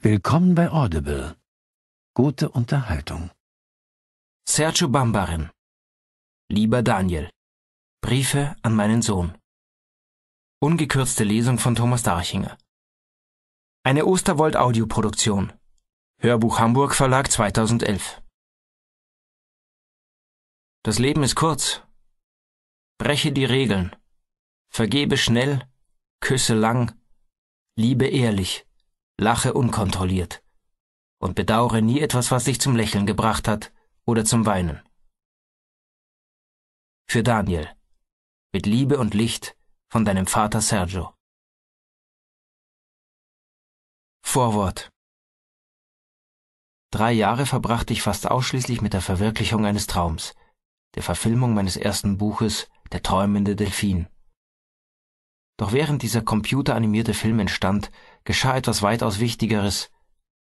Willkommen bei Audible. Gute Unterhaltung. Sergio Bambarin. Lieber Daniel. Briefe an meinen Sohn. Ungekürzte Lesung von Thomas Darchinger. Eine Osterwold Audioproduktion. Hörbuch Hamburg Verlag 2011. Das Leben ist kurz. Breche die Regeln. Vergebe schnell, küsse lang, liebe ehrlich lache unkontrolliert und bedaure nie etwas, was dich zum Lächeln gebracht hat oder zum Weinen. Für Daniel, mit Liebe und Licht von deinem Vater Sergio. Vorwort Drei Jahre verbrachte ich fast ausschließlich mit der Verwirklichung eines Traums, der Verfilmung meines ersten Buches Der träumende Delfin. Doch während dieser computeranimierte Film entstand, geschah etwas weitaus Wichtigeres.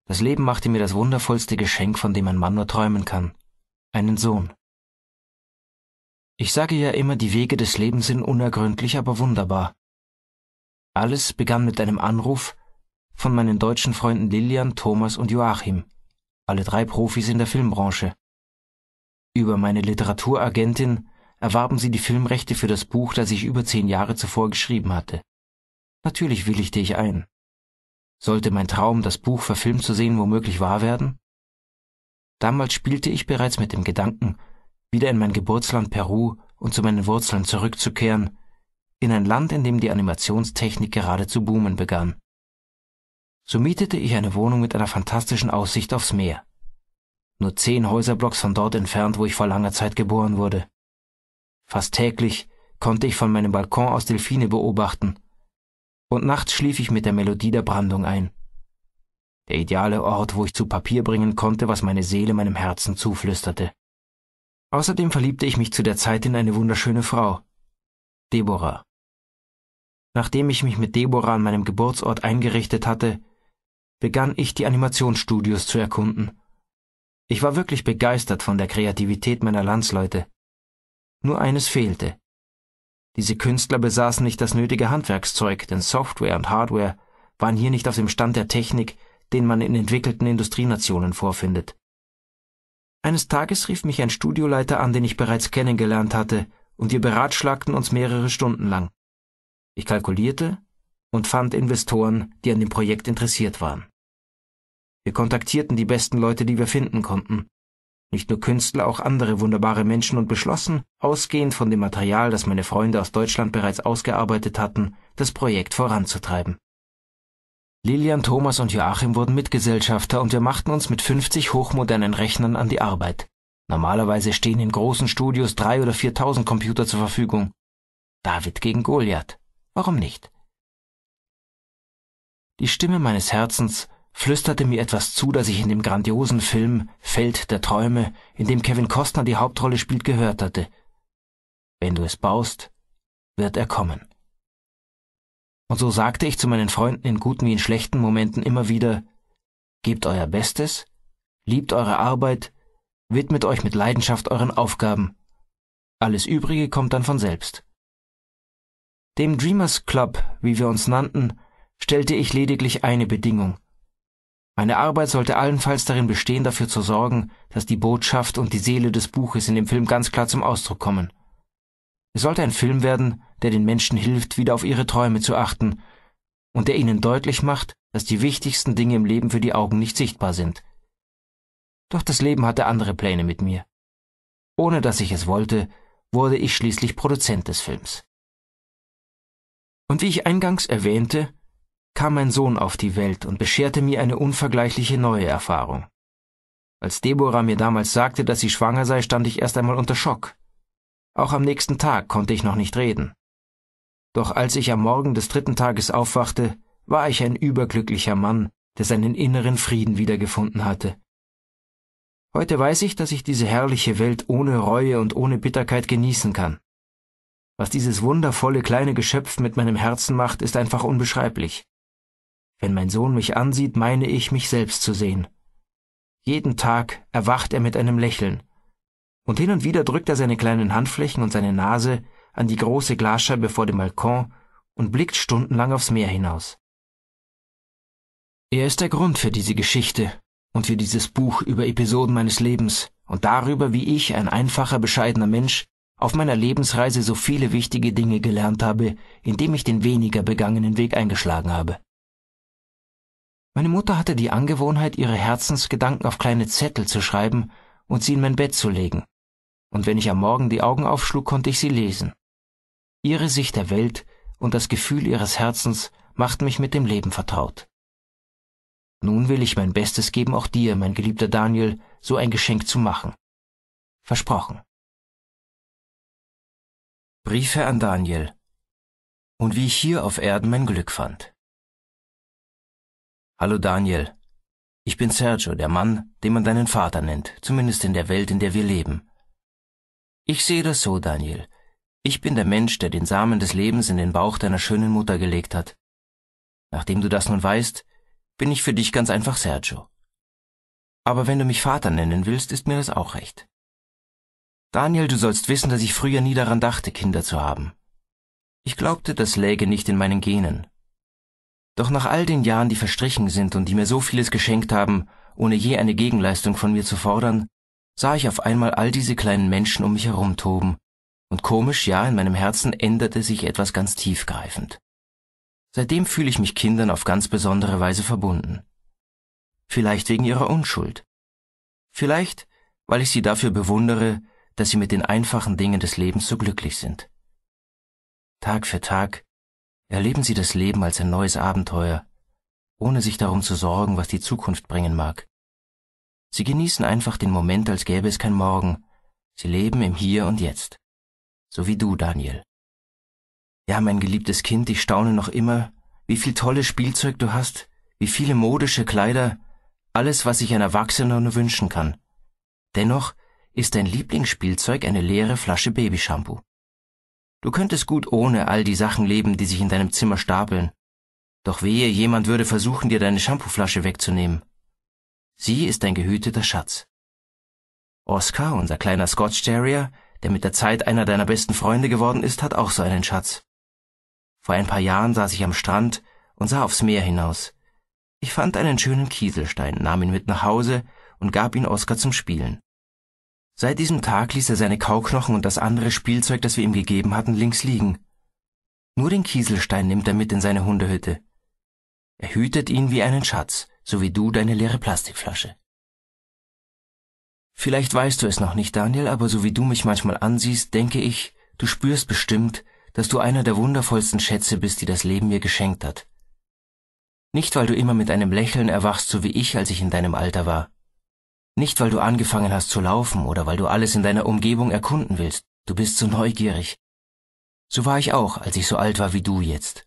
Das Leben machte mir das wundervollste Geschenk, von dem ein Mann nur träumen kann, einen Sohn. Ich sage ja immer, die Wege des Lebens sind unergründlich, aber wunderbar. Alles begann mit einem Anruf von meinen deutschen Freunden Lilian, Thomas und Joachim, alle drei Profis in der Filmbranche. Über meine Literaturagentin erwarben sie die Filmrechte für das Buch, das ich über zehn Jahre zuvor geschrieben hatte. Natürlich willigte ich ein. Sollte mein Traum, das Buch verfilmt zu sehen, womöglich wahr werden? Damals spielte ich bereits mit dem Gedanken, wieder in mein Geburtsland Peru und zu meinen Wurzeln zurückzukehren, in ein Land, in dem die Animationstechnik gerade zu boomen begann. So mietete ich eine Wohnung mit einer fantastischen Aussicht aufs Meer. Nur zehn Häuserblocks von dort entfernt, wo ich vor langer Zeit geboren wurde. Fast täglich konnte ich von meinem Balkon aus Delfine beobachten und nachts schlief ich mit der Melodie der Brandung ein. Der ideale Ort, wo ich zu Papier bringen konnte, was meine Seele meinem Herzen zuflüsterte. Außerdem verliebte ich mich zu der Zeit in eine wunderschöne Frau, Deborah. Nachdem ich mich mit Deborah an meinem Geburtsort eingerichtet hatte, begann ich die Animationsstudios zu erkunden. Ich war wirklich begeistert von der Kreativität meiner Landsleute. Nur eines fehlte. Diese Künstler besaßen nicht das nötige Handwerkszeug, denn Software und Hardware waren hier nicht auf dem Stand der Technik, den man in entwickelten Industrienationen vorfindet. Eines Tages rief mich ein Studioleiter an, den ich bereits kennengelernt hatte, und wir beratschlagten uns mehrere Stunden lang. Ich kalkulierte und fand Investoren, die an dem Projekt interessiert waren. Wir kontaktierten die besten Leute, die wir finden konnten, nicht nur Künstler, auch andere wunderbare Menschen und beschlossen, ausgehend von dem Material, das meine Freunde aus Deutschland bereits ausgearbeitet hatten, das Projekt voranzutreiben. Lilian, Thomas und Joachim wurden Mitgesellschafter und wir machten uns mit 50 hochmodernen Rechnern an die Arbeit. Normalerweise stehen in großen Studios drei oder viertausend Computer zur Verfügung. David gegen Goliath. Warum nicht? Die Stimme meines Herzens flüsterte mir etwas zu, das ich in dem grandiosen Film Feld der Träume, in dem Kevin Costner die Hauptrolle spielt, gehört hatte. Wenn du es baust, wird er kommen. Und so sagte ich zu meinen Freunden in guten wie in schlechten Momenten immer wieder, gebt euer Bestes, liebt eure Arbeit, widmet euch mit Leidenschaft euren Aufgaben. Alles Übrige kommt dann von selbst. Dem Dreamers Club, wie wir uns nannten, stellte ich lediglich eine Bedingung, meine Arbeit sollte allenfalls darin bestehen, dafür zu sorgen, dass die Botschaft und die Seele des Buches in dem Film ganz klar zum Ausdruck kommen. Es sollte ein Film werden, der den Menschen hilft, wieder auf ihre Träume zu achten und der ihnen deutlich macht, dass die wichtigsten Dinge im Leben für die Augen nicht sichtbar sind. Doch das Leben hatte andere Pläne mit mir. Ohne dass ich es wollte, wurde ich schließlich Produzent des Films. Und wie ich eingangs erwähnte, kam mein Sohn auf die Welt und bescherte mir eine unvergleichliche neue Erfahrung. Als Deborah mir damals sagte, dass sie schwanger sei, stand ich erst einmal unter Schock. Auch am nächsten Tag konnte ich noch nicht reden. Doch als ich am Morgen des dritten Tages aufwachte, war ich ein überglücklicher Mann, der seinen inneren Frieden wiedergefunden hatte. Heute weiß ich, dass ich diese herrliche Welt ohne Reue und ohne Bitterkeit genießen kann. Was dieses wundervolle kleine Geschöpf mit meinem Herzen macht, ist einfach unbeschreiblich. Wenn mein Sohn mich ansieht, meine ich, mich selbst zu sehen. Jeden Tag erwacht er mit einem Lächeln. Und hin und wieder drückt er seine kleinen Handflächen und seine Nase an die große Glasscheibe vor dem Balkon und blickt stundenlang aufs Meer hinaus. Er ist der Grund für diese Geschichte und für dieses Buch über Episoden meines Lebens und darüber, wie ich, ein einfacher, bescheidener Mensch, auf meiner Lebensreise so viele wichtige Dinge gelernt habe, indem ich den weniger begangenen Weg eingeschlagen habe. Meine Mutter hatte die Angewohnheit, ihre Herzensgedanken auf kleine Zettel zu schreiben und sie in mein Bett zu legen, und wenn ich am Morgen die Augen aufschlug, konnte ich sie lesen. Ihre Sicht der Welt und das Gefühl ihres Herzens machten mich mit dem Leben vertraut. Nun will ich mein Bestes geben, auch dir, mein geliebter Daniel, so ein Geschenk zu machen. Versprochen. Briefe an Daniel und wie ich hier auf Erden mein Glück fand. Hallo Daniel. Ich bin Sergio, der Mann, den man deinen Vater nennt, zumindest in der Welt, in der wir leben. Ich sehe das so, Daniel. Ich bin der Mensch, der den Samen des Lebens in den Bauch deiner schönen Mutter gelegt hat. Nachdem du das nun weißt, bin ich für dich ganz einfach Sergio. Aber wenn du mich Vater nennen willst, ist mir das auch recht. Daniel, du sollst wissen, dass ich früher nie daran dachte, Kinder zu haben. Ich glaubte, das läge nicht in meinen Genen, doch nach all den Jahren, die verstrichen sind und die mir so vieles geschenkt haben, ohne je eine Gegenleistung von mir zu fordern, sah ich auf einmal all diese kleinen Menschen um mich herum toben, und komisch, ja, in meinem Herzen änderte sich etwas ganz tiefgreifend. Seitdem fühle ich mich Kindern auf ganz besondere Weise verbunden. Vielleicht wegen ihrer Unschuld. Vielleicht, weil ich sie dafür bewundere, dass sie mit den einfachen Dingen des Lebens so glücklich sind. Tag für Tag Erleben Sie das Leben als ein neues Abenteuer, ohne sich darum zu sorgen, was die Zukunft bringen mag. Sie genießen einfach den Moment, als gäbe es kein Morgen. Sie leben im Hier und Jetzt. So wie du, Daniel. Ja, mein geliebtes Kind, ich staune noch immer, wie viel tolles Spielzeug du hast, wie viele modische Kleider, alles, was sich ein Erwachsener nur wünschen kann. Dennoch ist dein Lieblingsspielzeug eine leere Flasche Babyshampoo. Du könntest gut ohne all die Sachen leben, die sich in deinem Zimmer stapeln. Doch wehe, jemand würde versuchen, dir deine Shampooflasche wegzunehmen. Sie ist ein gehüteter Schatz. Oscar, unser kleiner Scotch Terrier, der mit der Zeit einer deiner besten Freunde geworden ist, hat auch so einen Schatz. Vor ein paar Jahren saß ich am Strand und sah aufs Meer hinaus. Ich fand einen schönen Kieselstein, nahm ihn mit nach Hause und gab ihn Oscar zum Spielen. Seit diesem Tag ließ er seine Kauknochen und das andere Spielzeug, das wir ihm gegeben hatten, links liegen. Nur den Kieselstein nimmt er mit in seine Hundehütte. Er hütet ihn wie einen Schatz, so wie du deine leere Plastikflasche. Vielleicht weißt du es noch nicht, Daniel, aber so wie du mich manchmal ansiehst, denke ich, du spürst bestimmt, dass du einer der wundervollsten Schätze bist, die das Leben mir geschenkt hat. Nicht, weil du immer mit einem Lächeln erwachst, so wie ich, als ich in deinem Alter war. Nicht, weil du angefangen hast zu laufen oder weil du alles in deiner Umgebung erkunden willst, du bist so neugierig. So war ich auch, als ich so alt war wie du jetzt.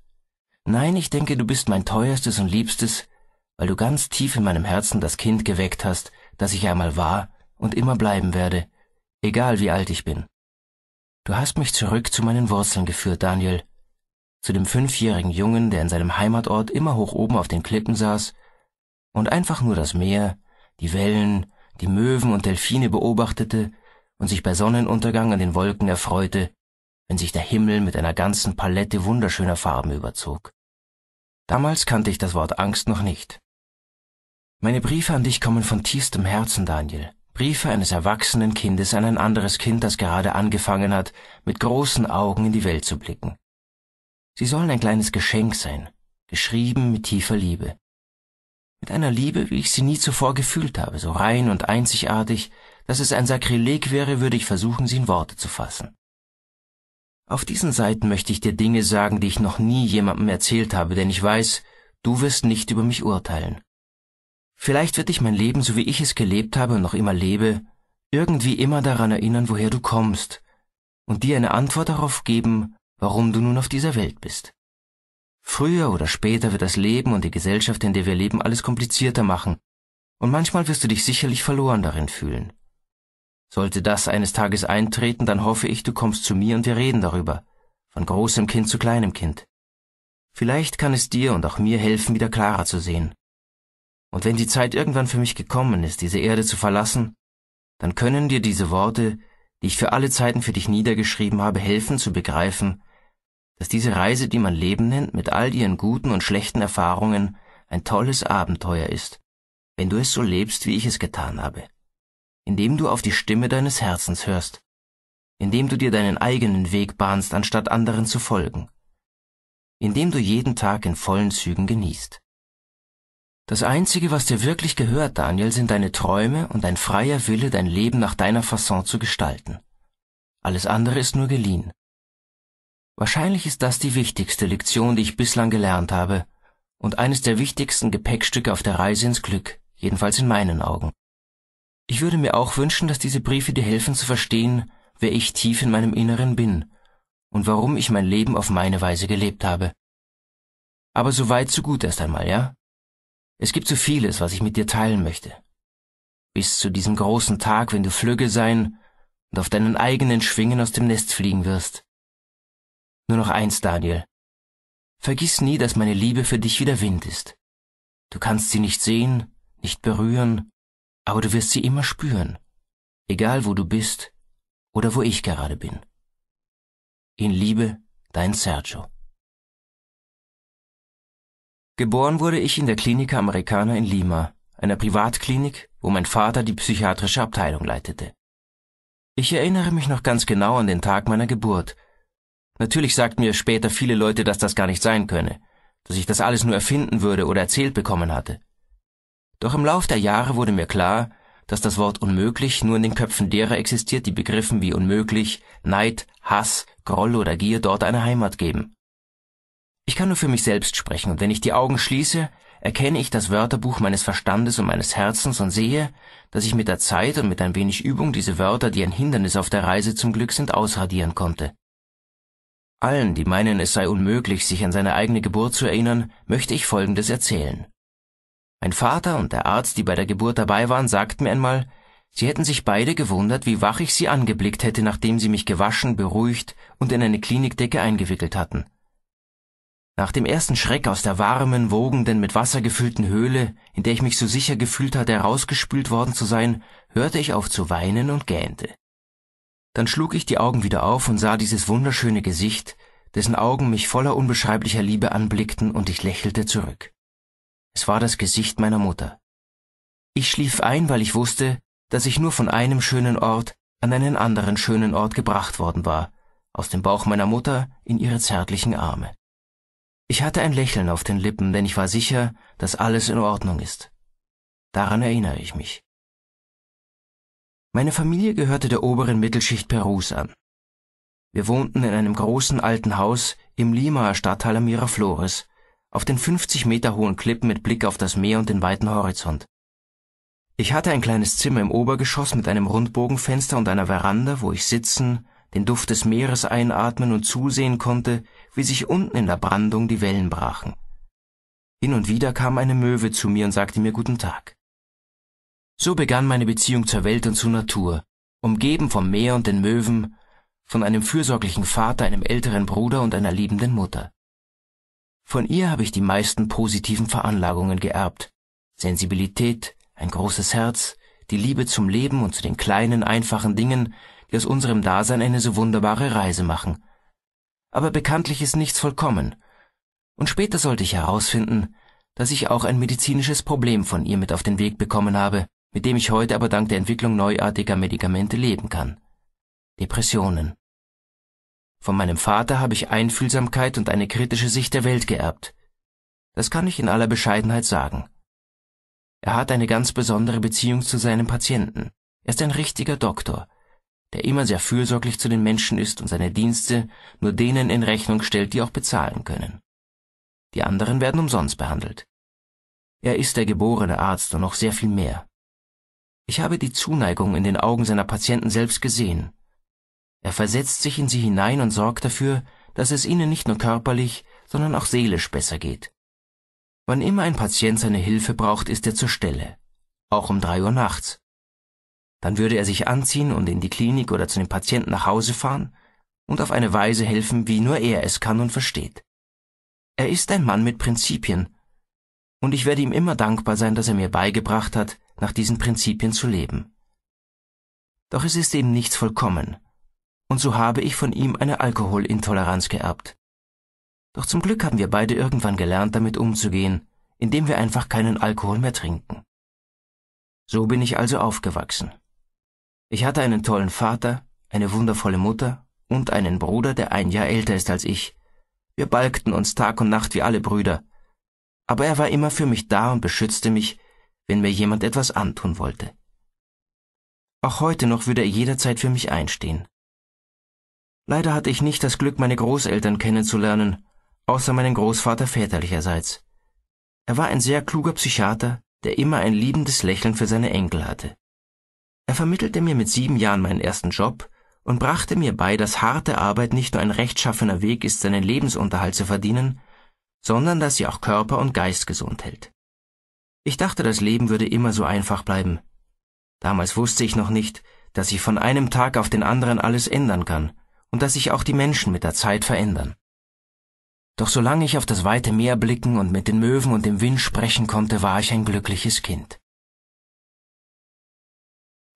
Nein, ich denke, du bist mein teuerstes und liebstes, weil du ganz tief in meinem Herzen das Kind geweckt hast, das ich einmal war und immer bleiben werde, egal wie alt ich bin. Du hast mich zurück zu meinen Wurzeln geführt, Daniel, zu dem fünfjährigen Jungen, der in seinem Heimatort immer hoch oben auf den Klippen saß und einfach nur das Meer, die Wellen die Möwen und Delfine beobachtete und sich bei Sonnenuntergang an den Wolken erfreute, wenn sich der Himmel mit einer ganzen Palette wunderschöner Farben überzog. Damals kannte ich das Wort Angst noch nicht. Meine Briefe an dich kommen von tiefstem Herzen, Daniel. Briefe eines erwachsenen Kindes an ein anderes Kind, das gerade angefangen hat, mit großen Augen in die Welt zu blicken. Sie sollen ein kleines Geschenk sein, geschrieben mit tiefer Liebe. Mit einer Liebe, wie ich sie nie zuvor gefühlt habe, so rein und einzigartig, dass es ein Sakrileg wäre, würde ich versuchen, sie in Worte zu fassen. Auf diesen Seiten möchte ich dir Dinge sagen, die ich noch nie jemandem erzählt habe, denn ich weiß, du wirst nicht über mich urteilen. Vielleicht wird dich mein Leben, so wie ich es gelebt habe und noch immer lebe, irgendwie immer daran erinnern, woher du kommst, und dir eine Antwort darauf geben, warum du nun auf dieser Welt bist. Früher oder später wird das Leben und die Gesellschaft, in der wir leben, alles komplizierter machen, und manchmal wirst du dich sicherlich verloren darin fühlen. Sollte das eines Tages eintreten, dann hoffe ich, du kommst zu mir und wir reden darüber, von großem Kind zu kleinem Kind. Vielleicht kann es dir und auch mir helfen, wieder klarer zu sehen. Und wenn die Zeit irgendwann für mich gekommen ist, diese Erde zu verlassen, dann können dir diese Worte, die ich für alle Zeiten für dich niedergeschrieben habe, helfen zu begreifen, dass diese Reise, die man Leben nennt, mit all ihren guten und schlechten Erfahrungen ein tolles Abenteuer ist, wenn du es so lebst, wie ich es getan habe, indem du auf die Stimme deines Herzens hörst, indem du dir deinen eigenen Weg bahnst, anstatt anderen zu folgen, indem du jeden Tag in vollen Zügen genießt. Das Einzige, was dir wirklich gehört, Daniel, sind deine Träume und dein freier Wille, dein Leben nach deiner Fasson zu gestalten. Alles andere ist nur geliehen, Wahrscheinlich ist das die wichtigste Lektion, die ich bislang gelernt habe, und eines der wichtigsten Gepäckstücke auf der Reise ins Glück, jedenfalls in meinen Augen. Ich würde mir auch wünschen, dass diese Briefe dir helfen zu verstehen, wer ich tief in meinem Inneren bin und warum ich mein Leben auf meine Weise gelebt habe. Aber so weit, so gut erst einmal, ja? Es gibt so vieles, was ich mit dir teilen möchte. Bis zu diesem großen Tag, wenn du Flügge sein und auf deinen eigenen Schwingen aus dem Nest fliegen wirst nur noch eins, Daniel. Vergiss nie, dass meine Liebe für dich wie der Wind ist. Du kannst sie nicht sehen, nicht berühren, aber du wirst sie immer spüren, egal wo du bist oder wo ich gerade bin. In Liebe, dein Sergio. Geboren wurde ich in der Klinika Americana in Lima, einer Privatklinik, wo mein Vater die psychiatrische Abteilung leitete. Ich erinnere mich noch ganz genau an den Tag meiner Geburt, Natürlich sagten mir später viele Leute, dass das gar nicht sein könne, dass ich das alles nur erfinden würde oder erzählt bekommen hatte. Doch im Lauf der Jahre wurde mir klar, dass das Wort unmöglich nur in den Köpfen derer existiert, die Begriffen wie unmöglich, Neid, Hass, Groll oder Gier dort eine Heimat geben. Ich kann nur für mich selbst sprechen, und wenn ich die Augen schließe, erkenne ich das Wörterbuch meines Verstandes und meines Herzens und sehe, dass ich mit der Zeit und mit ein wenig Übung diese Wörter, die ein Hindernis auf der Reise zum Glück sind, ausradieren konnte. Allen, die meinen, es sei unmöglich, sich an seine eigene Geburt zu erinnern, möchte ich Folgendes erzählen. Mein Vater und der Arzt, die bei der Geburt dabei waren, sagten mir einmal, sie hätten sich beide gewundert, wie wach ich sie angeblickt hätte, nachdem sie mich gewaschen, beruhigt und in eine Klinikdecke eingewickelt hatten. Nach dem ersten Schreck aus der warmen, wogenden, mit Wasser gefüllten Höhle, in der ich mich so sicher gefühlt hatte, herausgespült worden zu sein, hörte ich auf zu weinen und gähnte. Dann schlug ich die Augen wieder auf und sah dieses wunderschöne Gesicht, dessen Augen mich voller unbeschreiblicher Liebe anblickten, und ich lächelte zurück. Es war das Gesicht meiner Mutter. Ich schlief ein, weil ich wusste, dass ich nur von einem schönen Ort an einen anderen schönen Ort gebracht worden war, aus dem Bauch meiner Mutter in ihre zärtlichen Arme. Ich hatte ein Lächeln auf den Lippen, denn ich war sicher, dass alles in Ordnung ist. Daran erinnere ich mich. Meine Familie gehörte der oberen Mittelschicht Perus an. Wir wohnten in einem großen alten Haus im Limaer Stadtteil Miraflores, auf den 50 Meter hohen Klippen mit Blick auf das Meer und den weiten Horizont. Ich hatte ein kleines Zimmer im Obergeschoss mit einem Rundbogenfenster und einer Veranda, wo ich sitzen, den Duft des Meeres einatmen und zusehen konnte, wie sich unten in der Brandung die Wellen brachen. Hin und wieder kam eine Möwe zu mir und sagte mir guten Tag. So begann meine Beziehung zur Welt und zur Natur, umgeben vom Meer und den Möwen, von einem fürsorglichen Vater, einem älteren Bruder und einer liebenden Mutter. Von ihr habe ich die meisten positiven Veranlagungen geerbt. Sensibilität, ein großes Herz, die Liebe zum Leben und zu den kleinen, einfachen Dingen, die aus unserem Dasein eine so wunderbare Reise machen. Aber bekanntlich ist nichts vollkommen. Und später sollte ich herausfinden, dass ich auch ein medizinisches Problem von ihr mit auf den Weg bekommen habe, mit dem ich heute aber dank der Entwicklung neuartiger Medikamente leben kann. Depressionen. Von meinem Vater habe ich Einfühlsamkeit und eine kritische Sicht der Welt geerbt. Das kann ich in aller Bescheidenheit sagen. Er hat eine ganz besondere Beziehung zu seinen Patienten. Er ist ein richtiger Doktor, der immer sehr fürsorglich zu den Menschen ist und seine Dienste nur denen in Rechnung stellt, die auch bezahlen können. Die anderen werden umsonst behandelt. Er ist der geborene Arzt und noch sehr viel mehr. Ich habe die Zuneigung in den Augen seiner Patienten selbst gesehen. Er versetzt sich in sie hinein und sorgt dafür, dass es ihnen nicht nur körperlich, sondern auch seelisch besser geht. Wann immer ein Patient seine Hilfe braucht, ist er zur Stelle, auch um drei Uhr nachts. Dann würde er sich anziehen und in die Klinik oder zu dem Patienten nach Hause fahren und auf eine Weise helfen, wie nur er es kann und versteht. Er ist ein Mann mit Prinzipien, und ich werde ihm immer dankbar sein, dass er mir beigebracht hat, nach diesen Prinzipien zu leben. Doch es ist eben nichts vollkommen, und so habe ich von ihm eine Alkoholintoleranz geerbt. Doch zum Glück haben wir beide irgendwann gelernt, damit umzugehen, indem wir einfach keinen Alkohol mehr trinken. So bin ich also aufgewachsen. Ich hatte einen tollen Vater, eine wundervolle Mutter und einen Bruder, der ein Jahr älter ist als ich. Wir balgten uns Tag und Nacht wie alle Brüder, aber er war immer für mich da und beschützte mich, wenn mir jemand etwas antun wollte. Auch heute noch würde er jederzeit für mich einstehen. Leider hatte ich nicht das Glück, meine Großeltern kennenzulernen, außer meinen Großvater väterlicherseits. Er war ein sehr kluger Psychiater, der immer ein liebendes Lächeln für seine Enkel hatte. Er vermittelte mir mit sieben Jahren meinen ersten Job und brachte mir bei, dass harte Arbeit nicht nur ein rechtschaffener Weg ist, seinen Lebensunterhalt zu verdienen, sondern dass sie auch Körper und Geist gesund hält. Ich dachte, das Leben würde immer so einfach bleiben. Damals wusste ich noch nicht, dass sich von einem Tag auf den anderen alles ändern kann und dass sich auch die Menschen mit der Zeit verändern. Doch solange ich auf das weite Meer blicken und mit den Möwen und dem Wind sprechen konnte, war ich ein glückliches Kind.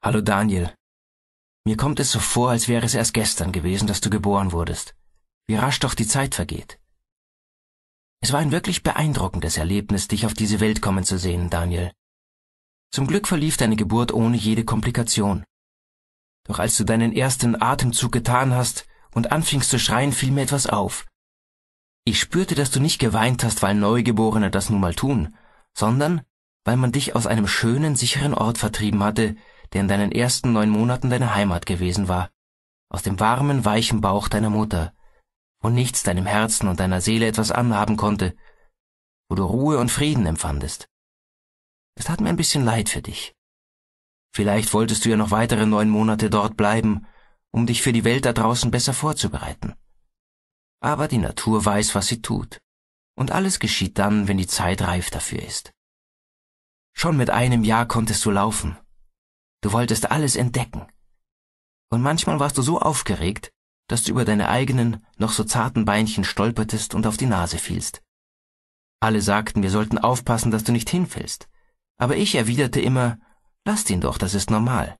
Hallo Daniel. Mir kommt es so vor, als wäre es erst gestern gewesen, dass du geboren wurdest. Wie rasch doch die Zeit vergeht. Es war ein wirklich beeindruckendes Erlebnis, dich auf diese Welt kommen zu sehen, Daniel. Zum Glück verlief deine Geburt ohne jede Komplikation. Doch als du deinen ersten Atemzug getan hast und anfingst zu schreien, fiel mir etwas auf. Ich spürte, dass du nicht geweint hast, weil Neugeborene das nun mal tun, sondern weil man dich aus einem schönen, sicheren Ort vertrieben hatte, der in deinen ersten neun Monaten deine Heimat gewesen war, aus dem warmen, weichen Bauch deiner Mutter, und nichts deinem Herzen und deiner Seele etwas anhaben konnte, wo du Ruhe und Frieden empfandest. Es tat mir ein bisschen leid für dich. Vielleicht wolltest du ja noch weitere neun Monate dort bleiben, um dich für die Welt da draußen besser vorzubereiten. Aber die Natur weiß, was sie tut, und alles geschieht dann, wenn die Zeit reif dafür ist. Schon mit einem Jahr konntest du laufen. Du wolltest alles entdecken. Und manchmal warst du so aufgeregt, dass du über deine eigenen, noch so zarten Beinchen stolpertest und auf die Nase fielst. Alle sagten, wir sollten aufpassen, dass du nicht hinfällst, aber ich erwiderte immer, lass ihn doch, das ist normal.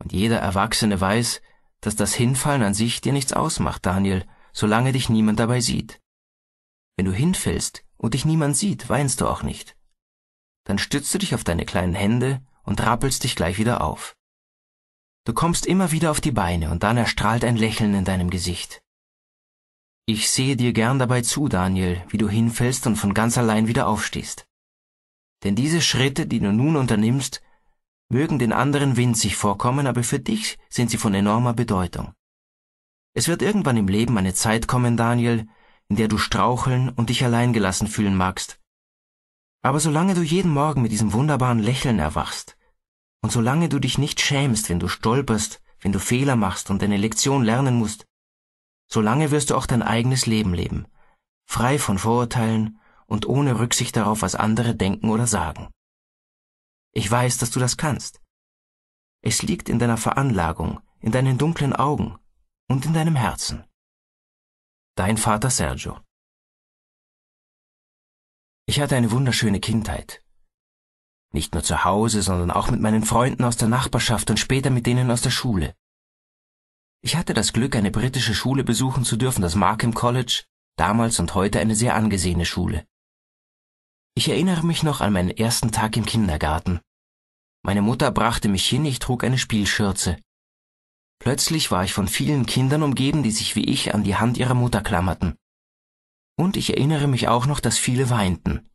Und jeder Erwachsene weiß, dass das Hinfallen an sich dir nichts ausmacht, Daniel, solange dich niemand dabei sieht. Wenn du hinfällst und dich niemand sieht, weinst du auch nicht. Dann stützt du dich auf deine kleinen Hände und rappelst dich gleich wieder auf. Du kommst immer wieder auf die Beine und dann erstrahlt ein Lächeln in deinem Gesicht. Ich sehe dir gern dabei zu, Daniel, wie du hinfällst und von ganz allein wieder aufstehst. Denn diese Schritte, die du nun unternimmst, mögen den anderen winzig vorkommen, aber für dich sind sie von enormer Bedeutung. Es wird irgendwann im Leben eine Zeit kommen, Daniel, in der du straucheln und dich allein gelassen fühlen magst. Aber solange du jeden Morgen mit diesem wunderbaren Lächeln erwachst, und solange du dich nicht schämst, wenn du stolperst, wenn du Fehler machst und deine Lektion lernen musst, solange wirst du auch dein eigenes Leben leben, frei von Vorurteilen und ohne Rücksicht darauf, was andere denken oder sagen. Ich weiß, dass du das kannst. Es liegt in deiner Veranlagung, in deinen dunklen Augen und in deinem Herzen. Dein Vater Sergio. Ich hatte eine wunderschöne Kindheit. Nicht nur zu Hause, sondern auch mit meinen Freunden aus der Nachbarschaft und später mit denen aus der Schule. Ich hatte das Glück, eine britische Schule besuchen zu dürfen, das Markham College, damals und heute eine sehr angesehene Schule. Ich erinnere mich noch an meinen ersten Tag im Kindergarten. Meine Mutter brachte mich hin, ich trug eine Spielschürze. Plötzlich war ich von vielen Kindern umgeben, die sich wie ich an die Hand ihrer Mutter klammerten. Und ich erinnere mich auch noch, dass viele weinten.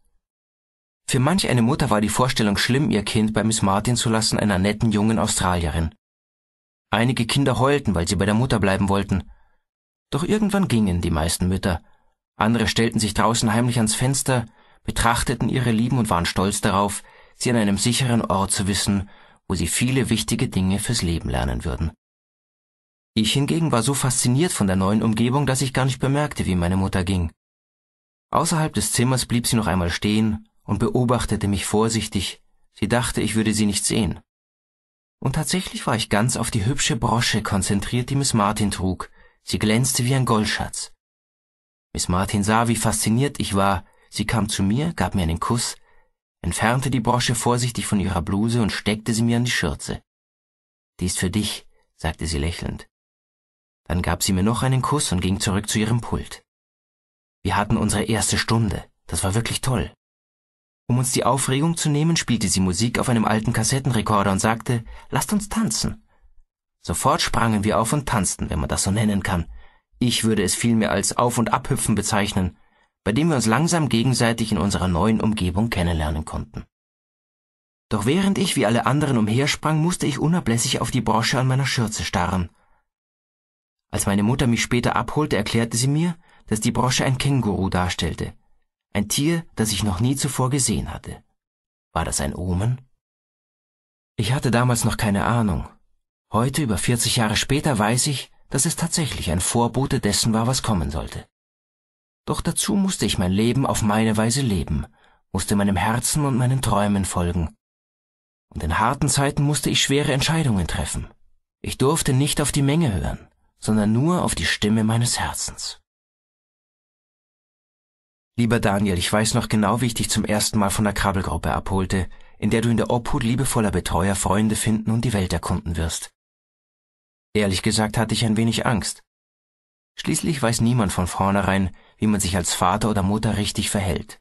Für manch eine Mutter war die Vorstellung schlimm, ihr Kind bei Miss Martin zu lassen, einer netten jungen Australierin. Einige Kinder heulten, weil sie bei der Mutter bleiben wollten. Doch irgendwann gingen die meisten Mütter. Andere stellten sich draußen heimlich ans Fenster, betrachteten ihre Lieben und waren stolz darauf, sie an einem sicheren Ort zu wissen, wo sie viele wichtige Dinge fürs Leben lernen würden. Ich hingegen war so fasziniert von der neuen Umgebung, dass ich gar nicht bemerkte, wie meine Mutter ging. Außerhalb des Zimmers blieb sie noch einmal stehen, und beobachtete mich vorsichtig, sie dachte, ich würde sie nicht sehen. Und tatsächlich war ich ganz auf die hübsche Brosche konzentriert, die Miss Martin trug, sie glänzte wie ein Goldschatz. Miss Martin sah, wie fasziniert ich war, sie kam zu mir, gab mir einen Kuss, entfernte die Brosche vorsichtig von ihrer Bluse und steckte sie mir an die Schürze. Die ist für dich, sagte sie lächelnd. Dann gab sie mir noch einen Kuss und ging zurück zu ihrem Pult. Wir hatten unsere erste Stunde, das war wirklich toll. Um uns die Aufregung zu nehmen, spielte sie Musik auf einem alten Kassettenrekorder und sagte, lasst uns tanzen. Sofort sprangen wir auf und tanzten, wenn man das so nennen kann. Ich würde es vielmehr als Auf- und Abhüpfen bezeichnen, bei dem wir uns langsam gegenseitig in unserer neuen Umgebung kennenlernen konnten. Doch während ich wie alle anderen umhersprang, musste ich unablässig auf die Brosche an meiner Schürze starren. Als meine Mutter mich später abholte, erklärte sie mir, dass die Brosche ein Känguru darstellte ein Tier, das ich noch nie zuvor gesehen hatte. War das ein Omen? Ich hatte damals noch keine Ahnung. Heute, über 40 Jahre später, weiß ich, dass es tatsächlich ein Vorbote dessen war, was kommen sollte. Doch dazu musste ich mein Leben auf meine Weise leben, musste meinem Herzen und meinen Träumen folgen. Und in harten Zeiten musste ich schwere Entscheidungen treffen. Ich durfte nicht auf die Menge hören, sondern nur auf die Stimme meines Herzens. Lieber Daniel, ich weiß noch genau, wie ich dich zum ersten Mal von der Krabbelgruppe abholte, in der du in der Obhut liebevoller Betreuer Freunde finden und die Welt erkunden wirst. Ehrlich gesagt hatte ich ein wenig Angst. Schließlich weiß niemand von vornherein, wie man sich als Vater oder Mutter richtig verhält.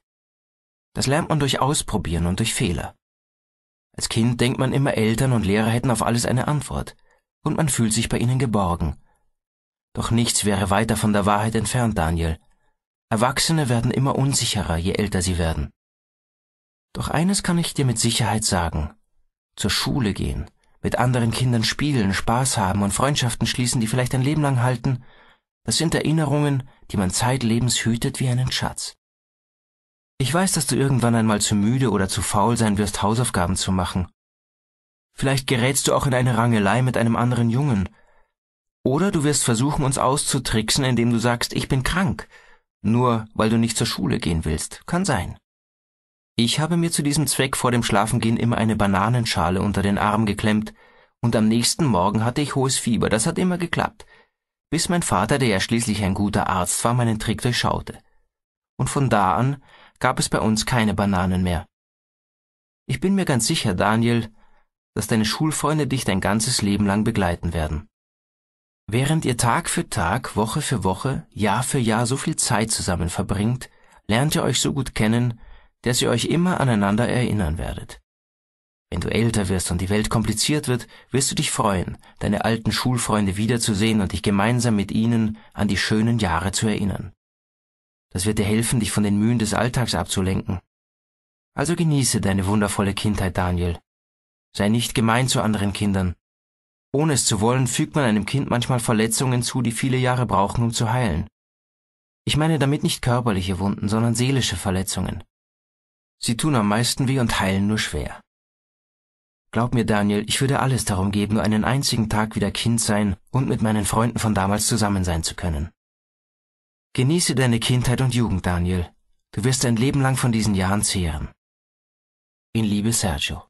Das lernt man durch Ausprobieren und durch Fehler. Als Kind denkt man immer, Eltern und Lehrer hätten auf alles eine Antwort, und man fühlt sich bei ihnen geborgen. Doch nichts wäre weiter von der Wahrheit entfernt, Daniel. Erwachsene werden immer unsicherer, je älter sie werden. Doch eines kann ich dir mit Sicherheit sagen. Zur Schule gehen, mit anderen Kindern spielen, Spaß haben und Freundschaften schließen, die vielleicht ein Leben lang halten, das sind Erinnerungen, die man zeitlebens hütet wie einen Schatz. Ich weiß, dass du irgendwann einmal zu müde oder zu faul sein wirst, Hausaufgaben zu machen. Vielleicht gerätst du auch in eine Rangelei mit einem anderen Jungen. Oder du wirst versuchen, uns auszutricksen, indem du sagst, ich bin krank, nur weil du nicht zur Schule gehen willst, kann sein. Ich habe mir zu diesem Zweck vor dem Schlafengehen immer eine Bananenschale unter den Arm geklemmt, und am nächsten Morgen hatte ich hohes Fieber, das hat immer geklappt, bis mein Vater, der ja schließlich ein guter Arzt war, meinen Trick durchschaute. Und von da an gab es bei uns keine Bananen mehr. Ich bin mir ganz sicher, Daniel, dass deine Schulfreunde dich dein ganzes Leben lang begleiten werden. Während ihr Tag für Tag, Woche für Woche, Jahr für Jahr so viel Zeit zusammen verbringt, lernt ihr euch so gut kennen, dass ihr euch immer aneinander erinnern werdet. Wenn du älter wirst und die Welt kompliziert wird, wirst du dich freuen, deine alten Schulfreunde wiederzusehen und dich gemeinsam mit ihnen an die schönen Jahre zu erinnern. Das wird dir helfen, dich von den Mühen des Alltags abzulenken. Also genieße deine wundervolle Kindheit, Daniel. Sei nicht gemein zu anderen Kindern. Ohne es zu wollen, fügt man einem Kind manchmal Verletzungen zu, die viele Jahre brauchen, um zu heilen. Ich meine damit nicht körperliche Wunden, sondern seelische Verletzungen. Sie tun am meisten weh und heilen nur schwer. Glaub mir, Daniel, ich würde alles darum geben, nur einen einzigen Tag wieder Kind sein und mit meinen Freunden von damals zusammen sein zu können. Genieße deine Kindheit und Jugend, Daniel. Du wirst dein Leben lang von diesen Jahren zehren. In Liebe Sergio.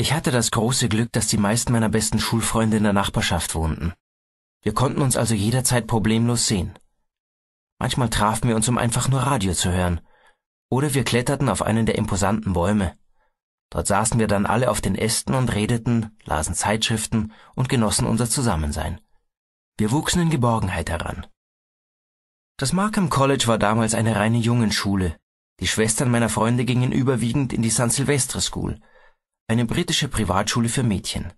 Ich hatte das große Glück, dass die meisten meiner besten Schulfreunde in der Nachbarschaft wohnten. Wir konnten uns also jederzeit problemlos sehen. Manchmal trafen wir uns, um einfach nur Radio zu hören. Oder wir kletterten auf einen der imposanten Bäume. Dort saßen wir dann alle auf den Ästen und redeten, lasen Zeitschriften und genossen unser Zusammensein. Wir wuchsen in Geborgenheit heran. Das Markham College war damals eine reine Jungenschule. Die Schwestern meiner Freunde gingen überwiegend in die San Silvestre School, eine britische Privatschule für Mädchen.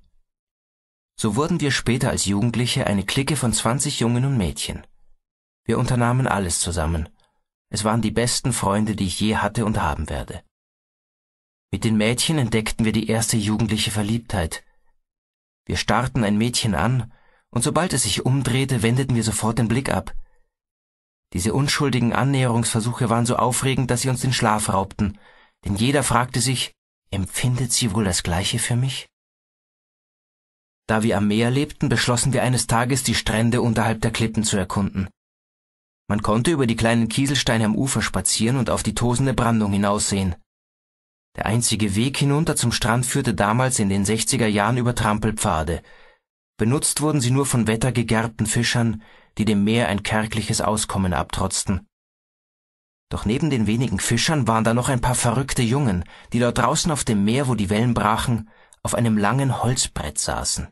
So wurden wir später als Jugendliche eine Clique von 20 Jungen und Mädchen. Wir unternahmen alles zusammen. Es waren die besten Freunde, die ich je hatte und haben werde. Mit den Mädchen entdeckten wir die erste jugendliche Verliebtheit. Wir starrten ein Mädchen an, und sobald es sich umdrehte, wendeten wir sofort den Blick ab. Diese unschuldigen Annäherungsversuche waren so aufregend, dass sie uns den Schlaf raubten, denn jeder fragte sich, Empfindet sie wohl das gleiche für mich? Da wir am Meer lebten, beschlossen wir eines Tages, die Strände unterhalb der Klippen zu erkunden. Man konnte über die kleinen Kieselsteine am Ufer spazieren und auf die tosende Brandung hinaussehen. Der einzige Weg hinunter zum Strand führte damals in den 60er Jahren über Trampelpfade. Benutzt wurden sie nur von wettergegerbten Fischern, die dem Meer ein kärgliches Auskommen abtrotzten. Doch neben den wenigen Fischern waren da noch ein paar verrückte Jungen, die dort draußen auf dem Meer, wo die Wellen brachen, auf einem langen Holzbrett saßen.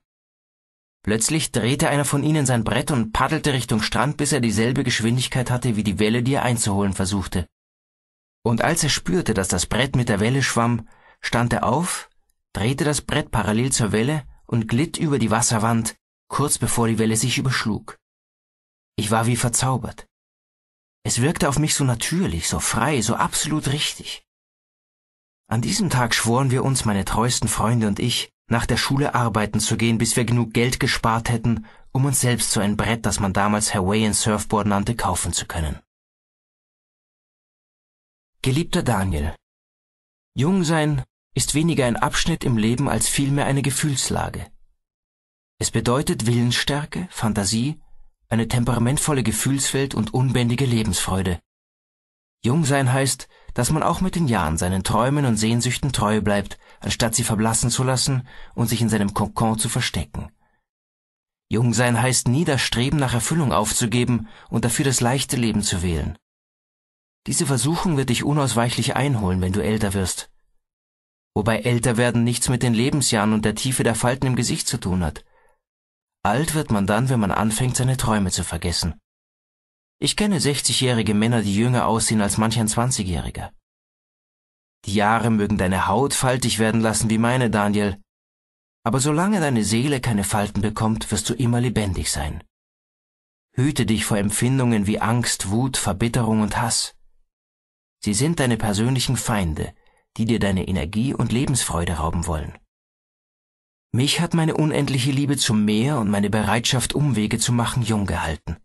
Plötzlich drehte einer von ihnen sein Brett und paddelte Richtung Strand, bis er dieselbe Geschwindigkeit hatte wie die Welle, die er einzuholen versuchte. Und als er spürte, dass das Brett mit der Welle schwamm, stand er auf, drehte das Brett parallel zur Welle und glitt über die Wasserwand, kurz bevor die Welle sich überschlug. Ich war wie verzaubert. Es wirkte auf mich so natürlich, so frei, so absolut richtig. An diesem Tag schworen wir uns, meine treuesten Freunde und ich, nach der Schule arbeiten zu gehen, bis wir genug Geld gespart hätten, um uns selbst so ein Brett, das man damals Hawaiian Surfboard nannte, kaufen zu können. Geliebter Daniel, Jung sein ist weniger ein Abschnitt im Leben als vielmehr eine Gefühlslage. Es bedeutet Willensstärke, Fantasie eine temperamentvolle Gefühlswelt und unbändige Lebensfreude. Jung sein heißt, dass man auch mit den Jahren seinen Träumen und Sehnsüchten treu bleibt, anstatt sie verblassen zu lassen und sich in seinem Kokon zu verstecken. Jung sein heißt nie das Streben nach Erfüllung aufzugeben und dafür das leichte Leben zu wählen. Diese Versuchung wird dich unausweichlich einholen, wenn du älter wirst. Wobei älter werden nichts mit den Lebensjahren und der Tiefe der Falten im Gesicht zu tun hat. Alt wird man dann, wenn man anfängt, seine Träume zu vergessen. Ich kenne 60-jährige Männer, die jünger aussehen als manch ein 20-jähriger. Die Jahre mögen deine Haut faltig werden lassen wie meine, Daniel, aber solange deine Seele keine Falten bekommt, wirst du immer lebendig sein. Hüte dich vor Empfindungen wie Angst, Wut, Verbitterung und Hass. Sie sind deine persönlichen Feinde, die dir deine Energie und Lebensfreude rauben wollen. Mich hat meine unendliche Liebe zum Meer und meine Bereitschaft, Umwege zu machen, jung gehalten.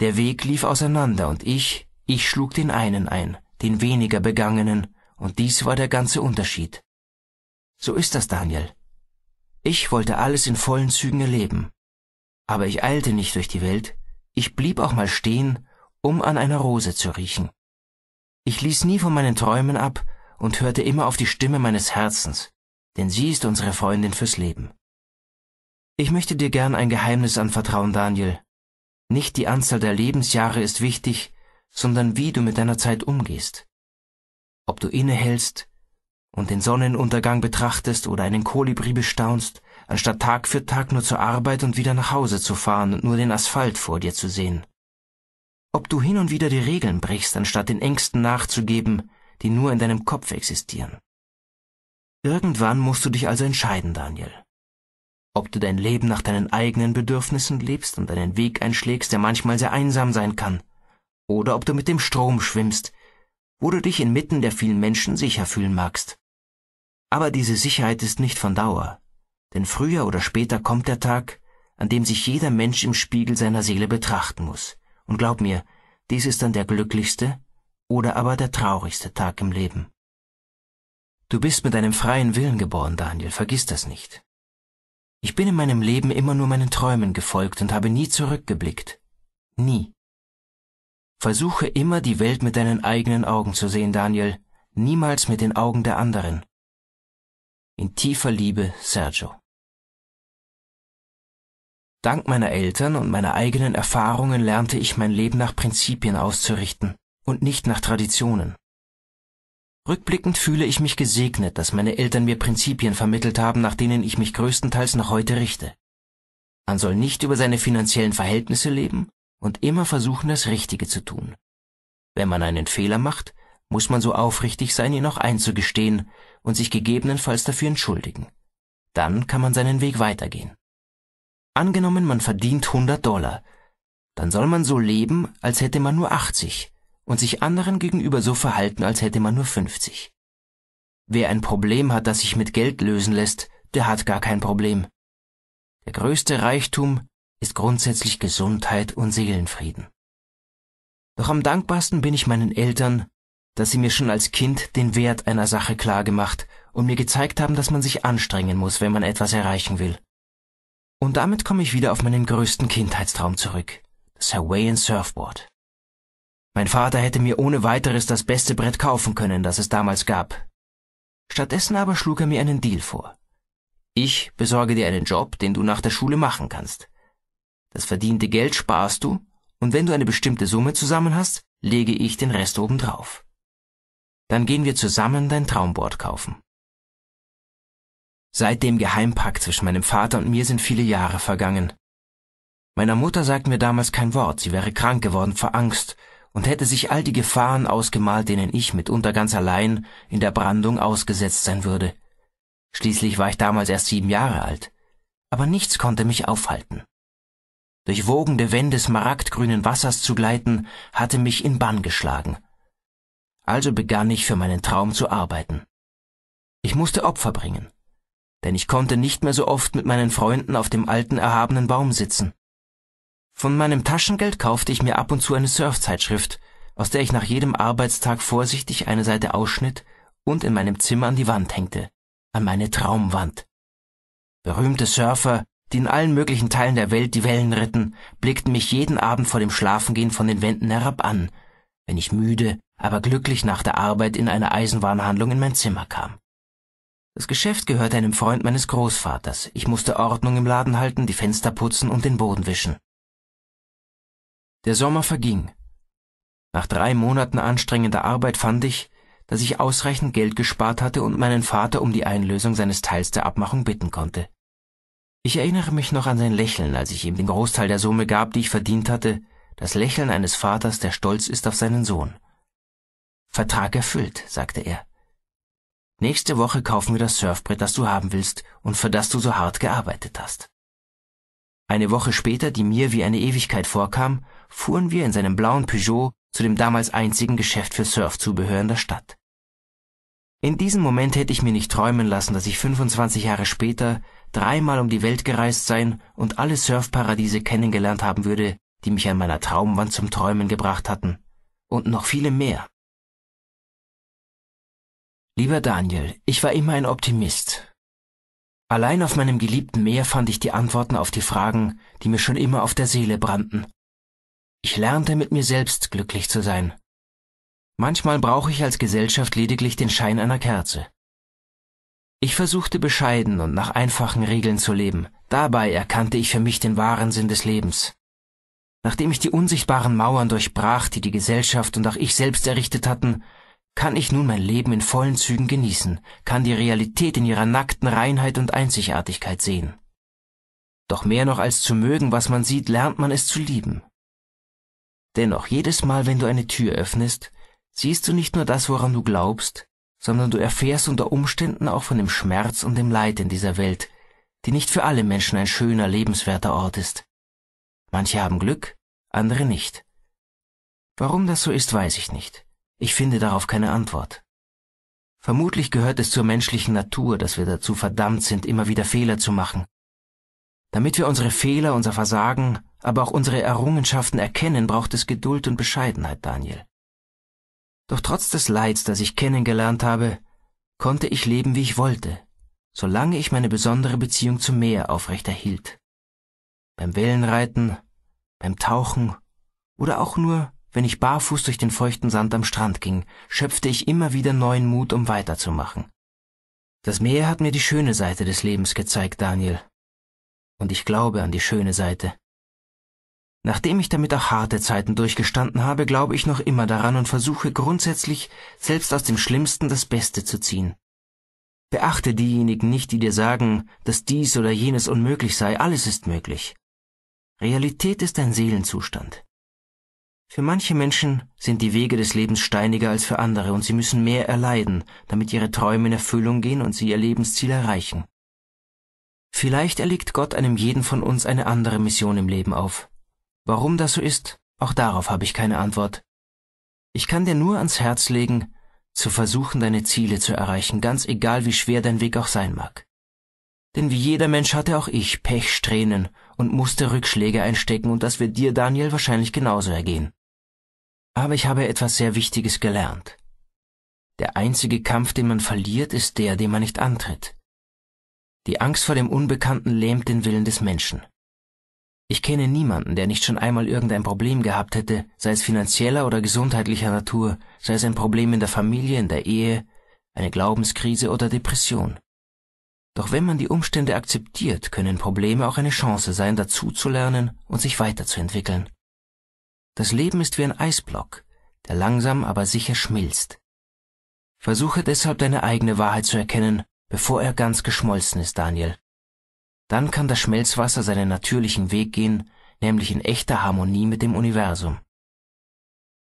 Der Weg lief auseinander und ich, ich schlug den einen ein, den weniger begangenen, und dies war der ganze Unterschied. So ist das, Daniel. Ich wollte alles in vollen Zügen erleben. Aber ich eilte nicht durch die Welt, ich blieb auch mal stehen, um an einer Rose zu riechen. Ich ließ nie von meinen Träumen ab und hörte immer auf die Stimme meines Herzens, denn sie ist unsere Freundin fürs Leben. Ich möchte dir gern ein Geheimnis anvertrauen, Daniel. Nicht die Anzahl der Lebensjahre ist wichtig, sondern wie du mit deiner Zeit umgehst. Ob du innehältst und den Sonnenuntergang betrachtest oder einen Kolibri bestaunst, anstatt Tag für Tag nur zur Arbeit und wieder nach Hause zu fahren und nur den Asphalt vor dir zu sehen. Ob du hin und wieder die Regeln brichst, anstatt den Ängsten nachzugeben, die nur in deinem Kopf existieren. Irgendwann musst du dich also entscheiden, Daniel. Ob du dein Leben nach deinen eigenen Bedürfnissen lebst und einen Weg einschlägst, der manchmal sehr einsam sein kann, oder ob du mit dem Strom schwimmst, wo du dich inmitten der vielen Menschen sicher fühlen magst. Aber diese Sicherheit ist nicht von Dauer, denn früher oder später kommt der Tag, an dem sich jeder Mensch im Spiegel seiner Seele betrachten muss. Und glaub mir, dies ist dann der glücklichste oder aber der traurigste Tag im Leben. Du bist mit einem freien Willen geboren, Daniel, vergiss das nicht. Ich bin in meinem Leben immer nur meinen Träumen gefolgt und habe nie zurückgeblickt. Nie. Versuche immer die Welt mit deinen eigenen Augen zu sehen, Daniel, niemals mit den Augen der anderen. In tiefer Liebe, Sergio. Dank meiner Eltern und meiner eigenen Erfahrungen lernte ich mein Leben nach Prinzipien auszurichten und nicht nach Traditionen. Rückblickend fühle ich mich gesegnet, dass meine Eltern mir Prinzipien vermittelt haben, nach denen ich mich größtenteils noch heute richte. Man soll nicht über seine finanziellen Verhältnisse leben und immer versuchen, das Richtige zu tun. Wenn man einen Fehler macht, muss man so aufrichtig sein, ihn auch einzugestehen und sich gegebenenfalls dafür entschuldigen. Dann kann man seinen Weg weitergehen. Angenommen, man verdient 100 Dollar, dann soll man so leben, als hätte man nur 80 und sich anderen gegenüber so verhalten, als hätte man nur 50. Wer ein Problem hat, das sich mit Geld lösen lässt, der hat gar kein Problem. Der größte Reichtum ist grundsätzlich Gesundheit und Seelenfrieden. Doch am dankbarsten bin ich meinen Eltern, dass sie mir schon als Kind den Wert einer Sache klar gemacht und mir gezeigt haben, dass man sich anstrengen muss, wenn man etwas erreichen will. Und damit komme ich wieder auf meinen größten Kindheitstraum zurück, das Hawaiian Surfboard. Mein Vater hätte mir ohne weiteres das beste Brett kaufen können, das es damals gab. Stattdessen aber schlug er mir einen Deal vor. Ich besorge dir einen Job, den du nach der Schule machen kannst. Das verdiente Geld sparst du, und wenn du eine bestimmte Summe zusammen hast, lege ich den Rest obendrauf. Dann gehen wir zusammen dein Traumboard kaufen. Seit dem Geheimpakt zwischen meinem Vater und mir sind viele Jahre vergangen. Meiner Mutter sagt mir damals kein Wort, sie wäre krank geworden vor Angst, und hätte sich all die Gefahren ausgemalt, denen ich mitunter ganz allein in der Brandung ausgesetzt sein würde. Schließlich war ich damals erst sieben Jahre alt, aber nichts konnte mich aufhalten. Durch wogende Wände smaragdgrünen Wassers zu gleiten, hatte mich in Bann geschlagen. Also begann ich für meinen Traum zu arbeiten. Ich musste Opfer bringen, denn ich konnte nicht mehr so oft mit meinen Freunden auf dem alten erhabenen Baum sitzen. Von meinem Taschengeld kaufte ich mir ab und zu eine Surfzeitschrift, aus der ich nach jedem Arbeitstag vorsichtig eine Seite ausschnitt und in meinem Zimmer an die Wand hängte, an meine Traumwand. Berühmte Surfer, die in allen möglichen Teilen der Welt die Wellen ritten, blickten mich jeden Abend vor dem Schlafengehen von den Wänden herab an, wenn ich müde, aber glücklich nach der Arbeit in einer Eisenwarenhandlung in mein Zimmer kam. Das Geschäft gehörte einem Freund meines Großvaters, ich musste Ordnung im Laden halten, die Fenster putzen und den Boden wischen. Der Sommer verging. Nach drei Monaten anstrengender Arbeit fand ich, dass ich ausreichend Geld gespart hatte und meinen Vater um die Einlösung seines Teils der Abmachung bitten konnte. Ich erinnere mich noch an sein Lächeln, als ich ihm den Großteil der Summe gab, die ich verdient hatte, das Lächeln eines Vaters, der stolz ist auf seinen Sohn. Vertrag erfüllt, sagte er. Nächste Woche kaufen wir das Surfbrett, das du haben willst und für das du so hart gearbeitet hast. Eine Woche später, die mir wie eine Ewigkeit vorkam, fuhren wir in seinem blauen Peugeot zu dem damals einzigen Geschäft für Surfzubehör in der Stadt. In diesem Moment hätte ich mir nicht träumen lassen, dass ich 25 Jahre später dreimal um die Welt gereist sein und alle Surfparadiese kennengelernt haben würde, die mich an meiner Traumwand zum Träumen gebracht hatten. Und noch viele mehr. Lieber Daniel, ich war immer ein Optimist. Allein auf meinem geliebten Meer fand ich die Antworten auf die Fragen, die mir schon immer auf der Seele brannten ich lernte mit mir selbst glücklich zu sein. Manchmal brauche ich als Gesellschaft lediglich den Schein einer Kerze. Ich versuchte bescheiden und nach einfachen Regeln zu leben, dabei erkannte ich für mich den wahren Sinn des Lebens. Nachdem ich die unsichtbaren Mauern durchbrach, die die Gesellschaft und auch ich selbst errichtet hatten, kann ich nun mein Leben in vollen Zügen genießen, kann die Realität in ihrer nackten Reinheit und Einzigartigkeit sehen. Doch mehr noch als zu mögen, was man sieht, lernt man es zu lieben. Dennoch, jedes Mal, wenn du eine Tür öffnest, siehst du nicht nur das, woran du glaubst, sondern du erfährst unter Umständen auch von dem Schmerz und dem Leid in dieser Welt, die nicht für alle Menschen ein schöner, lebenswerter Ort ist. Manche haben Glück, andere nicht. Warum das so ist, weiß ich nicht. Ich finde darauf keine Antwort. Vermutlich gehört es zur menschlichen Natur, dass wir dazu verdammt sind, immer wieder Fehler zu machen. Damit wir unsere Fehler, unser Versagen, aber auch unsere Errungenschaften erkennen, braucht es Geduld und Bescheidenheit, Daniel. Doch trotz des Leids, das ich kennengelernt habe, konnte ich leben, wie ich wollte, solange ich meine besondere Beziehung zum Meer aufrechterhielt. Beim Wellenreiten, beim Tauchen oder auch nur, wenn ich barfuß durch den feuchten Sand am Strand ging, schöpfte ich immer wieder neuen Mut, um weiterzumachen. Das Meer hat mir die schöne Seite des Lebens gezeigt, Daniel. Und ich glaube an die schöne Seite. Nachdem ich damit auch harte Zeiten durchgestanden habe, glaube ich noch immer daran und versuche grundsätzlich, selbst aus dem Schlimmsten das Beste zu ziehen. Beachte diejenigen nicht, die dir sagen, dass dies oder jenes unmöglich sei, alles ist möglich. Realität ist ein Seelenzustand. Für manche Menschen sind die Wege des Lebens steiniger als für andere und sie müssen mehr erleiden, damit ihre Träume in Erfüllung gehen und sie ihr Lebensziel erreichen. Vielleicht erlegt Gott einem jeden von uns eine andere Mission im Leben auf, Warum das so ist, auch darauf habe ich keine Antwort. Ich kann dir nur ans Herz legen, zu versuchen, deine Ziele zu erreichen, ganz egal wie schwer dein Weg auch sein mag. Denn wie jeder Mensch hatte auch ich Pechsträhnen und musste Rückschläge einstecken und das wird dir, Daniel, wahrscheinlich genauso ergehen. Aber ich habe etwas sehr Wichtiges gelernt. Der einzige Kampf, den man verliert, ist der, den man nicht antritt. Die Angst vor dem Unbekannten lähmt den Willen des Menschen. Ich kenne niemanden, der nicht schon einmal irgendein Problem gehabt hätte, sei es finanzieller oder gesundheitlicher Natur, sei es ein Problem in der Familie, in der Ehe, eine Glaubenskrise oder Depression. Doch wenn man die Umstände akzeptiert, können Probleme auch eine Chance sein, dazuzulernen und sich weiterzuentwickeln. Das Leben ist wie ein Eisblock, der langsam aber sicher schmilzt. Versuche deshalb deine eigene Wahrheit zu erkennen, bevor er ganz geschmolzen ist, Daniel. Dann kann das Schmelzwasser seinen natürlichen Weg gehen, nämlich in echter Harmonie mit dem Universum.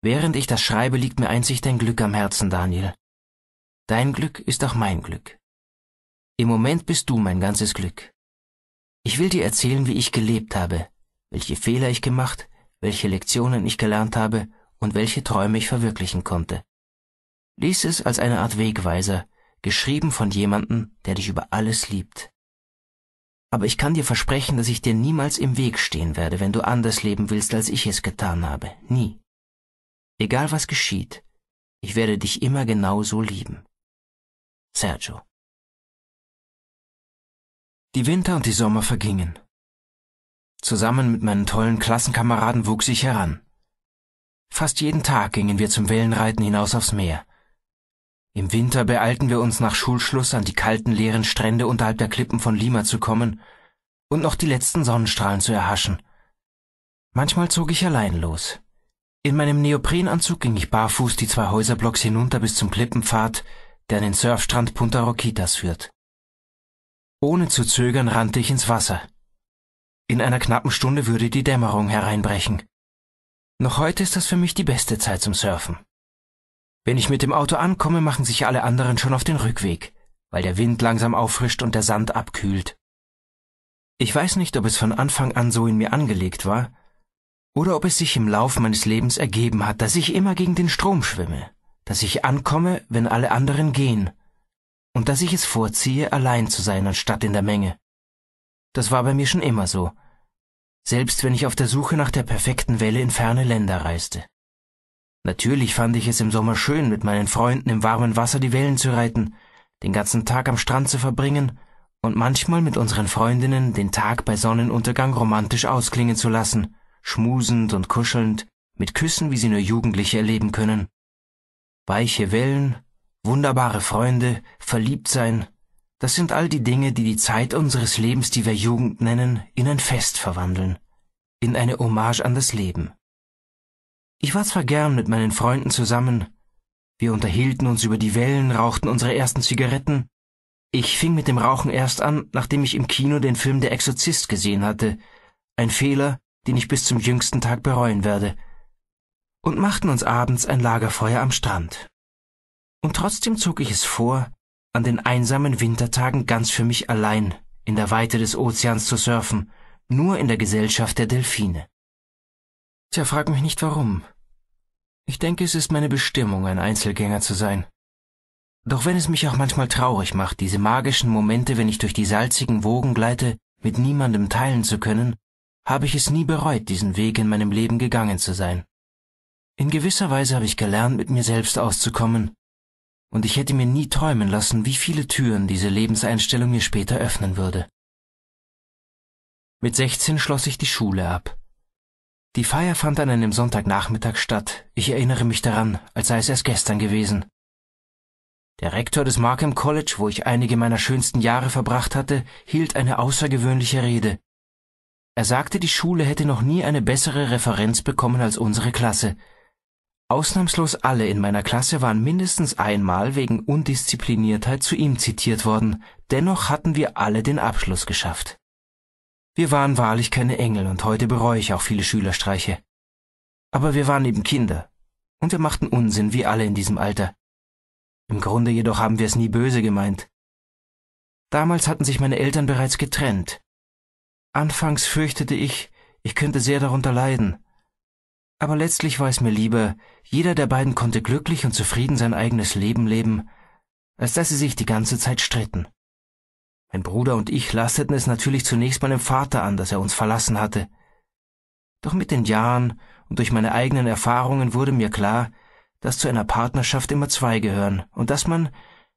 Während ich das schreibe, liegt mir einzig dein Glück am Herzen, Daniel. Dein Glück ist auch mein Glück. Im Moment bist du mein ganzes Glück. Ich will dir erzählen, wie ich gelebt habe, welche Fehler ich gemacht, welche Lektionen ich gelernt habe und welche Träume ich verwirklichen konnte. Lies es als eine Art Wegweiser, geschrieben von jemandem, der dich über alles liebt aber ich kann dir versprechen, dass ich dir niemals im Weg stehen werde, wenn du anders leben willst, als ich es getan habe. Nie. Egal was geschieht, ich werde dich immer genau so lieben. Sergio. Die Winter und die Sommer vergingen. Zusammen mit meinen tollen Klassenkameraden wuchs ich heran. Fast jeden Tag gingen wir zum Wellenreiten hinaus aufs Meer. Im Winter beeilten wir uns nach Schulschluss an die kalten leeren Strände unterhalb der Klippen von Lima zu kommen und noch die letzten Sonnenstrahlen zu erhaschen. Manchmal zog ich allein los. In meinem Neoprenanzug ging ich barfuß die zwei Häuserblocks hinunter bis zum Klippenpfad, der an den Surfstrand Punta Roquitas führt. Ohne zu zögern rannte ich ins Wasser. In einer knappen Stunde würde die Dämmerung hereinbrechen. Noch heute ist das für mich die beste Zeit zum Surfen. Wenn ich mit dem Auto ankomme, machen sich alle anderen schon auf den Rückweg, weil der Wind langsam auffrischt und der Sand abkühlt. Ich weiß nicht, ob es von Anfang an so in mir angelegt war, oder ob es sich im Lauf meines Lebens ergeben hat, dass ich immer gegen den Strom schwimme, dass ich ankomme, wenn alle anderen gehen, und dass ich es vorziehe, allein zu sein, anstatt in der Menge. Das war bei mir schon immer so, selbst wenn ich auf der Suche nach der perfekten Welle in ferne Länder reiste. Natürlich fand ich es im Sommer schön, mit meinen Freunden im warmen Wasser die Wellen zu reiten, den ganzen Tag am Strand zu verbringen und manchmal mit unseren Freundinnen den Tag bei Sonnenuntergang romantisch ausklingen zu lassen, schmusend und kuschelnd, mit Küssen, wie sie nur Jugendliche erleben können. Weiche Wellen, wunderbare Freunde, verliebt sein, das sind all die Dinge, die die Zeit unseres Lebens, die wir Jugend nennen, in ein Fest verwandeln, in eine Hommage an das Leben. Ich war zwar gern mit meinen Freunden zusammen, wir unterhielten uns über die Wellen, rauchten unsere ersten Zigaretten. Ich fing mit dem Rauchen erst an, nachdem ich im Kino den Film Der Exorzist gesehen hatte, ein Fehler, den ich bis zum jüngsten Tag bereuen werde, und machten uns abends ein Lagerfeuer am Strand. Und trotzdem zog ich es vor, an den einsamen Wintertagen ganz für mich allein in der Weite des Ozeans zu surfen, nur in der Gesellschaft der Delfine. Tja, frag mich nicht warum. Ich denke, es ist meine Bestimmung, ein Einzelgänger zu sein. Doch wenn es mich auch manchmal traurig macht, diese magischen Momente, wenn ich durch die salzigen Wogen gleite, mit niemandem teilen zu können, habe ich es nie bereut, diesen Weg in meinem Leben gegangen zu sein. In gewisser Weise habe ich gelernt, mit mir selbst auszukommen, und ich hätte mir nie träumen lassen, wie viele Türen diese Lebenseinstellung mir später öffnen würde. Mit 16 schloss ich die Schule ab. Die Feier fand an einem Sonntagnachmittag statt. Ich erinnere mich daran, als sei es erst gestern gewesen. Der Rektor des Markham College, wo ich einige meiner schönsten Jahre verbracht hatte, hielt eine außergewöhnliche Rede. Er sagte, die Schule hätte noch nie eine bessere Referenz bekommen als unsere Klasse. Ausnahmslos alle in meiner Klasse waren mindestens einmal wegen Undiszipliniertheit zu ihm zitiert worden, dennoch hatten wir alle den Abschluss geschafft. Wir waren wahrlich keine Engel und heute bereue ich auch viele Schülerstreiche. Aber wir waren eben Kinder und wir machten Unsinn wie alle in diesem Alter. Im Grunde jedoch haben wir es nie böse gemeint. Damals hatten sich meine Eltern bereits getrennt. Anfangs fürchtete ich, ich könnte sehr darunter leiden. Aber letztlich war es mir lieber, jeder der beiden konnte glücklich und zufrieden sein eigenes Leben leben, als dass sie sich die ganze Zeit stritten. Mein Bruder und ich lasteten es natürlich zunächst meinem Vater an, dass er uns verlassen hatte. Doch mit den Jahren und durch meine eigenen Erfahrungen wurde mir klar, dass zu einer Partnerschaft immer zwei gehören und dass man,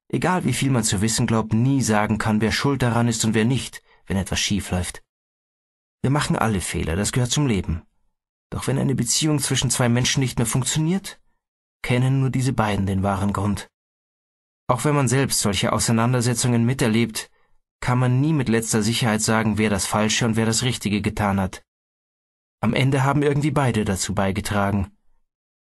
egal wie viel man zu wissen glaubt, nie sagen kann, wer schuld daran ist und wer nicht, wenn etwas schief läuft. Wir machen alle Fehler, das gehört zum Leben. Doch wenn eine Beziehung zwischen zwei Menschen nicht mehr funktioniert, kennen nur diese beiden den wahren Grund. Auch wenn man selbst solche Auseinandersetzungen miterlebt, kann man nie mit letzter Sicherheit sagen, wer das Falsche und wer das Richtige getan hat. Am Ende haben irgendwie beide dazu beigetragen.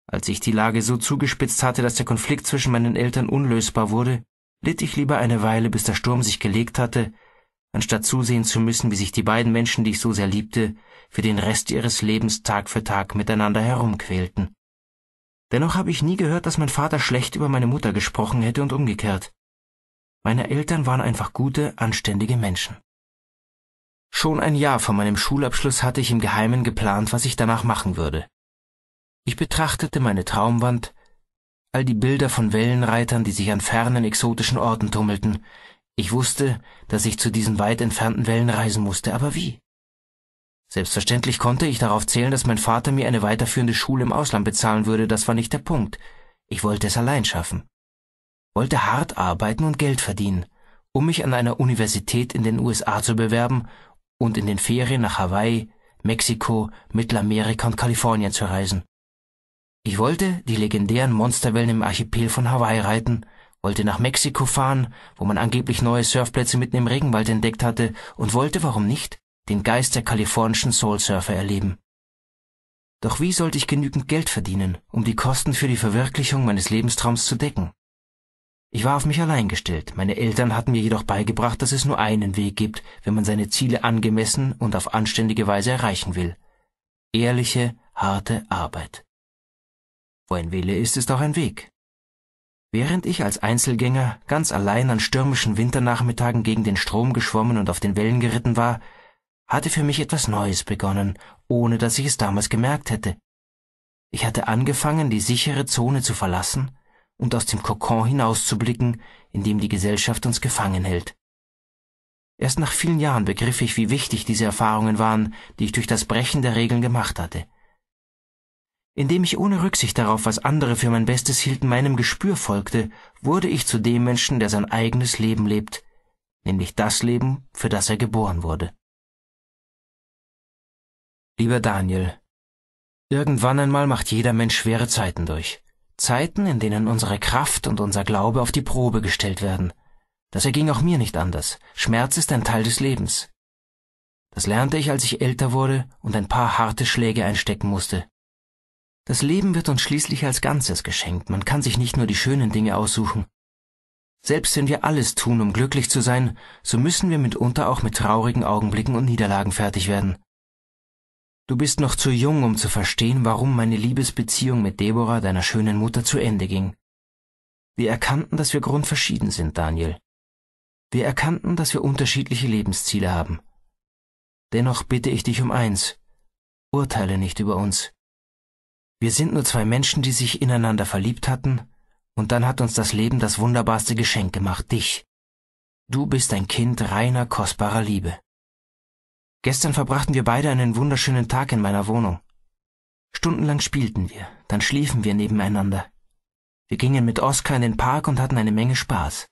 Als ich die Lage so zugespitzt hatte, dass der Konflikt zwischen meinen Eltern unlösbar wurde, litt ich lieber eine Weile, bis der Sturm sich gelegt hatte, anstatt zusehen zu müssen, wie sich die beiden Menschen, die ich so sehr liebte, für den Rest ihres Lebens Tag für Tag miteinander herumquälten. Dennoch habe ich nie gehört, dass mein Vater schlecht über meine Mutter gesprochen hätte und umgekehrt. Meine Eltern waren einfach gute, anständige Menschen. Schon ein Jahr vor meinem Schulabschluss hatte ich im Geheimen geplant, was ich danach machen würde. Ich betrachtete meine Traumwand, all die Bilder von Wellenreitern, die sich an fernen exotischen Orten tummelten. Ich wusste, dass ich zu diesen weit entfernten Wellen reisen musste, aber wie? Selbstverständlich konnte ich darauf zählen, dass mein Vater mir eine weiterführende Schule im Ausland bezahlen würde, das war nicht der Punkt. Ich wollte es allein schaffen wollte hart arbeiten und Geld verdienen, um mich an einer Universität in den USA zu bewerben und in den Ferien nach Hawaii, Mexiko, Mittelamerika und Kalifornien zu reisen. Ich wollte die legendären Monsterwellen im Archipel von Hawaii reiten, wollte nach Mexiko fahren, wo man angeblich neue Surfplätze mitten im Regenwald entdeckt hatte, und wollte, warum nicht, den Geist der kalifornischen Soulsurfer erleben. Doch wie sollte ich genügend Geld verdienen, um die Kosten für die Verwirklichung meines Lebenstraums zu decken? Ich war auf mich allein gestellt. Meine Eltern hatten mir jedoch beigebracht, dass es nur einen Weg gibt, wenn man seine Ziele angemessen und auf anständige Weise erreichen will. Ehrliche, harte Arbeit. Wo ein Wille ist, ist auch ein Weg. Während ich als Einzelgänger ganz allein an stürmischen Winternachmittagen gegen den Strom geschwommen und auf den Wellen geritten war, hatte für mich etwas Neues begonnen, ohne dass ich es damals gemerkt hätte. Ich hatte angefangen, die sichere Zone zu verlassen, und aus dem Kokon hinauszublicken, in dem die Gesellschaft uns gefangen hält. Erst nach vielen Jahren begriff ich, wie wichtig diese Erfahrungen waren, die ich durch das Brechen der Regeln gemacht hatte. Indem ich ohne Rücksicht darauf, was andere für mein Bestes hielten, meinem Gespür folgte, wurde ich zu dem Menschen, der sein eigenes Leben lebt, nämlich das Leben, für das er geboren wurde. Lieber Daniel, irgendwann einmal macht jeder Mensch schwere Zeiten durch. Zeiten, in denen unsere Kraft und unser Glaube auf die Probe gestellt werden. Das erging auch mir nicht anders. Schmerz ist ein Teil des Lebens. Das lernte ich, als ich älter wurde und ein paar harte Schläge einstecken musste. Das Leben wird uns schließlich als Ganzes geschenkt, man kann sich nicht nur die schönen Dinge aussuchen. Selbst wenn wir alles tun, um glücklich zu sein, so müssen wir mitunter auch mit traurigen Augenblicken und Niederlagen fertig werden. Du bist noch zu jung, um zu verstehen, warum meine Liebesbeziehung mit Deborah, deiner schönen Mutter, zu Ende ging. Wir erkannten, dass wir grundverschieden sind, Daniel. Wir erkannten, dass wir unterschiedliche Lebensziele haben. Dennoch bitte ich dich um eins. Urteile nicht über uns. Wir sind nur zwei Menschen, die sich ineinander verliebt hatten, und dann hat uns das Leben das wunderbarste Geschenk gemacht, dich. Du bist ein Kind reiner, kostbarer Liebe. Gestern verbrachten wir beide einen wunderschönen Tag in meiner Wohnung. Stundenlang spielten wir, dann schliefen wir nebeneinander. Wir gingen mit Oskar in den Park und hatten eine Menge Spaß.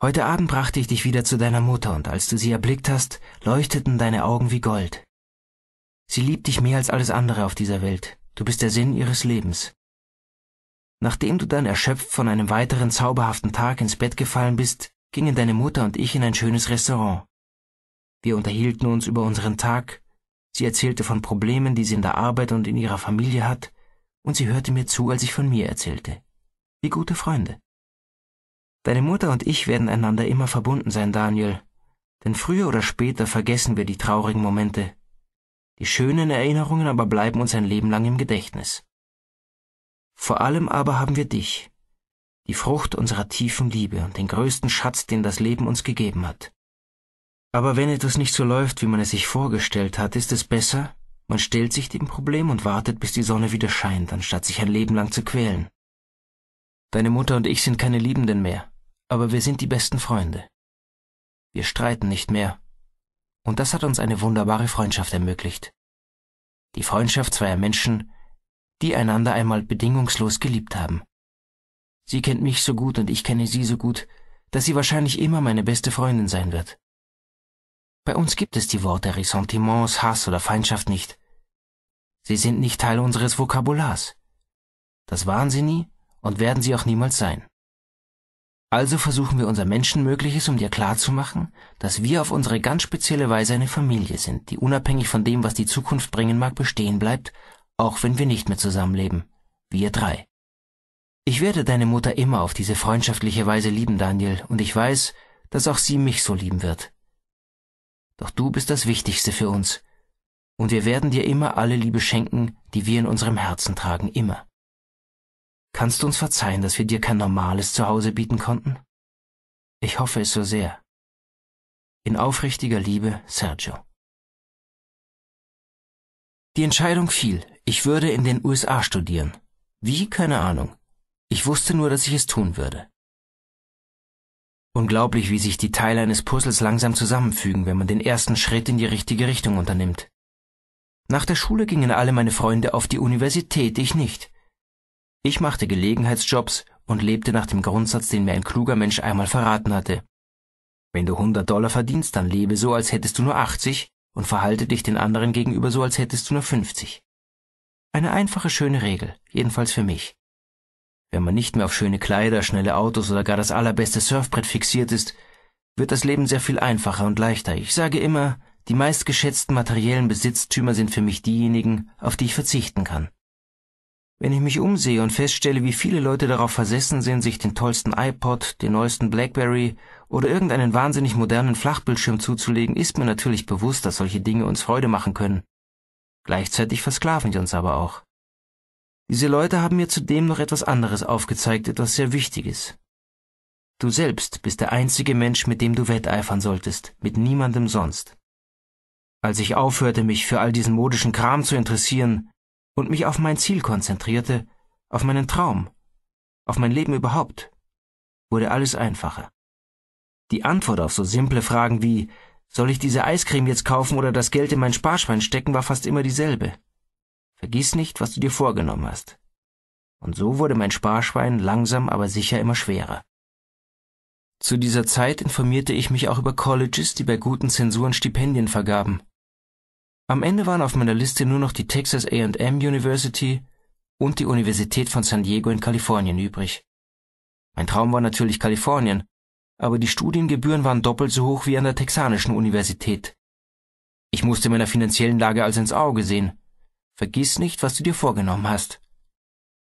Heute Abend brachte ich dich wieder zu deiner Mutter und als du sie erblickt hast, leuchteten deine Augen wie Gold. Sie liebt dich mehr als alles andere auf dieser Welt. Du bist der Sinn ihres Lebens. Nachdem du dann erschöpft von einem weiteren zauberhaften Tag ins Bett gefallen bist, gingen deine Mutter und ich in ein schönes Restaurant. Wir unterhielten uns über unseren Tag, sie erzählte von Problemen, die sie in der Arbeit und in ihrer Familie hat, und sie hörte mir zu, als ich von mir erzählte. Wie gute Freunde. Deine Mutter und ich werden einander immer verbunden sein, Daniel, denn früher oder später vergessen wir die traurigen Momente. Die schönen Erinnerungen aber bleiben uns ein Leben lang im Gedächtnis. Vor allem aber haben wir dich, die Frucht unserer tiefen Liebe und den größten Schatz, den das Leben uns gegeben hat. Aber wenn etwas nicht so läuft, wie man es sich vorgestellt hat, ist es besser, man stellt sich dem Problem und wartet, bis die Sonne wieder scheint, anstatt sich ein Leben lang zu quälen. Deine Mutter und ich sind keine Liebenden mehr, aber wir sind die besten Freunde. Wir streiten nicht mehr. Und das hat uns eine wunderbare Freundschaft ermöglicht. Die Freundschaft zweier Menschen, die einander einmal bedingungslos geliebt haben. Sie kennt mich so gut und ich kenne sie so gut, dass sie wahrscheinlich immer meine beste Freundin sein wird. Bei uns gibt es die Worte Ressentiments, Hass oder Feindschaft nicht. Sie sind nicht Teil unseres Vokabulars. Das waren sie nie und werden sie auch niemals sein. Also versuchen wir unser Menschenmögliches, um dir klarzumachen, dass wir auf unsere ganz spezielle Weise eine Familie sind, die unabhängig von dem, was die Zukunft bringen mag, bestehen bleibt, auch wenn wir nicht mehr zusammenleben. Wir drei. Ich werde deine Mutter immer auf diese freundschaftliche Weise lieben, Daniel, und ich weiß, dass auch sie mich so lieben wird doch du bist das Wichtigste für uns. Und wir werden dir immer alle Liebe schenken, die wir in unserem Herzen tragen, immer. Kannst du uns verzeihen, dass wir dir kein normales Zuhause bieten konnten? Ich hoffe es so sehr. In aufrichtiger Liebe, Sergio. Die Entscheidung fiel, ich würde in den USA studieren. Wie, keine Ahnung. Ich wusste nur, dass ich es tun würde. Unglaublich, wie sich die Teile eines Puzzles langsam zusammenfügen, wenn man den ersten Schritt in die richtige Richtung unternimmt. Nach der Schule gingen alle meine Freunde auf die Universität, ich nicht. Ich machte Gelegenheitsjobs und lebte nach dem Grundsatz, den mir ein kluger Mensch einmal verraten hatte. Wenn du 100 Dollar verdienst, dann lebe so, als hättest du nur 80 und verhalte dich den anderen gegenüber so, als hättest du nur 50. Eine einfache, schöne Regel, jedenfalls für mich. Wenn man nicht mehr auf schöne Kleider, schnelle Autos oder gar das allerbeste Surfbrett fixiert ist, wird das Leben sehr viel einfacher und leichter. Ich sage immer, die meistgeschätzten materiellen Besitztümer sind für mich diejenigen, auf die ich verzichten kann. Wenn ich mich umsehe und feststelle, wie viele Leute darauf versessen sind, sich den tollsten iPod, den neuesten Blackberry oder irgendeinen wahnsinnig modernen Flachbildschirm zuzulegen, ist mir natürlich bewusst, dass solche Dinge uns Freude machen können. Gleichzeitig versklaven sie uns aber auch. Diese Leute haben mir zudem noch etwas anderes aufgezeigt, etwas sehr Wichtiges. Du selbst bist der einzige Mensch, mit dem du wetteifern solltest, mit niemandem sonst. Als ich aufhörte, mich für all diesen modischen Kram zu interessieren und mich auf mein Ziel konzentrierte, auf meinen Traum, auf mein Leben überhaupt, wurde alles einfacher. Die Antwort auf so simple Fragen wie soll ich diese Eiscreme jetzt kaufen oder das Geld in mein Sparschwein stecken, war fast immer dieselbe. Vergiss nicht, was du dir vorgenommen hast. Und so wurde mein Sparschwein langsam aber sicher immer schwerer. Zu dieser Zeit informierte ich mich auch über Colleges, die bei guten Zensuren Stipendien vergaben. Am Ende waren auf meiner Liste nur noch die Texas AM University und die Universität von San Diego in Kalifornien übrig. Mein Traum war natürlich Kalifornien, aber die Studiengebühren waren doppelt so hoch wie an der texanischen Universität. Ich musste meiner finanziellen Lage also ins Auge sehen Vergiss nicht, was du dir vorgenommen hast.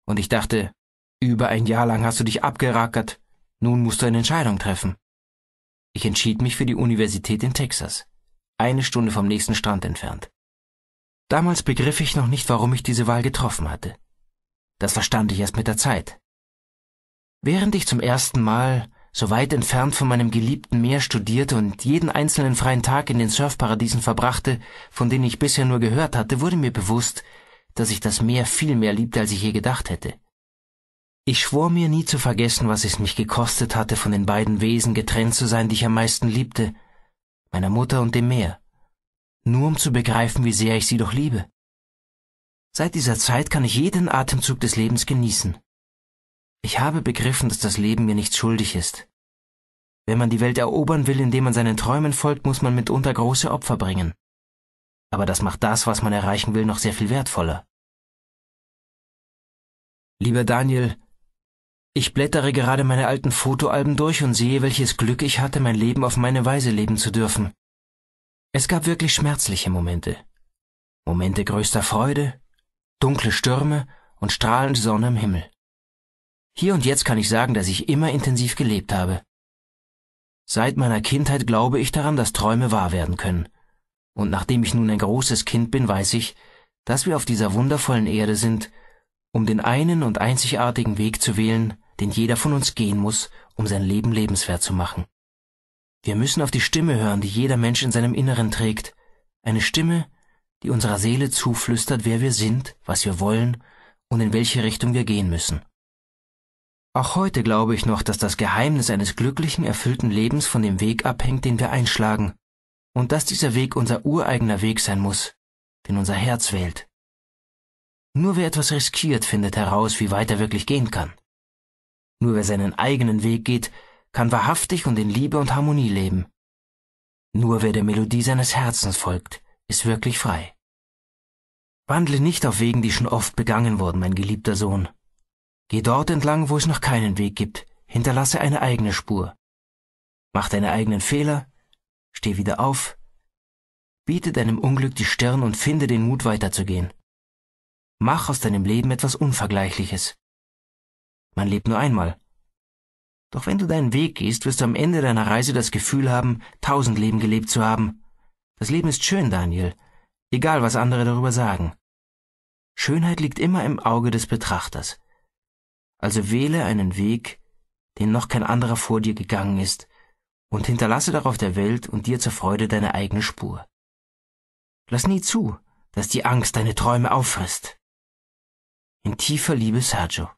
Und ich dachte, über ein Jahr lang hast du dich abgerackert, nun musst du eine Entscheidung treffen. Ich entschied mich für die Universität in Texas, eine Stunde vom nächsten Strand entfernt. Damals begriff ich noch nicht, warum ich diese Wahl getroffen hatte. Das verstand ich erst mit der Zeit. Während ich zum ersten Mal so weit entfernt von meinem geliebten Meer studierte und jeden einzelnen freien Tag in den Surfparadiesen verbrachte, von denen ich bisher nur gehört hatte, wurde mir bewusst, dass ich das Meer viel mehr liebte, als ich je gedacht hätte. Ich schwor mir nie zu vergessen, was es mich gekostet hatte, von den beiden Wesen getrennt zu sein, die ich am meisten liebte, meiner Mutter und dem Meer, nur um zu begreifen, wie sehr ich sie doch liebe. Seit dieser Zeit kann ich jeden Atemzug des Lebens genießen. Ich habe begriffen, dass das Leben mir nichts schuldig ist. Wenn man die Welt erobern will, indem man seinen Träumen folgt, muss man mitunter große Opfer bringen. Aber das macht das, was man erreichen will, noch sehr viel wertvoller. Lieber Daniel, ich blättere gerade meine alten Fotoalben durch und sehe, welches Glück ich hatte, mein Leben auf meine Weise leben zu dürfen. Es gab wirklich schmerzliche Momente. Momente größter Freude, dunkle Stürme und strahlende Sonne im Himmel. Hier und jetzt kann ich sagen, dass ich immer intensiv gelebt habe. Seit meiner Kindheit glaube ich daran, dass Träume wahr werden können. Und nachdem ich nun ein großes Kind bin, weiß ich, dass wir auf dieser wundervollen Erde sind, um den einen und einzigartigen Weg zu wählen, den jeder von uns gehen muss, um sein Leben lebenswert zu machen. Wir müssen auf die Stimme hören, die jeder Mensch in seinem Inneren trägt, eine Stimme, die unserer Seele zuflüstert, wer wir sind, was wir wollen und in welche Richtung wir gehen müssen. Auch heute glaube ich noch, dass das Geheimnis eines glücklichen, erfüllten Lebens von dem Weg abhängt, den wir einschlagen, und dass dieser Weg unser ureigener Weg sein muss, den unser Herz wählt. Nur wer etwas riskiert, findet heraus, wie weit er wirklich gehen kann. Nur wer seinen eigenen Weg geht, kann wahrhaftig und in Liebe und Harmonie leben. Nur wer der Melodie seines Herzens folgt, ist wirklich frei. Wandle nicht auf Wegen, die schon oft begangen wurden, mein geliebter Sohn, Geh dort entlang, wo es noch keinen Weg gibt, hinterlasse eine eigene Spur. Mach deine eigenen Fehler, steh wieder auf, biete deinem Unglück die Stirn und finde den Mut weiterzugehen. Mach aus deinem Leben etwas Unvergleichliches. Man lebt nur einmal. Doch wenn du deinen Weg gehst, wirst du am Ende deiner Reise das Gefühl haben, tausend Leben gelebt zu haben. Das Leben ist schön, Daniel, egal was andere darüber sagen. Schönheit liegt immer im Auge des Betrachters. Also wähle einen Weg, den noch kein anderer vor dir gegangen ist, und hinterlasse darauf der Welt und dir zur Freude deine eigene Spur. Lass nie zu, dass die Angst deine Träume auffrisst. In tiefer Liebe Sergio.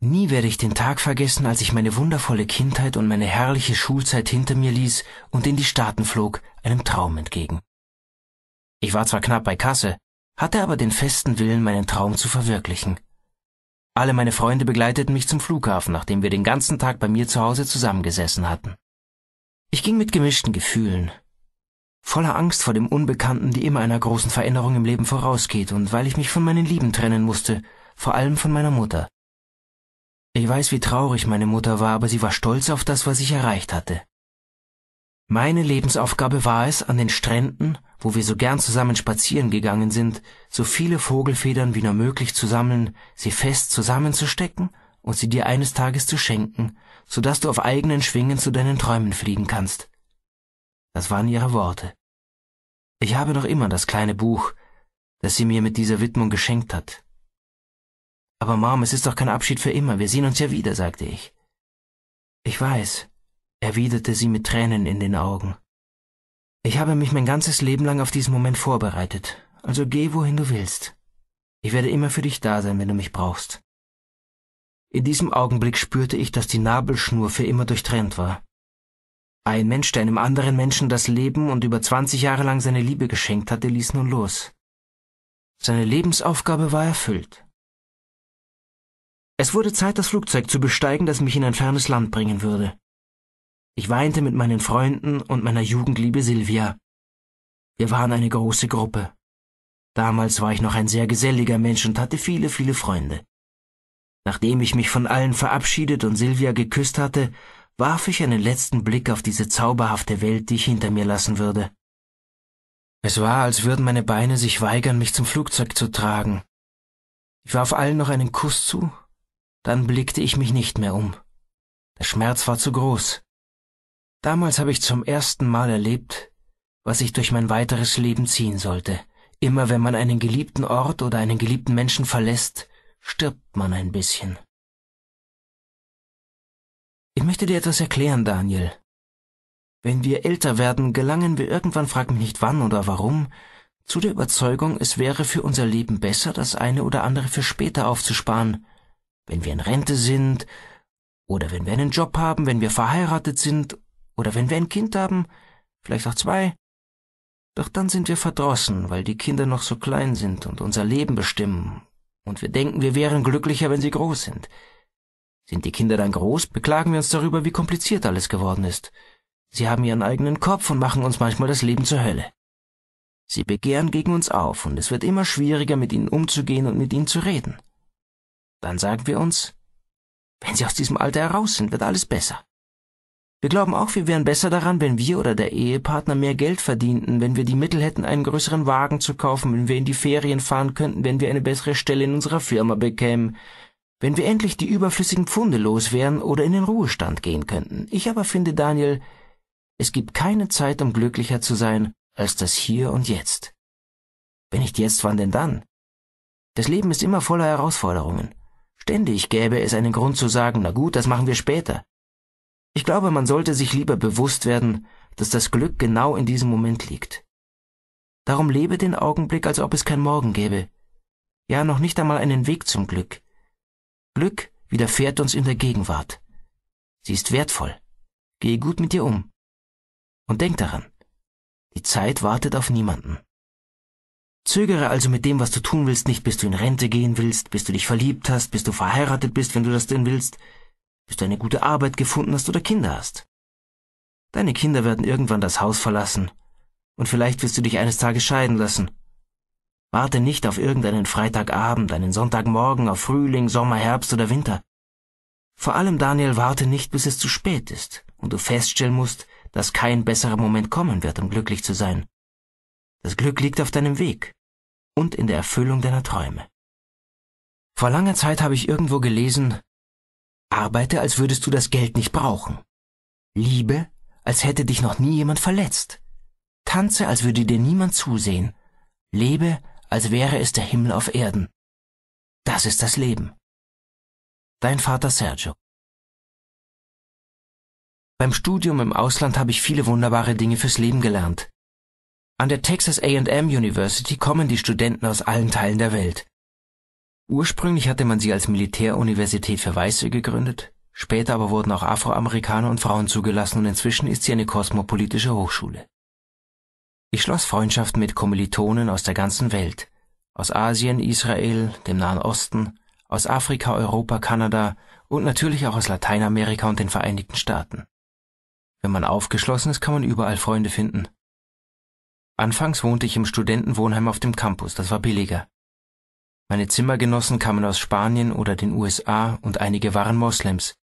Nie werde ich den Tag vergessen, als ich meine wundervolle Kindheit und meine herrliche Schulzeit hinter mir ließ und in die Staaten flog, einem Traum entgegen. Ich war zwar knapp bei Kasse, hatte aber den festen Willen, meinen Traum zu verwirklichen. Alle meine Freunde begleiteten mich zum Flughafen, nachdem wir den ganzen Tag bei mir zu Hause zusammengesessen hatten. Ich ging mit gemischten Gefühlen, voller Angst vor dem Unbekannten, die immer einer großen Veränderung im Leben vorausgeht, und weil ich mich von meinen Lieben trennen musste, vor allem von meiner Mutter. Ich weiß, wie traurig meine Mutter war, aber sie war stolz auf das, was ich erreicht hatte. Meine Lebensaufgabe war es, an den Stränden, wo wir so gern zusammen spazieren gegangen sind, so viele Vogelfedern wie nur möglich zu sammeln, sie fest zusammenzustecken und sie dir eines Tages zu schenken, so dass du auf eigenen Schwingen zu deinen Träumen fliegen kannst. Das waren ihre Worte. Ich habe noch immer das kleine Buch, das sie mir mit dieser Widmung geschenkt hat. Aber Mom, es ist doch kein Abschied für immer, wir sehen uns ja wieder, sagte ich. Ich weiß, erwiderte sie mit Tränen in den Augen. Ich habe mich mein ganzes Leben lang auf diesen Moment vorbereitet, also geh, wohin du willst. Ich werde immer für dich da sein, wenn du mich brauchst. In diesem Augenblick spürte ich, dass die Nabelschnur für immer durchtrennt war. Ein Mensch, der einem anderen Menschen das Leben und über 20 Jahre lang seine Liebe geschenkt hatte, ließ nun los. Seine Lebensaufgabe war erfüllt. Es wurde Zeit, das Flugzeug zu besteigen, das mich in ein fernes Land bringen würde. Ich weinte mit meinen Freunden und meiner Jugendliebe Silvia. Wir waren eine große Gruppe. Damals war ich noch ein sehr geselliger Mensch und hatte viele, viele Freunde. Nachdem ich mich von allen verabschiedet und Silvia geküsst hatte, warf ich einen letzten Blick auf diese zauberhafte Welt, die ich hinter mir lassen würde. Es war, als würden meine Beine sich weigern, mich zum Flugzeug zu tragen. Ich warf allen noch einen Kuss zu, dann blickte ich mich nicht mehr um. Der Schmerz war zu groß. Damals habe ich zum ersten Mal erlebt, was ich durch mein weiteres Leben ziehen sollte. Immer wenn man einen geliebten Ort oder einen geliebten Menschen verlässt, stirbt man ein bisschen. Ich möchte dir etwas erklären, Daniel. Wenn wir älter werden, gelangen wir irgendwann, frag mich nicht wann oder warum, zu der Überzeugung, es wäre für unser Leben besser, das eine oder andere für später aufzusparen, wenn wir in Rente sind, oder wenn wir einen Job haben, wenn wir verheiratet sind oder wenn wir ein Kind haben, vielleicht auch zwei. Doch dann sind wir verdrossen, weil die Kinder noch so klein sind und unser Leben bestimmen. Und wir denken, wir wären glücklicher, wenn sie groß sind. Sind die Kinder dann groß, beklagen wir uns darüber, wie kompliziert alles geworden ist. Sie haben ihren eigenen Kopf und machen uns manchmal das Leben zur Hölle. Sie begehren gegen uns auf, und es wird immer schwieriger, mit ihnen umzugehen und mit ihnen zu reden. Dann sagen wir uns, wenn sie aus diesem Alter heraus sind, wird alles besser. Wir glauben auch, wir wären besser daran, wenn wir oder der Ehepartner mehr Geld verdienten, wenn wir die Mittel hätten, einen größeren Wagen zu kaufen, wenn wir in die Ferien fahren könnten, wenn wir eine bessere Stelle in unserer Firma bekämen, wenn wir endlich die überflüssigen Pfunde los wären oder in den Ruhestand gehen könnten. Ich aber finde, Daniel, es gibt keine Zeit, um glücklicher zu sein, als das Hier und Jetzt. Wenn nicht jetzt, wann denn dann? Das Leben ist immer voller Herausforderungen. Ständig gäbe es einen Grund zu sagen, na gut, das machen wir später. Ich glaube, man sollte sich lieber bewusst werden, dass das Glück genau in diesem Moment liegt. Darum lebe den Augenblick, als ob es kein Morgen gäbe. Ja, noch nicht einmal einen Weg zum Glück. Glück widerfährt uns in der Gegenwart. Sie ist wertvoll. Gehe gut mit ihr um. Und denk daran, die Zeit wartet auf niemanden. Zögere also mit dem, was du tun willst, nicht bis du in Rente gehen willst, bis du dich verliebt hast, bis du verheiratet bist, wenn du das denn willst, bis du eine gute Arbeit gefunden hast oder Kinder hast. Deine Kinder werden irgendwann das Haus verlassen, und vielleicht wirst du dich eines Tages scheiden lassen. Warte nicht auf irgendeinen Freitagabend, einen Sonntagmorgen, auf Frühling, Sommer, Herbst oder Winter. Vor allem, Daniel, warte nicht, bis es zu spät ist und du feststellen musst, dass kein besserer Moment kommen wird, um glücklich zu sein. Das Glück liegt auf deinem Weg und in der Erfüllung deiner Träume. Vor langer Zeit habe ich irgendwo gelesen, Arbeite, als würdest du das Geld nicht brauchen. Liebe, als hätte dich noch nie jemand verletzt. Tanze, als würde dir niemand zusehen. Lebe, als wäre es der Himmel auf Erden. Das ist das Leben. Dein Vater Sergio. Beim Studium im Ausland habe ich viele wunderbare Dinge fürs Leben gelernt. An der Texas AM University kommen die Studenten aus allen Teilen der Welt. Ursprünglich hatte man sie als Militäruniversität für Weiße gegründet, später aber wurden auch Afroamerikaner und Frauen zugelassen und inzwischen ist sie eine kosmopolitische Hochschule. Ich schloss Freundschaften mit Kommilitonen aus der ganzen Welt, aus Asien, Israel, dem Nahen Osten, aus Afrika, Europa, Kanada und natürlich auch aus Lateinamerika und den Vereinigten Staaten. Wenn man aufgeschlossen ist, kann man überall Freunde finden. Anfangs wohnte ich im Studentenwohnheim auf dem Campus, das war billiger. Meine Zimmergenossen kamen aus Spanien oder den USA und einige waren Moslems.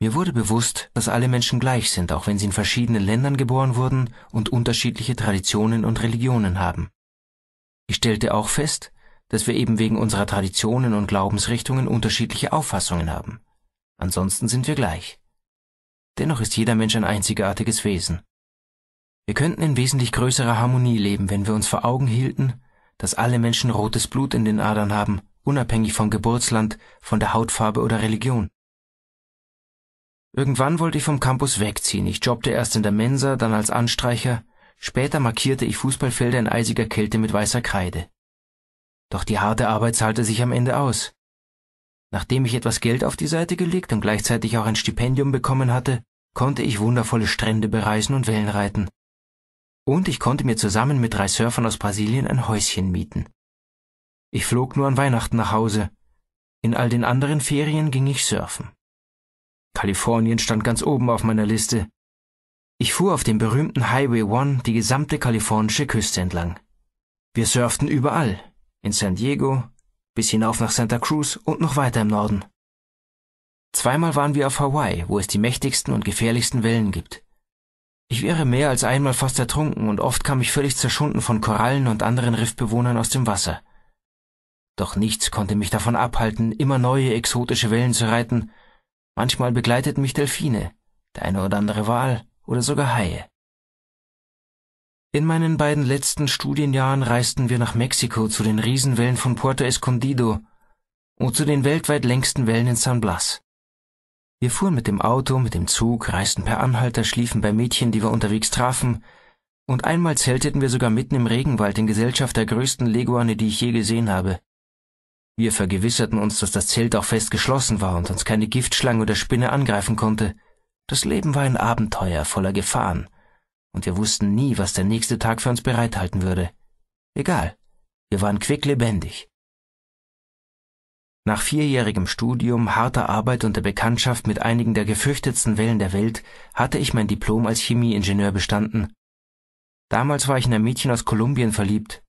Mir wurde bewusst, dass alle Menschen gleich sind, auch wenn sie in verschiedenen Ländern geboren wurden und unterschiedliche Traditionen und Religionen haben. Ich stellte auch fest, dass wir eben wegen unserer Traditionen und Glaubensrichtungen unterschiedliche Auffassungen haben. Ansonsten sind wir gleich. Dennoch ist jeder Mensch ein einzigartiges Wesen. Wir könnten in wesentlich größerer Harmonie leben, wenn wir uns vor Augen hielten, dass alle Menschen rotes Blut in den Adern haben, unabhängig vom Geburtsland, von der Hautfarbe oder Religion. Irgendwann wollte ich vom Campus wegziehen. Ich jobbte erst in der Mensa, dann als Anstreicher, später markierte ich Fußballfelder in eisiger Kälte mit weißer Kreide. Doch die harte Arbeit zahlte sich am Ende aus. Nachdem ich etwas Geld auf die Seite gelegt und gleichzeitig auch ein Stipendium bekommen hatte, konnte ich wundervolle Strände bereisen und Wellen reiten. Und ich konnte mir zusammen mit drei Surfern aus Brasilien ein Häuschen mieten. Ich flog nur an Weihnachten nach Hause. In all den anderen Ferien ging ich surfen. Kalifornien stand ganz oben auf meiner Liste. Ich fuhr auf dem berühmten Highway One die gesamte kalifornische Küste entlang. Wir surften überall, in San Diego, bis hinauf nach Santa Cruz und noch weiter im Norden. Zweimal waren wir auf Hawaii, wo es die mächtigsten und gefährlichsten Wellen gibt. Ich wäre mehr als einmal fast ertrunken und oft kam ich völlig zerschunden von Korallen und anderen Riffbewohnern aus dem Wasser. Doch nichts konnte mich davon abhalten, immer neue exotische Wellen zu reiten. Manchmal begleiteten mich Delfine, der eine oder andere Wal oder sogar Haie. In meinen beiden letzten Studienjahren reisten wir nach Mexiko zu den Riesenwellen von Puerto Escondido und zu den weltweit längsten Wellen in San Blas. Wir fuhren mit dem Auto, mit dem Zug, reisten per Anhalter, schliefen bei Mädchen, die wir unterwegs trafen, und einmal zelteten wir sogar mitten im Regenwald in Gesellschaft der größten Leguane, die ich je gesehen habe. Wir vergewisserten uns, dass das Zelt auch fest geschlossen war und uns keine Giftschlange oder Spinne angreifen konnte. Das Leben war ein Abenteuer voller Gefahren, und wir wussten nie, was der nächste Tag für uns bereithalten würde. Egal, wir waren quicklebendig. Nach vierjährigem Studium, harter Arbeit und der Bekanntschaft mit einigen der gefürchtetsten Wellen der Welt hatte ich mein Diplom als Chemieingenieur bestanden. Damals war ich in ein Mädchen aus Kolumbien verliebt,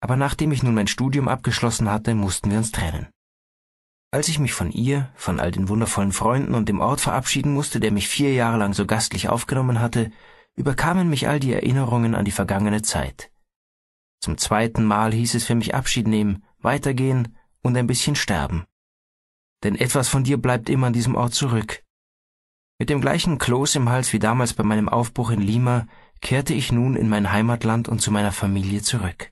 aber nachdem ich nun mein Studium abgeschlossen hatte, mussten wir uns trennen. Als ich mich von ihr, von all den wundervollen Freunden und dem Ort verabschieden musste, der mich vier Jahre lang so gastlich aufgenommen hatte, überkamen mich all die Erinnerungen an die vergangene Zeit. Zum zweiten Mal hieß es für mich Abschied nehmen, weitergehen und ein bisschen sterben. Denn etwas von dir bleibt immer an diesem Ort zurück. Mit dem gleichen Kloß im Hals wie damals bei meinem Aufbruch in Lima kehrte ich nun in mein Heimatland und zu meiner Familie zurück.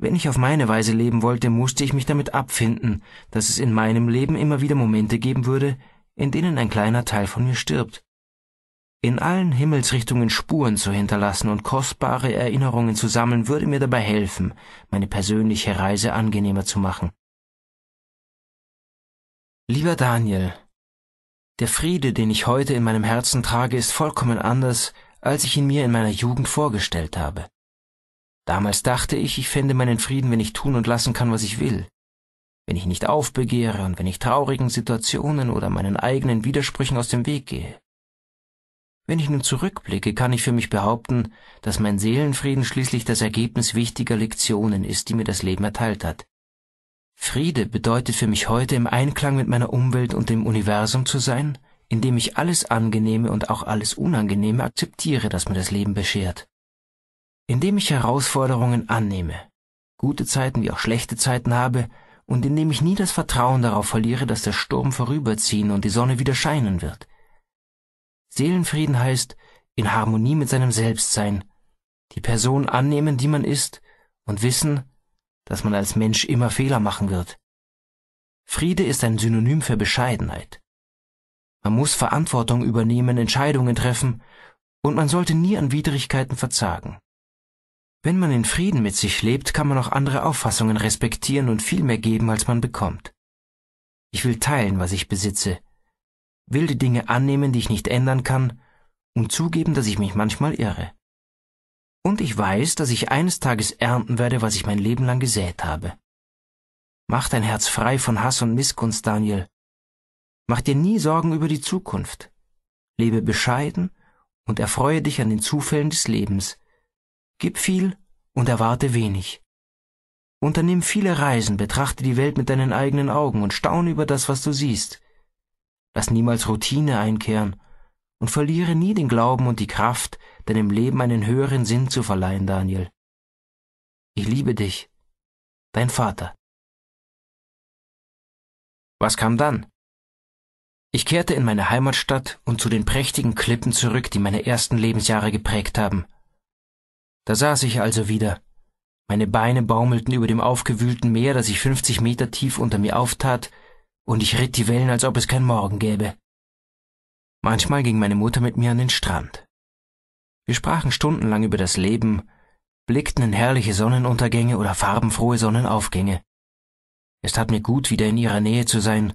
Wenn ich auf meine Weise leben wollte, musste ich mich damit abfinden, dass es in meinem Leben immer wieder Momente geben würde, in denen ein kleiner Teil von mir stirbt in allen Himmelsrichtungen Spuren zu hinterlassen und kostbare Erinnerungen zu sammeln, würde mir dabei helfen, meine persönliche Reise angenehmer zu machen. Lieber Daniel, der Friede, den ich heute in meinem Herzen trage, ist vollkommen anders, als ich ihn mir in meiner Jugend vorgestellt habe. Damals dachte ich, ich fände meinen Frieden, wenn ich tun und lassen kann, was ich will, wenn ich nicht aufbegehre und wenn ich traurigen Situationen oder meinen eigenen Widersprüchen aus dem Weg gehe. Wenn ich nun zurückblicke, kann ich für mich behaupten, dass mein Seelenfrieden schließlich das Ergebnis wichtiger Lektionen ist, die mir das Leben erteilt hat. Friede bedeutet für mich heute im Einklang mit meiner Umwelt und dem Universum zu sein, indem ich alles Angenehme und auch alles Unangenehme akzeptiere, das mir das Leben beschert. Indem ich Herausforderungen annehme, gute Zeiten wie auch schlechte Zeiten habe, und indem ich nie das Vertrauen darauf verliere, dass der Sturm vorüberziehen und die Sonne wieder scheinen wird. Seelenfrieden heißt in Harmonie mit seinem Selbst sein, die Person annehmen, die man ist, und wissen, dass man als Mensch immer Fehler machen wird. Friede ist ein Synonym für Bescheidenheit. Man muss Verantwortung übernehmen, Entscheidungen treffen, und man sollte nie an Widrigkeiten verzagen. Wenn man in Frieden mit sich lebt, kann man auch andere Auffassungen respektieren und viel mehr geben, als man bekommt. Ich will teilen, was ich besitze, wilde Dinge annehmen, die ich nicht ändern kann, und zugeben, dass ich mich manchmal irre. Und ich weiß, dass ich eines Tages ernten werde, was ich mein Leben lang gesät habe. Mach dein Herz frei von Hass und Missgunst, Daniel. Mach dir nie Sorgen über die Zukunft. Lebe bescheiden und erfreue dich an den Zufällen des Lebens. Gib viel und erwarte wenig. Unternimm viele Reisen, betrachte die Welt mit deinen eigenen Augen und staune über das, was du siehst lass niemals Routine einkehren und verliere nie den Glauben und die Kraft, deinem Leben einen höheren Sinn zu verleihen, Daniel. Ich liebe dich, dein Vater. Was kam dann? Ich kehrte in meine Heimatstadt und zu den prächtigen Klippen zurück, die meine ersten Lebensjahre geprägt haben. Da saß ich also wieder. Meine Beine baumelten über dem aufgewühlten Meer, das sich 50 Meter tief unter mir auftat, und ich ritt die Wellen, als ob es kein Morgen gäbe. Manchmal ging meine Mutter mit mir an den Strand. Wir sprachen stundenlang über das Leben, blickten in herrliche Sonnenuntergänge oder farbenfrohe Sonnenaufgänge. Es tat mir gut, wieder in ihrer Nähe zu sein,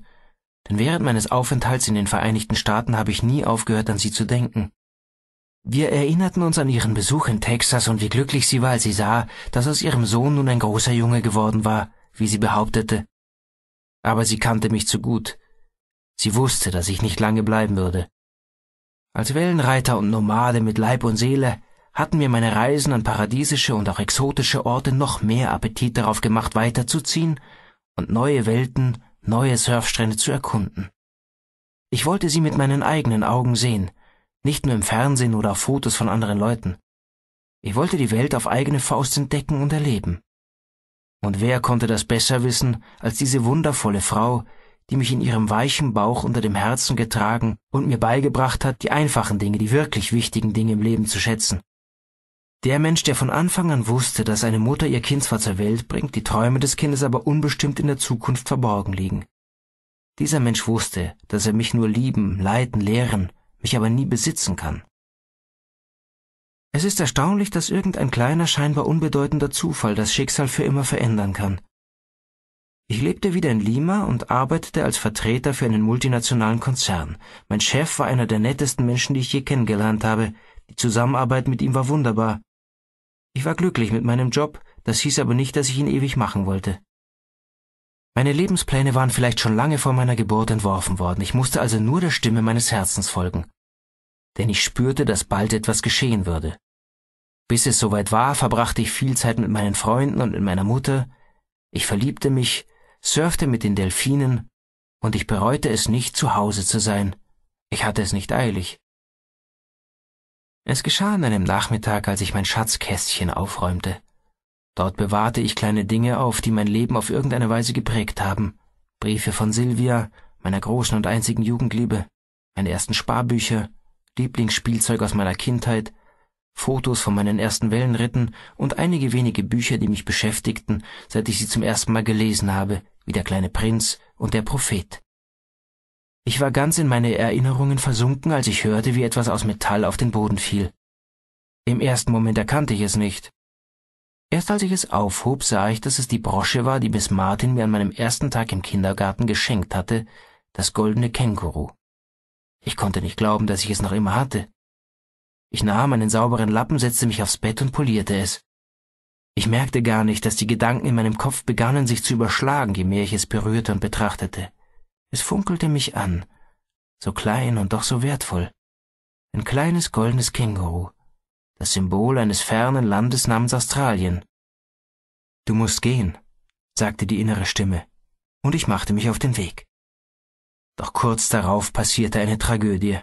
denn während meines Aufenthalts in den Vereinigten Staaten habe ich nie aufgehört, an sie zu denken. Wir erinnerten uns an ihren Besuch in Texas und wie glücklich sie war, als sie sah, dass aus ihrem Sohn nun ein großer Junge geworden war, wie sie behauptete, aber sie kannte mich zu gut. Sie wusste, dass ich nicht lange bleiben würde. Als Wellenreiter und Nomade mit Leib und Seele hatten mir meine Reisen an paradiesische und auch exotische Orte noch mehr Appetit darauf gemacht, weiterzuziehen und neue Welten, neue Surfstrände zu erkunden. Ich wollte sie mit meinen eigenen Augen sehen, nicht nur im Fernsehen oder auf Fotos von anderen Leuten. Ich wollte die Welt auf eigene Faust entdecken und erleben. Und wer konnte das besser wissen als diese wundervolle Frau, die mich in ihrem weichen Bauch unter dem Herzen getragen und mir beigebracht hat, die einfachen Dinge, die wirklich wichtigen Dinge im Leben zu schätzen. Der Mensch, der von Anfang an wusste, dass eine Mutter ihr Kind zwar zur Welt bringt, die Träume des Kindes aber unbestimmt in der Zukunft verborgen liegen. Dieser Mensch wusste, dass er mich nur lieben, leiten, lehren, mich aber nie besitzen kann. Es ist erstaunlich, dass irgendein kleiner, scheinbar unbedeutender Zufall das Schicksal für immer verändern kann. Ich lebte wieder in Lima und arbeitete als Vertreter für einen multinationalen Konzern. Mein Chef war einer der nettesten Menschen, die ich je kennengelernt habe. Die Zusammenarbeit mit ihm war wunderbar. Ich war glücklich mit meinem Job, das hieß aber nicht, dass ich ihn ewig machen wollte. Meine Lebenspläne waren vielleicht schon lange vor meiner Geburt entworfen worden, ich musste also nur der Stimme meines Herzens folgen denn ich spürte, dass bald etwas geschehen würde. Bis es soweit war, verbrachte ich viel Zeit mit meinen Freunden und mit meiner Mutter, ich verliebte mich, surfte mit den Delfinen, und ich bereute es nicht, zu Hause zu sein, ich hatte es nicht eilig. Es geschah an einem Nachmittag, als ich mein Schatzkästchen aufräumte. Dort bewahrte ich kleine Dinge auf, die mein Leben auf irgendeine Weise geprägt haben. Briefe von Sylvia, meiner großen und einzigen Jugendliebe, meine ersten Sparbücher, Lieblingsspielzeug aus meiner Kindheit, Fotos von meinen ersten Wellenritten und einige wenige Bücher, die mich beschäftigten, seit ich sie zum ersten Mal gelesen habe, wie Der kleine Prinz und Der Prophet. Ich war ganz in meine Erinnerungen versunken, als ich hörte, wie etwas aus Metall auf den Boden fiel. Im ersten Moment erkannte ich es nicht. Erst als ich es aufhob, sah ich, dass es die Brosche war, die Miss Martin mir an meinem ersten Tag im Kindergarten geschenkt hatte, das goldene Känguru. Ich konnte nicht glauben, dass ich es noch immer hatte. Ich nahm einen sauberen Lappen, setzte mich aufs Bett und polierte es. Ich merkte gar nicht, dass die Gedanken in meinem Kopf begannen, sich zu überschlagen, je mehr ich es berührte und betrachtete. Es funkelte mich an, so klein und doch so wertvoll. Ein kleines goldenes Känguru, das Symbol eines fernen Landes namens Australien. Du musst gehen, sagte die innere Stimme, und ich machte mich auf den Weg. Doch kurz darauf passierte eine Tragödie.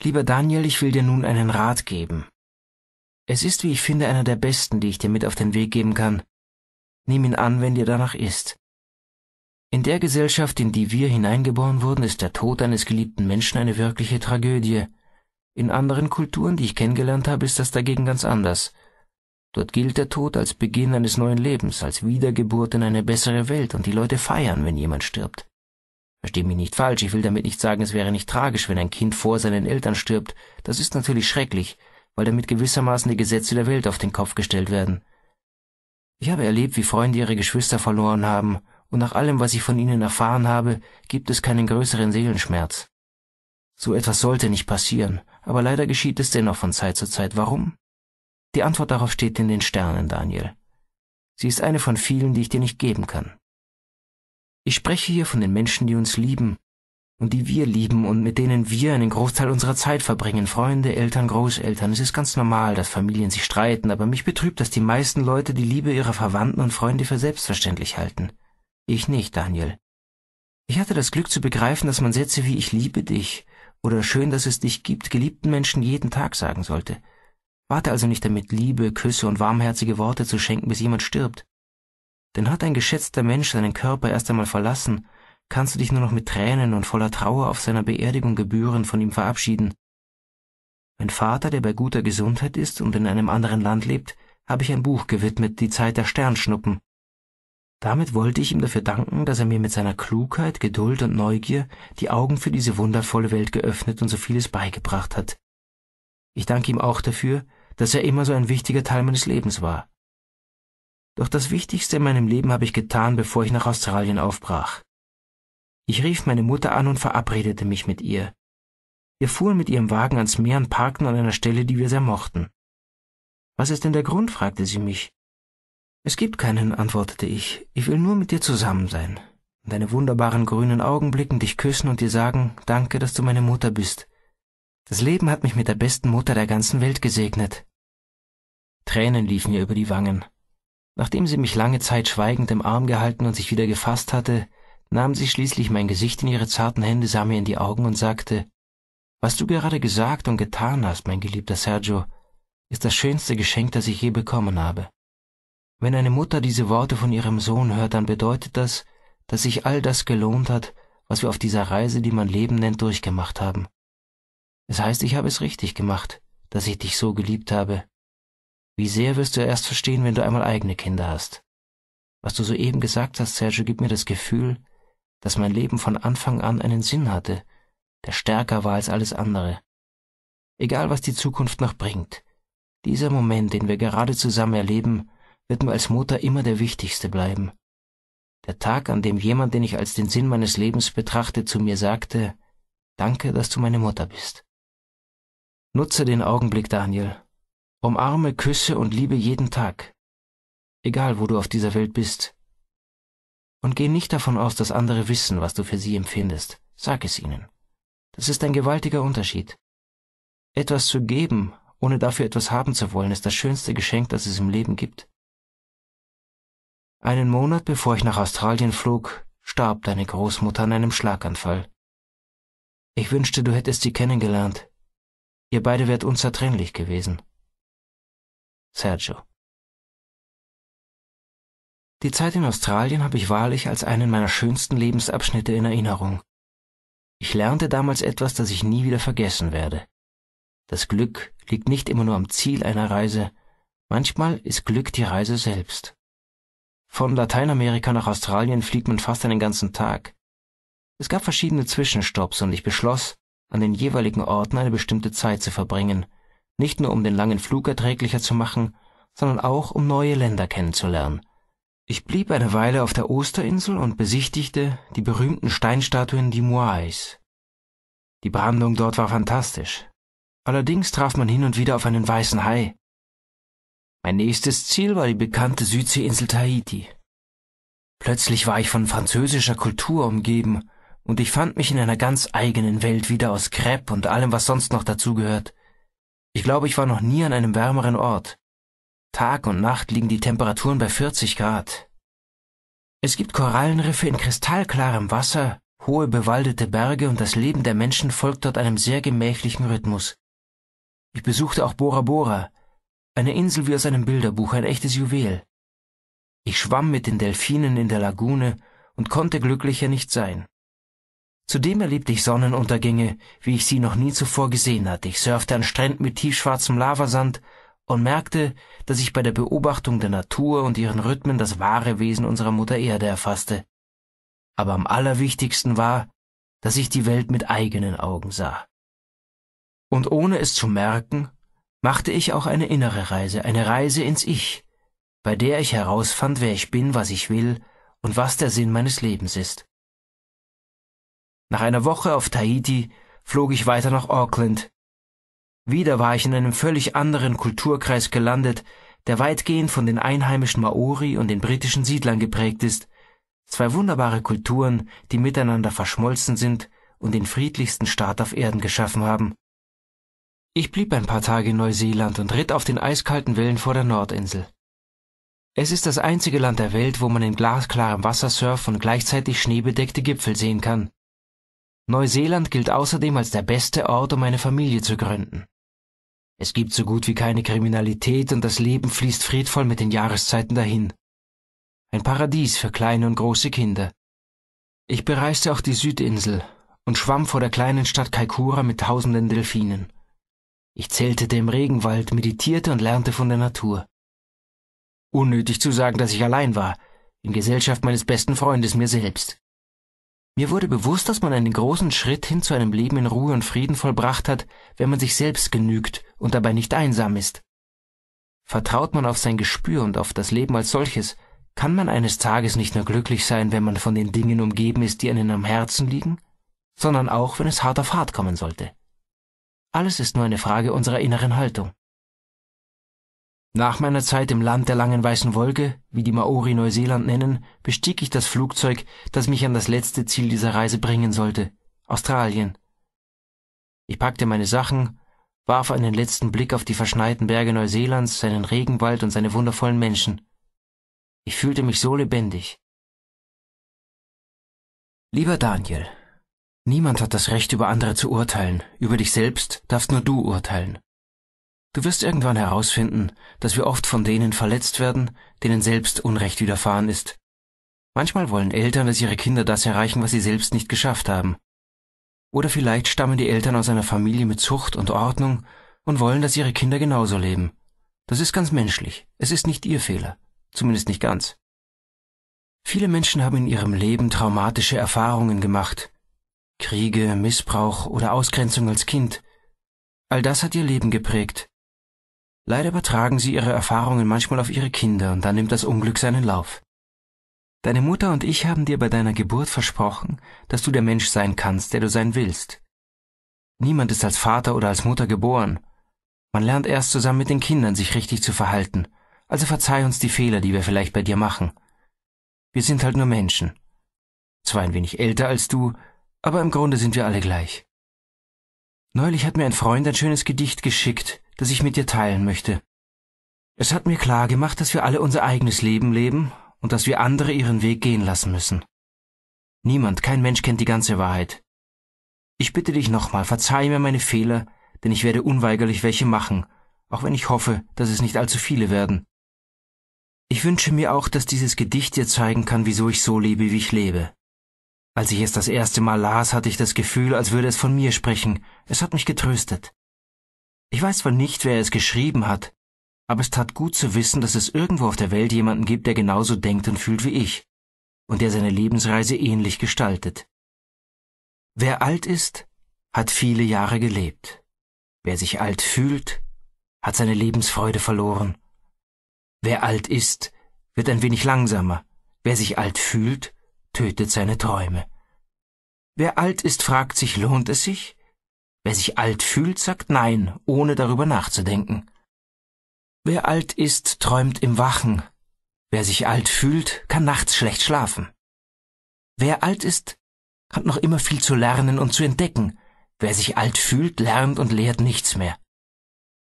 Lieber Daniel, ich will dir nun einen Rat geben. Es ist, wie ich finde, einer der besten, die ich dir mit auf den Weg geben kann. Nimm ihn an, wenn dir danach ist. In der Gesellschaft, in die wir hineingeboren wurden, ist der Tod eines geliebten Menschen eine wirkliche Tragödie. In anderen Kulturen, die ich kennengelernt habe, ist das dagegen ganz anders. Dort gilt der Tod als Beginn eines neuen Lebens, als Wiedergeburt in eine bessere Welt, und die Leute feiern, wenn jemand stirbt. Versteh mich nicht falsch, ich will damit nicht sagen, es wäre nicht tragisch, wenn ein Kind vor seinen Eltern stirbt. Das ist natürlich schrecklich, weil damit gewissermaßen die Gesetze der Welt auf den Kopf gestellt werden. Ich habe erlebt, wie Freunde ihre Geschwister verloren haben, und nach allem, was ich von ihnen erfahren habe, gibt es keinen größeren Seelenschmerz. So etwas sollte nicht passieren, aber leider geschieht es dennoch von Zeit zu Zeit. Warum? Die Antwort darauf steht in den Sternen, Daniel. Sie ist eine von vielen, die ich dir nicht geben kann. Ich spreche hier von den Menschen, die uns lieben und die wir lieben und mit denen wir einen Großteil unserer Zeit verbringen. Freunde, Eltern, Großeltern. Es ist ganz normal, dass Familien sich streiten, aber mich betrübt, dass die meisten Leute die Liebe ihrer Verwandten und Freunde für selbstverständlich halten. Ich nicht, Daniel. Ich hatte das Glück zu begreifen, dass man Sätze wie Ich liebe dich oder Schön, dass es dich gibt, geliebten Menschen jeden Tag sagen sollte. Warte also nicht damit, Liebe, Küsse und warmherzige Worte zu schenken, bis jemand stirbt. Denn hat ein geschätzter Mensch seinen Körper erst einmal verlassen, kannst du dich nur noch mit Tränen und voller Trauer auf seiner Beerdigung gebührend von ihm verabschieden. Mein Vater, der bei guter Gesundheit ist und in einem anderen Land lebt, habe ich ein Buch gewidmet, Die Zeit der Sternschnuppen. Damit wollte ich ihm dafür danken, dass er mir mit seiner Klugheit, Geduld und Neugier die Augen für diese wundervolle Welt geöffnet und so vieles beigebracht hat. Ich danke ihm auch dafür, dass er immer so ein wichtiger Teil meines Lebens war. Doch das Wichtigste in meinem Leben habe ich getan, bevor ich nach Australien aufbrach. Ich rief meine Mutter an und verabredete mich mit ihr. Wir fuhren mit ihrem Wagen ans Meer und parkten an einer Stelle, die wir sehr mochten. Was ist denn der Grund? fragte sie mich. Es gibt keinen, antwortete ich. Ich will nur mit dir zusammen sein. Und deine wunderbaren grünen Augen blicken dich küssen und dir sagen, danke, dass du meine Mutter bist. Das Leben hat mich mit der besten Mutter der ganzen Welt gesegnet. Tränen liefen ihr über die Wangen. Nachdem sie mich lange Zeit schweigend im Arm gehalten und sich wieder gefasst hatte, nahm sie schließlich mein Gesicht in ihre zarten Hände, sah mir in die Augen und sagte, was du gerade gesagt und getan hast, mein geliebter Sergio, ist das schönste Geschenk, das ich je bekommen habe. Wenn eine Mutter diese Worte von ihrem Sohn hört, dann bedeutet das, dass sich all das gelohnt hat, was wir auf dieser Reise, die man Leben nennt, durchgemacht haben. Es heißt, ich habe es richtig gemacht, dass ich dich so geliebt habe, wie sehr wirst du erst verstehen, wenn du einmal eigene Kinder hast. Was du soeben gesagt hast, Sergio, gibt mir das Gefühl, dass mein Leben von Anfang an einen Sinn hatte, der stärker war als alles andere. Egal, was die Zukunft noch bringt, dieser Moment, den wir gerade zusammen erleben, wird mir als Mutter immer der wichtigste bleiben. Der Tag, an dem jemand, den ich als den Sinn meines Lebens betrachte, zu mir sagte, Danke, dass du meine Mutter bist. Nutze den Augenblick, Daniel. Umarme, küsse und liebe jeden Tag, egal wo du auf dieser Welt bist. Und geh nicht davon aus, dass andere wissen, was du für sie empfindest. Sag es ihnen. Das ist ein gewaltiger Unterschied. Etwas zu geben, ohne dafür etwas haben zu wollen, ist das schönste Geschenk, das es im Leben gibt. Einen Monat bevor ich nach Australien flog, starb deine Großmutter an einem Schlaganfall. Ich wünschte, du hättest sie kennengelernt. Ihr beide wärt unzertrennlich gewesen. Sergio. Die Zeit in Australien habe ich wahrlich als einen meiner schönsten Lebensabschnitte in Erinnerung. Ich lernte damals etwas, das ich nie wieder vergessen werde. Das Glück liegt nicht immer nur am Ziel einer Reise, manchmal ist Glück die Reise selbst. Von Lateinamerika nach Australien fliegt man fast einen ganzen Tag. Es gab verschiedene Zwischenstopps und ich beschloss, an den jeweiligen Orten eine bestimmte Zeit zu verbringen, nicht nur um den langen Flug erträglicher zu machen, sondern auch um neue Länder kennenzulernen. Ich blieb eine Weile auf der Osterinsel und besichtigte die berühmten Steinstatuen die Moais. Die Brandung dort war fantastisch. Allerdings traf man hin und wieder auf einen weißen Hai. Mein nächstes Ziel war die bekannte Südseeinsel Tahiti. Plötzlich war ich von französischer Kultur umgeben, und ich fand mich in einer ganz eigenen Welt wieder aus Crepe und allem, was sonst noch dazugehört. Ich glaube, ich war noch nie an einem wärmeren Ort. Tag und Nacht liegen die Temperaturen bei 40 Grad. Es gibt Korallenriffe in kristallklarem Wasser, hohe bewaldete Berge und das Leben der Menschen folgt dort einem sehr gemächlichen Rhythmus. Ich besuchte auch Bora Bora, eine Insel wie aus einem Bilderbuch, ein echtes Juwel. Ich schwamm mit den Delfinen in der Lagune und konnte glücklicher nicht sein. Zudem erlebte ich Sonnenuntergänge, wie ich sie noch nie zuvor gesehen hatte. Ich surfte an Stränden mit tiefschwarzem Lavasand und merkte, dass ich bei der Beobachtung der Natur und ihren Rhythmen das wahre Wesen unserer Mutter Erde erfasste. Aber am allerwichtigsten war, dass ich die Welt mit eigenen Augen sah. Und ohne es zu merken, machte ich auch eine innere Reise, eine Reise ins Ich, bei der ich herausfand, wer ich bin, was ich will und was der Sinn meines Lebens ist. Nach einer Woche auf Tahiti flog ich weiter nach Auckland. Wieder war ich in einem völlig anderen Kulturkreis gelandet, der weitgehend von den einheimischen Maori und den britischen Siedlern geprägt ist. Zwei wunderbare Kulturen, die miteinander verschmolzen sind und den friedlichsten Staat auf Erden geschaffen haben. Ich blieb ein paar Tage in Neuseeland und ritt auf den eiskalten Wellen vor der Nordinsel. Es ist das einzige Land der Welt, wo man in glasklarem Wasser surfen und gleichzeitig schneebedeckte Gipfel sehen kann. Neuseeland gilt außerdem als der beste Ort, um eine Familie zu gründen. Es gibt so gut wie keine Kriminalität und das Leben fließt friedvoll mit den Jahreszeiten dahin. Ein Paradies für kleine und große Kinder. Ich bereiste auch die Südinsel und schwamm vor der kleinen Stadt Kaikoura mit tausenden Delfinen. Ich zeltete im Regenwald, meditierte und lernte von der Natur. Unnötig zu sagen, dass ich allein war, in Gesellschaft meines besten Freundes mir selbst. Mir wurde bewusst, dass man einen großen Schritt hin zu einem Leben in Ruhe und Frieden vollbracht hat, wenn man sich selbst genügt und dabei nicht einsam ist. Vertraut man auf sein Gespür und auf das Leben als solches, kann man eines Tages nicht nur glücklich sein, wenn man von den Dingen umgeben ist, die einem am Herzen liegen, sondern auch, wenn es hart auf hart kommen sollte. Alles ist nur eine Frage unserer inneren Haltung. Nach meiner Zeit im Land der langen weißen Wolke, wie die Maori Neuseeland nennen, bestieg ich das Flugzeug, das mich an das letzte Ziel dieser Reise bringen sollte, Australien. Ich packte meine Sachen, warf einen letzten Blick auf die verschneiten Berge Neuseelands, seinen Regenwald und seine wundervollen Menschen. Ich fühlte mich so lebendig. Lieber Daniel, niemand hat das Recht, über andere zu urteilen, über dich selbst darfst nur du urteilen. Du wirst irgendwann herausfinden, dass wir oft von denen verletzt werden, denen selbst Unrecht widerfahren ist. Manchmal wollen Eltern, dass ihre Kinder das erreichen, was sie selbst nicht geschafft haben. Oder vielleicht stammen die Eltern aus einer Familie mit Zucht und Ordnung und wollen, dass ihre Kinder genauso leben. Das ist ganz menschlich. Es ist nicht ihr Fehler. Zumindest nicht ganz. Viele Menschen haben in ihrem Leben traumatische Erfahrungen gemacht. Kriege, Missbrauch oder Ausgrenzung als Kind. All das hat ihr Leben geprägt Leider übertragen sie ihre Erfahrungen manchmal auf ihre Kinder und dann nimmt das Unglück seinen Lauf. Deine Mutter und ich haben dir bei deiner Geburt versprochen, dass du der Mensch sein kannst, der du sein willst. Niemand ist als Vater oder als Mutter geboren. Man lernt erst zusammen mit den Kindern, sich richtig zu verhalten. Also verzeih uns die Fehler, die wir vielleicht bei dir machen. Wir sind halt nur Menschen. Zwar ein wenig älter als du, aber im Grunde sind wir alle gleich. Neulich hat mir ein Freund ein schönes Gedicht geschickt, das ich mit dir teilen möchte. Es hat mir klar gemacht, dass wir alle unser eigenes Leben leben und dass wir andere ihren Weg gehen lassen müssen. Niemand, kein Mensch kennt die ganze Wahrheit. Ich bitte dich nochmal, verzeih mir meine Fehler, denn ich werde unweigerlich welche machen, auch wenn ich hoffe, dass es nicht allzu viele werden. Ich wünsche mir auch, dass dieses Gedicht dir zeigen kann, wieso ich so lebe, wie ich lebe. Als ich es das erste Mal las, hatte ich das Gefühl, als würde es von mir sprechen. Es hat mich getröstet. Ich weiß zwar nicht, wer es geschrieben hat, aber es tat gut zu wissen, dass es irgendwo auf der Welt jemanden gibt, der genauso denkt und fühlt wie ich und der seine Lebensreise ähnlich gestaltet. Wer alt ist, hat viele Jahre gelebt. Wer sich alt fühlt, hat seine Lebensfreude verloren. Wer alt ist, wird ein wenig langsamer. Wer sich alt fühlt, tötet seine Träume. Wer alt ist, fragt sich, lohnt es sich? Wer sich alt fühlt, sagt Nein, ohne darüber nachzudenken. Wer alt ist, träumt im Wachen. Wer sich alt fühlt, kann nachts schlecht schlafen. Wer alt ist, hat noch immer viel zu lernen und zu entdecken. Wer sich alt fühlt, lernt und lehrt nichts mehr.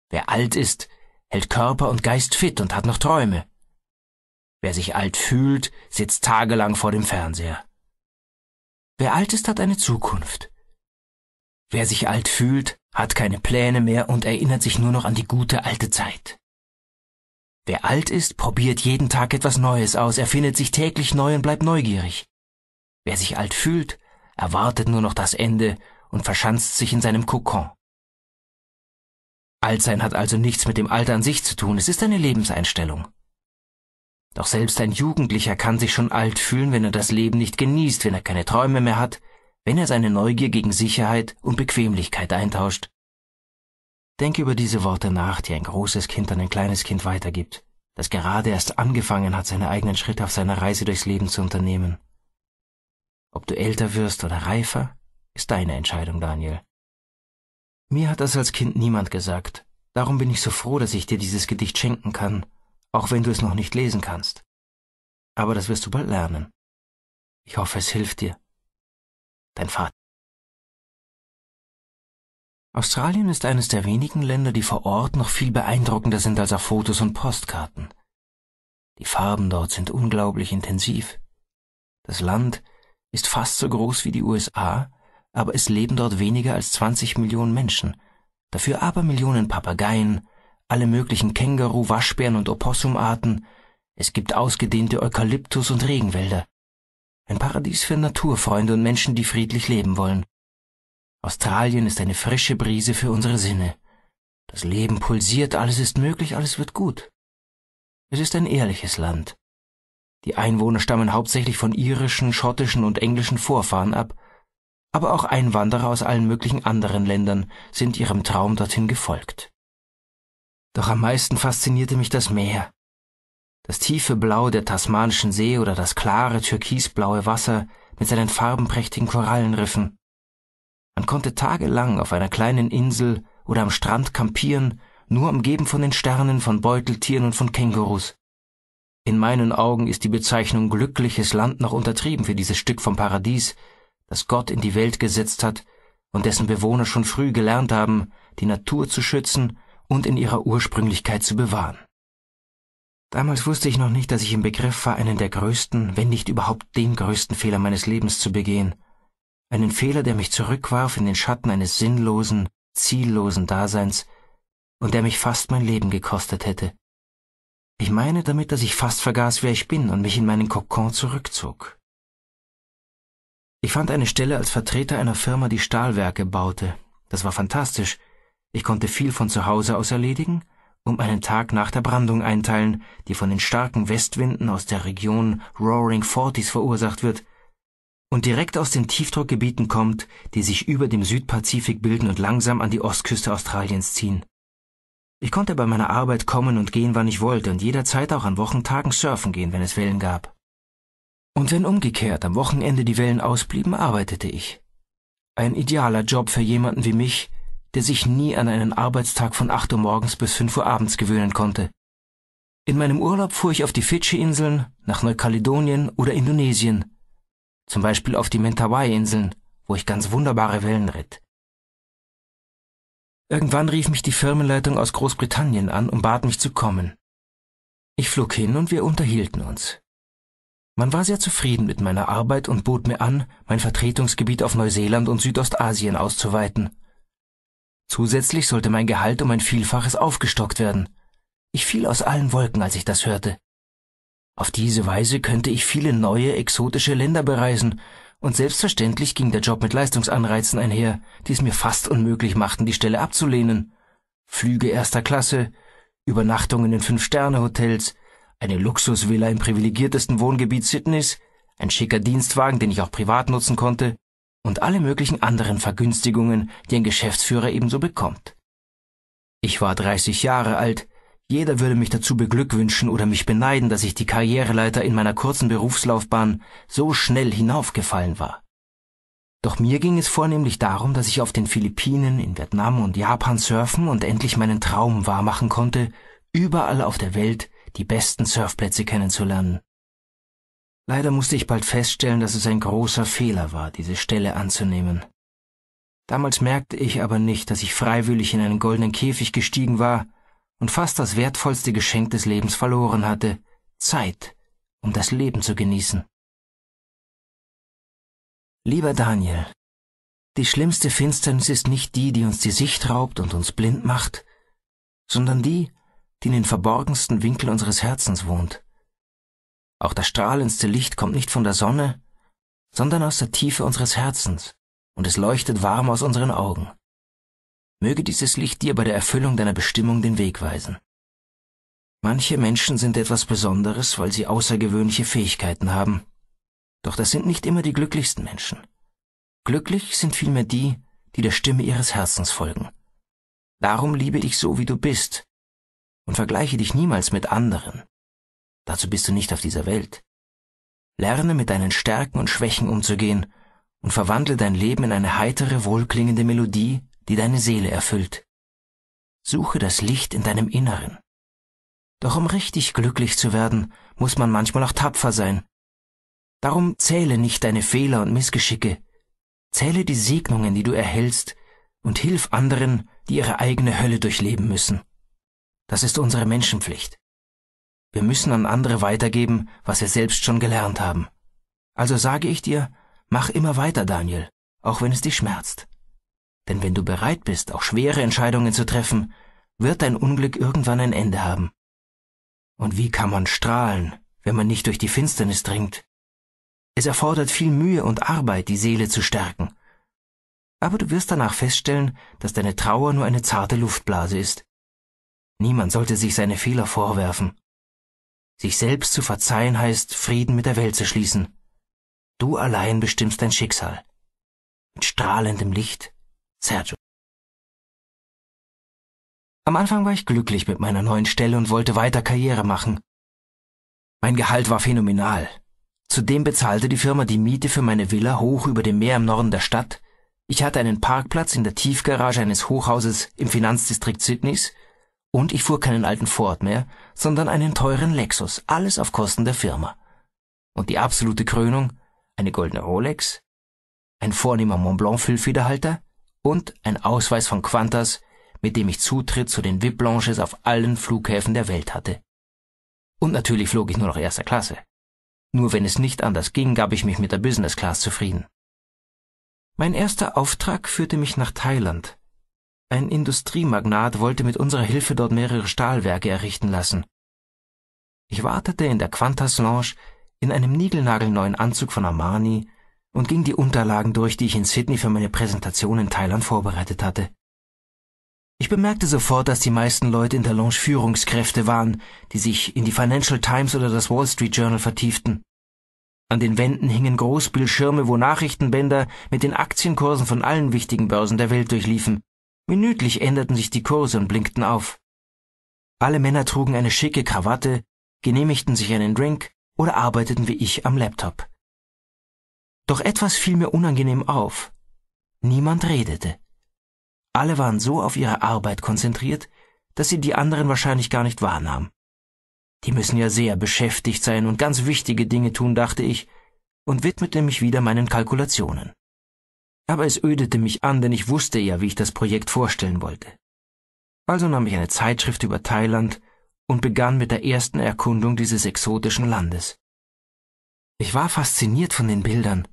Wer alt ist, hält Körper und Geist fit und hat noch Träume. Wer sich alt fühlt, sitzt tagelang vor dem Fernseher. Wer alt ist, hat eine Zukunft. Wer sich alt fühlt, hat keine Pläne mehr und erinnert sich nur noch an die gute alte Zeit. Wer alt ist, probiert jeden Tag etwas Neues aus, erfindet sich täglich neu und bleibt neugierig. Wer sich alt fühlt, erwartet nur noch das Ende und verschanzt sich in seinem Kokon. Altsein hat also nichts mit dem Alter an sich zu tun, es ist eine Lebenseinstellung. Doch selbst ein Jugendlicher kann sich schon alt fühlen, wenn er das Leben nicht genießt, wenn er keine Träume mehr hat, wenn er seine Neugier gegen Sicherheit und Bequemlichkeit eintauscht. Denke über diese Worte nach, die ein großes Kind an ein kleines Kind weitergibt, das gerade erst angefangen hat, seine eigenen Schritte auf seiner Reise durchs Leben zu unternehmen. Ob du älter wirst oder reifer, ist deine Entscheidung, Daniel. Mir hat das als Kind niemand gesagt, darum bin ich so froh, dass ich dir dieses Gedicht schenken kann, auch wenn du es noch nicht lesen kannst. Aber das wirst du bald lernen. Ich hoffe, es hilft dir dein Vater. Australien ist eines der wenigen Länder, die vor Ort noch viel beeindruckender sind als auf Fotos und Postkarten. Die Farben dort sind unglaublich intensiv. Das Land ist fast so groß wie die USA, aber es leben dort weniger als 20 Millionen Menschen, dafür aber Millionen Papageien, alle möglichen Känguru, Waschbären und Opossumarten, es gibt ausgedehnte Eukalyptus- und Regenwälder, ein Paradies für Naturfreunde und Menschen, die friedlich leben wollen. Australien ist eine frische Brise für unsere Sinne. Das Leben pulsiert, alles ist möglich, alles wird gut. Es ist ein ehrliches Land. Die Einwohner stammen hauptsächlich von irischen, schottischen und englischen Vorfahren ab, aber auch Einwanderer aus allen möglichen anderen Ländern sind ihrem Traum dorthin gefolgt. Doch am meisten faszinierte mich das Meer. Das tiefe Blau der Tasmanischen See oder das klare türkisblaue Wasser mit seinen farbenprächtigen Korallenriffen. Man konnte tagelang auf einer kleinen Insel oder am Strand kampieren, nur umgeben von den Sternen, von Beuteltieren und von Kängurus. In meinen Augen ist die Bezeichnung glückliches Land noch untertrieben für dieses Stück vom Paradies, das Gott in die Welt gesetzt hat und dessen Bewohner schon früh gelernt haben, die Natur zu schützen und in ihrer Ursprünglichkeit zu bewahren. Damals wusste ich noch nicht, dass ich im Begriff war, einen der größten, wenn nicht überhaupt den größten Fehler meines Lebens zu begehen. Einen Fehler, der mich zurückwarf in den Schatten eines sinnlosen, ziellosen Daseins und der mich fast mein Leben gekostet hätte. Ich meine damit, dass ich fast vergaß, wer ich bin und mich in meinen Kokon zurückzog. Ich fand eine Stelle als Vertreter einer Firma, die Stahlwerke baute. Das war fantastisch. Ich konnte viel von zu Hause aus erledigen um einen Tag nach der Brandung einteilen, die von den starken Westwinden aus der Region Roaring Forties verursacht wird und direkt aus den Tiefdruckgebieten kommt, die sich über dem Südpazifik bilden und langsam an die Ostküste Australiens ziehen. Ich konnte bei meiner Arbeit kommen und gehen, wann ich wollte und jederzeit auch an Wochentagen surfen gehen, wenn es Wellen gab. Und wenn umgekehrt am Wochenende die Wellen ausblieben, arbeitete ich. Ein idealer Job für jemanden wie mich, der sich nie an einen Arbeitstag von 8 Uhr morgens bis 5 Uhr abends gewöhnen konnte. In meinem Urlaub fuhr ich auf die Fidschi-Inseln, nach Neukaledonien oder Indonesien. Zum Beispiel auf die Mentawai-Inseln, wo ich ganz wunderbare Wellen ritt. Irgendwann rief mich die Firmenleitung aus Großbritannien an und bat mich zu kommen. Ich flog hin und wir unterhielten uns. Man war sehr zufrieden mit meiner Arbeit und bot mir an, mein Vertretungsgebiet auf Neuseeland und Südostasien auszuweiten Zusätzlich sollte mein Gehalt um ein Vielfaches aufgestockt werden. Ich fiel aus allen Wolken, als ich das hörte. Auf diese Weise könnte ich viele neue, exotische Länder bereisen, und selbstverständlich ging der Job mit Leistungsanreizen einher, die es mir fast unmöglich machten, die Stelle abzulehnen. Flüge erster Klasse, Übernachtungen in Fünf-Sterne-Hotels, eine Luxusvilla im privilegiertesten Wohngebiet Sydneys, ein schicker Dienstwagen, den ich auch privat nutzen konnte, und alle möglichen anderen Vergünstigungen, die ein Geschäftsführer ebenso bekommt. Ich war 30 Jahre alt, jeder würde mich dazu beglückwünschen oder mich beneiden, dass ich die Karriereleiter in meiner kurzen Berufslaufbahn so schnell hinaufgefallen war. Doch mir ging es vornehmlich darum, dass ich auf den Philippinen, in Vietnam und Japan surfen und endlich meinen Traum wahrmachen konnte, überall auf der Welt die besten Surfplätze kennenzulernen. Leider musste ich bald feststellen, dass es ein großer Fehler war, diese Stelle anzunehmen. Damals merkte ich aber nicht, dass ich freiwillig in einen goldenen Käfig gestiegen war und fast das wertvollste Geschenk des Lebens verloren hatte, Zeit, um das Leben zu genießen. Lieber Daniel, die schlimmste Finsternis ist nicht die, die uns die Sicht raubt und uns blind macht, sondern die, die in den verborgensten Winkel unseres Herzens wohnt. Auch das strahlendste Licht kommt nicht von der Sonne, sondern aus der Tiefe unseres Herzens, und es leuchtet warm aus unseren Augen. Möge dieses Licht dir bei der Erfüllung deiner Bestimmung den Weg weisen. Manche Menschen sind etwas Besonderes, weil sie außergewöhnliche Fähigkeiten haben, doch das sind nicht immer die glücklichsten Menschen. Glücklich sind vielmehr die, die der Stimme ihres Herzens folgen. Darum liebe dich so, wie du bist, und vergleiche dich niemals mit anderen. Dazu bist du nicht auf dieser Welt. Lerne mit deinen Stärken und Schwächen umzugehen und verwandle dein Leben in eine heitere, wohlklingende Melodie, die deine Seele erfüllt. Suche das Licht in deinem Inneren. Doch um richtig glücklich zu werden, muss man manchmal auch tapfer sein. Darum zähle nicht deine Fehler und Missgeschicke, zähle die Segnungen, die du erhältst, und hilf anderen, die ihre eigene Hölle durchleben müssen. Das ist unsere Menschenpflicht. Wir müssen an andere weitergeben, was wir selbst schon gelernt haben. Also sage ich dir, mach immer weiter, Daniel, auch wenn es dich schmerzt. Denn wenn du bereit bist, auch schwere Entscheidungen zu treffen, wird dein Unglück irgendwann ein Ende haben. Und wie kann man strahlen, wenn man nicht durch die Finsternis dringt? Es erfordert viel Mühe und Arbeit, die Seele zu stärken. Aber du wirst danach feststellen, dass deine Trauer nur eine zarte Luftblase ist. Niemand sollte sich seine Fehler vorwerfen. Sich selbst zu verzeihen heißt, Frieden mit der Welt zu schließen. Du allein bestimmst dein Schicksal. Mit strahlendem Licht, Sergio. Am Anfang war ich glücklich mit meiner neuen Stelle und wollte weiter Karriere machen. Mein Gehalt war phänomenal. Zudem bezahlte die Firma die Miete für meine Villa hoch über dem Meer im Norden der Stadt. Ich hatte einen Parkplatz in der Tiefgarage eines Hochhauses im Finanzdistrikt Sydneys und ich fuhr keinen alten Ford mehr, sondern einen teuren Lexus, alles auf Kosten der Firma. Und die absolute Krönung, eine goldene Rolex, ein vornehmer Montblanc-Füllfederhalter und ein Ausweis von Quantas, mit dem ich Zutritt zu den VIP-Lounges auf allen Flughäfen der Welt hatte. Und natürlich flog ich nur noch erster Klasse. Nur wenn es nicht anders ging, gab ich mich mit der Business Class zufrieden. Mein erster Auftrag führte mich nach Thailand, ein Industriemagnat wollte mit unserer Hilfe dort mehrere Stahlwerke errichten lassen. Ich wartete in der Quantas Lounge in einem niegelnagelneuen Anzug von Armani und ging die Unterlagen durch, die ich in Sydney für meine Präsentation in Thailand vorbereitet hatte. Ich bemerkte sofort, dass die meisten Leute in der Lounge Führungskräfte waren, die sich in die Financial Times oder das Wall Street Journal vertieften. An den Wänden hingen Großbildschirme, wo Nachrichtenbänder mit den Aktienkursen von allen wichtigen Börsen der Welt durchliefen. Minütlich änderten sich die Kurse und blinkten auf. Alle Männer trugen eine schicke Krawatte, genehmigten sich einen Drink oder arbeiteten wie ich am Laptop. Doch etwas fiel mir unangenehm auf. Niemand redete. Alle waren so auf ihre Arbeit konzentriert, dass sie die anderen wahrscheinlich gar nicht wahrnahmen. Die müssen ja sehr beschäftigt sein und ganz wichtige Dinge tun, dachte ich, und widmete mich wieder meinen Kalkulationen aber es ödete mich an, denn ich wusste ja, wie ich das Projekt vorstellen wollte. Also nahm ich eine Zeitschrift über Thailand und begann mit der ersten Erkundung dieses exotischen Landes. Ich war fasziniert von den Bildern.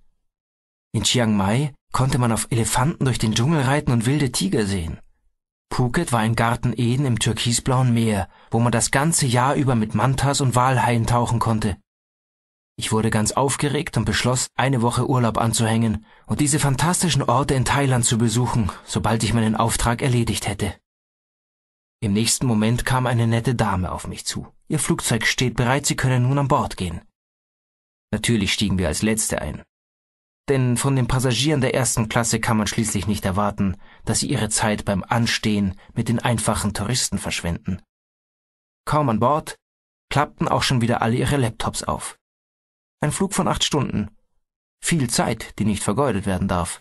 In Chiang Mai konnte man auf Elefanten durch den Dschungel reiten und wilde Tiger sehen. Phuket war ein Garten Eden im türkisblauen Meer, wo man das ganze Jahr über mit Mantas und Walhaien tauchen konnte. Ich wurde ganz aufgeregt und beschloss, eine Woche Urlaub anzuhängen und diese fantastischen Orte in Thailand zu besuchen, sobald ich meinen Auftrag erledigt hätte. Im nächsten Moment kam eine nette Dame auf mich zu. Ihr Flugzeug steht bereit, Sie können nun an Bord gehen. Natürlich stiegen wir als Letzte ein. Denn von den Passagieren der ersten Klasse kann man schließlich nicht erwarten, dass sie ihre Zeit beim Anstehen mit den einfachen Touristen verschwenden. Kaum an Bord, klappten auch schon wieder alle ihre Laptops auf. Ein Flug von acht Stunden. Viel Zeit, die nicht vergeudet werden darf.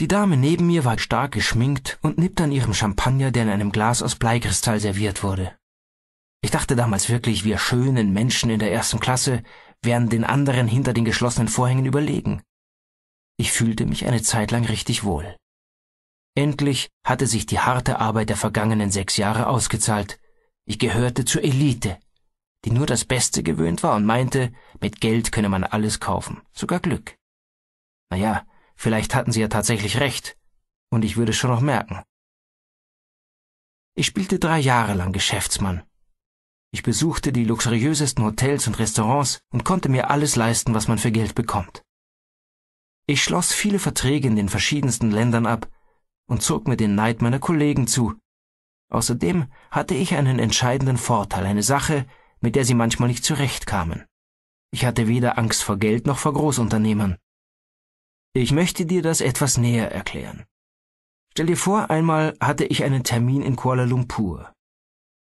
Die Dame neben mir war stark geschminkt und nippte an ihrem Champagner, der in einem Glas aus Bleikristall serviert wurde. Ich dachte damals wirklich, wir schönen Menschen in der ersten Klasse wären den anderen hinter den geschlossenen Vorhängen überlegen. Ich fühlte mich eine Zeit lang richtig wohl. Endlich hatte sich die harte Arbeit der vergangenen sechs Jahre ausgezahlt. Ich gehörte zur Elite die nur das Beste gewöhnt war und meinte, mit Geld könne man alles kaufen, sogar Glück. Naja, vielleicht hatten sie ja tatsächlich recht, und ich würde schon noch merken. Ich spielte drei Jahre lang Geschäftsmann. Ich besuchte die luxuriösesten Hotels und Restaurants und konnte mir alles leisten, was man für Geld bekommt. Ich schloss viele Verträge in den verschiedensten Ländern ab und zog mir den Neid meiner Kollegen zu. Außerdem hatte ich einen entscheidenden Vorteil, eine Sache, mit der sie manchmal nicht zurechtkamen. Ich hatte weder Angst vor Geld noch vor Großunternehmern. Ich möchte dir das etwas näher erklären. Stell dir vor, einmal hatte ich einen Termin in Kuala Lumpur.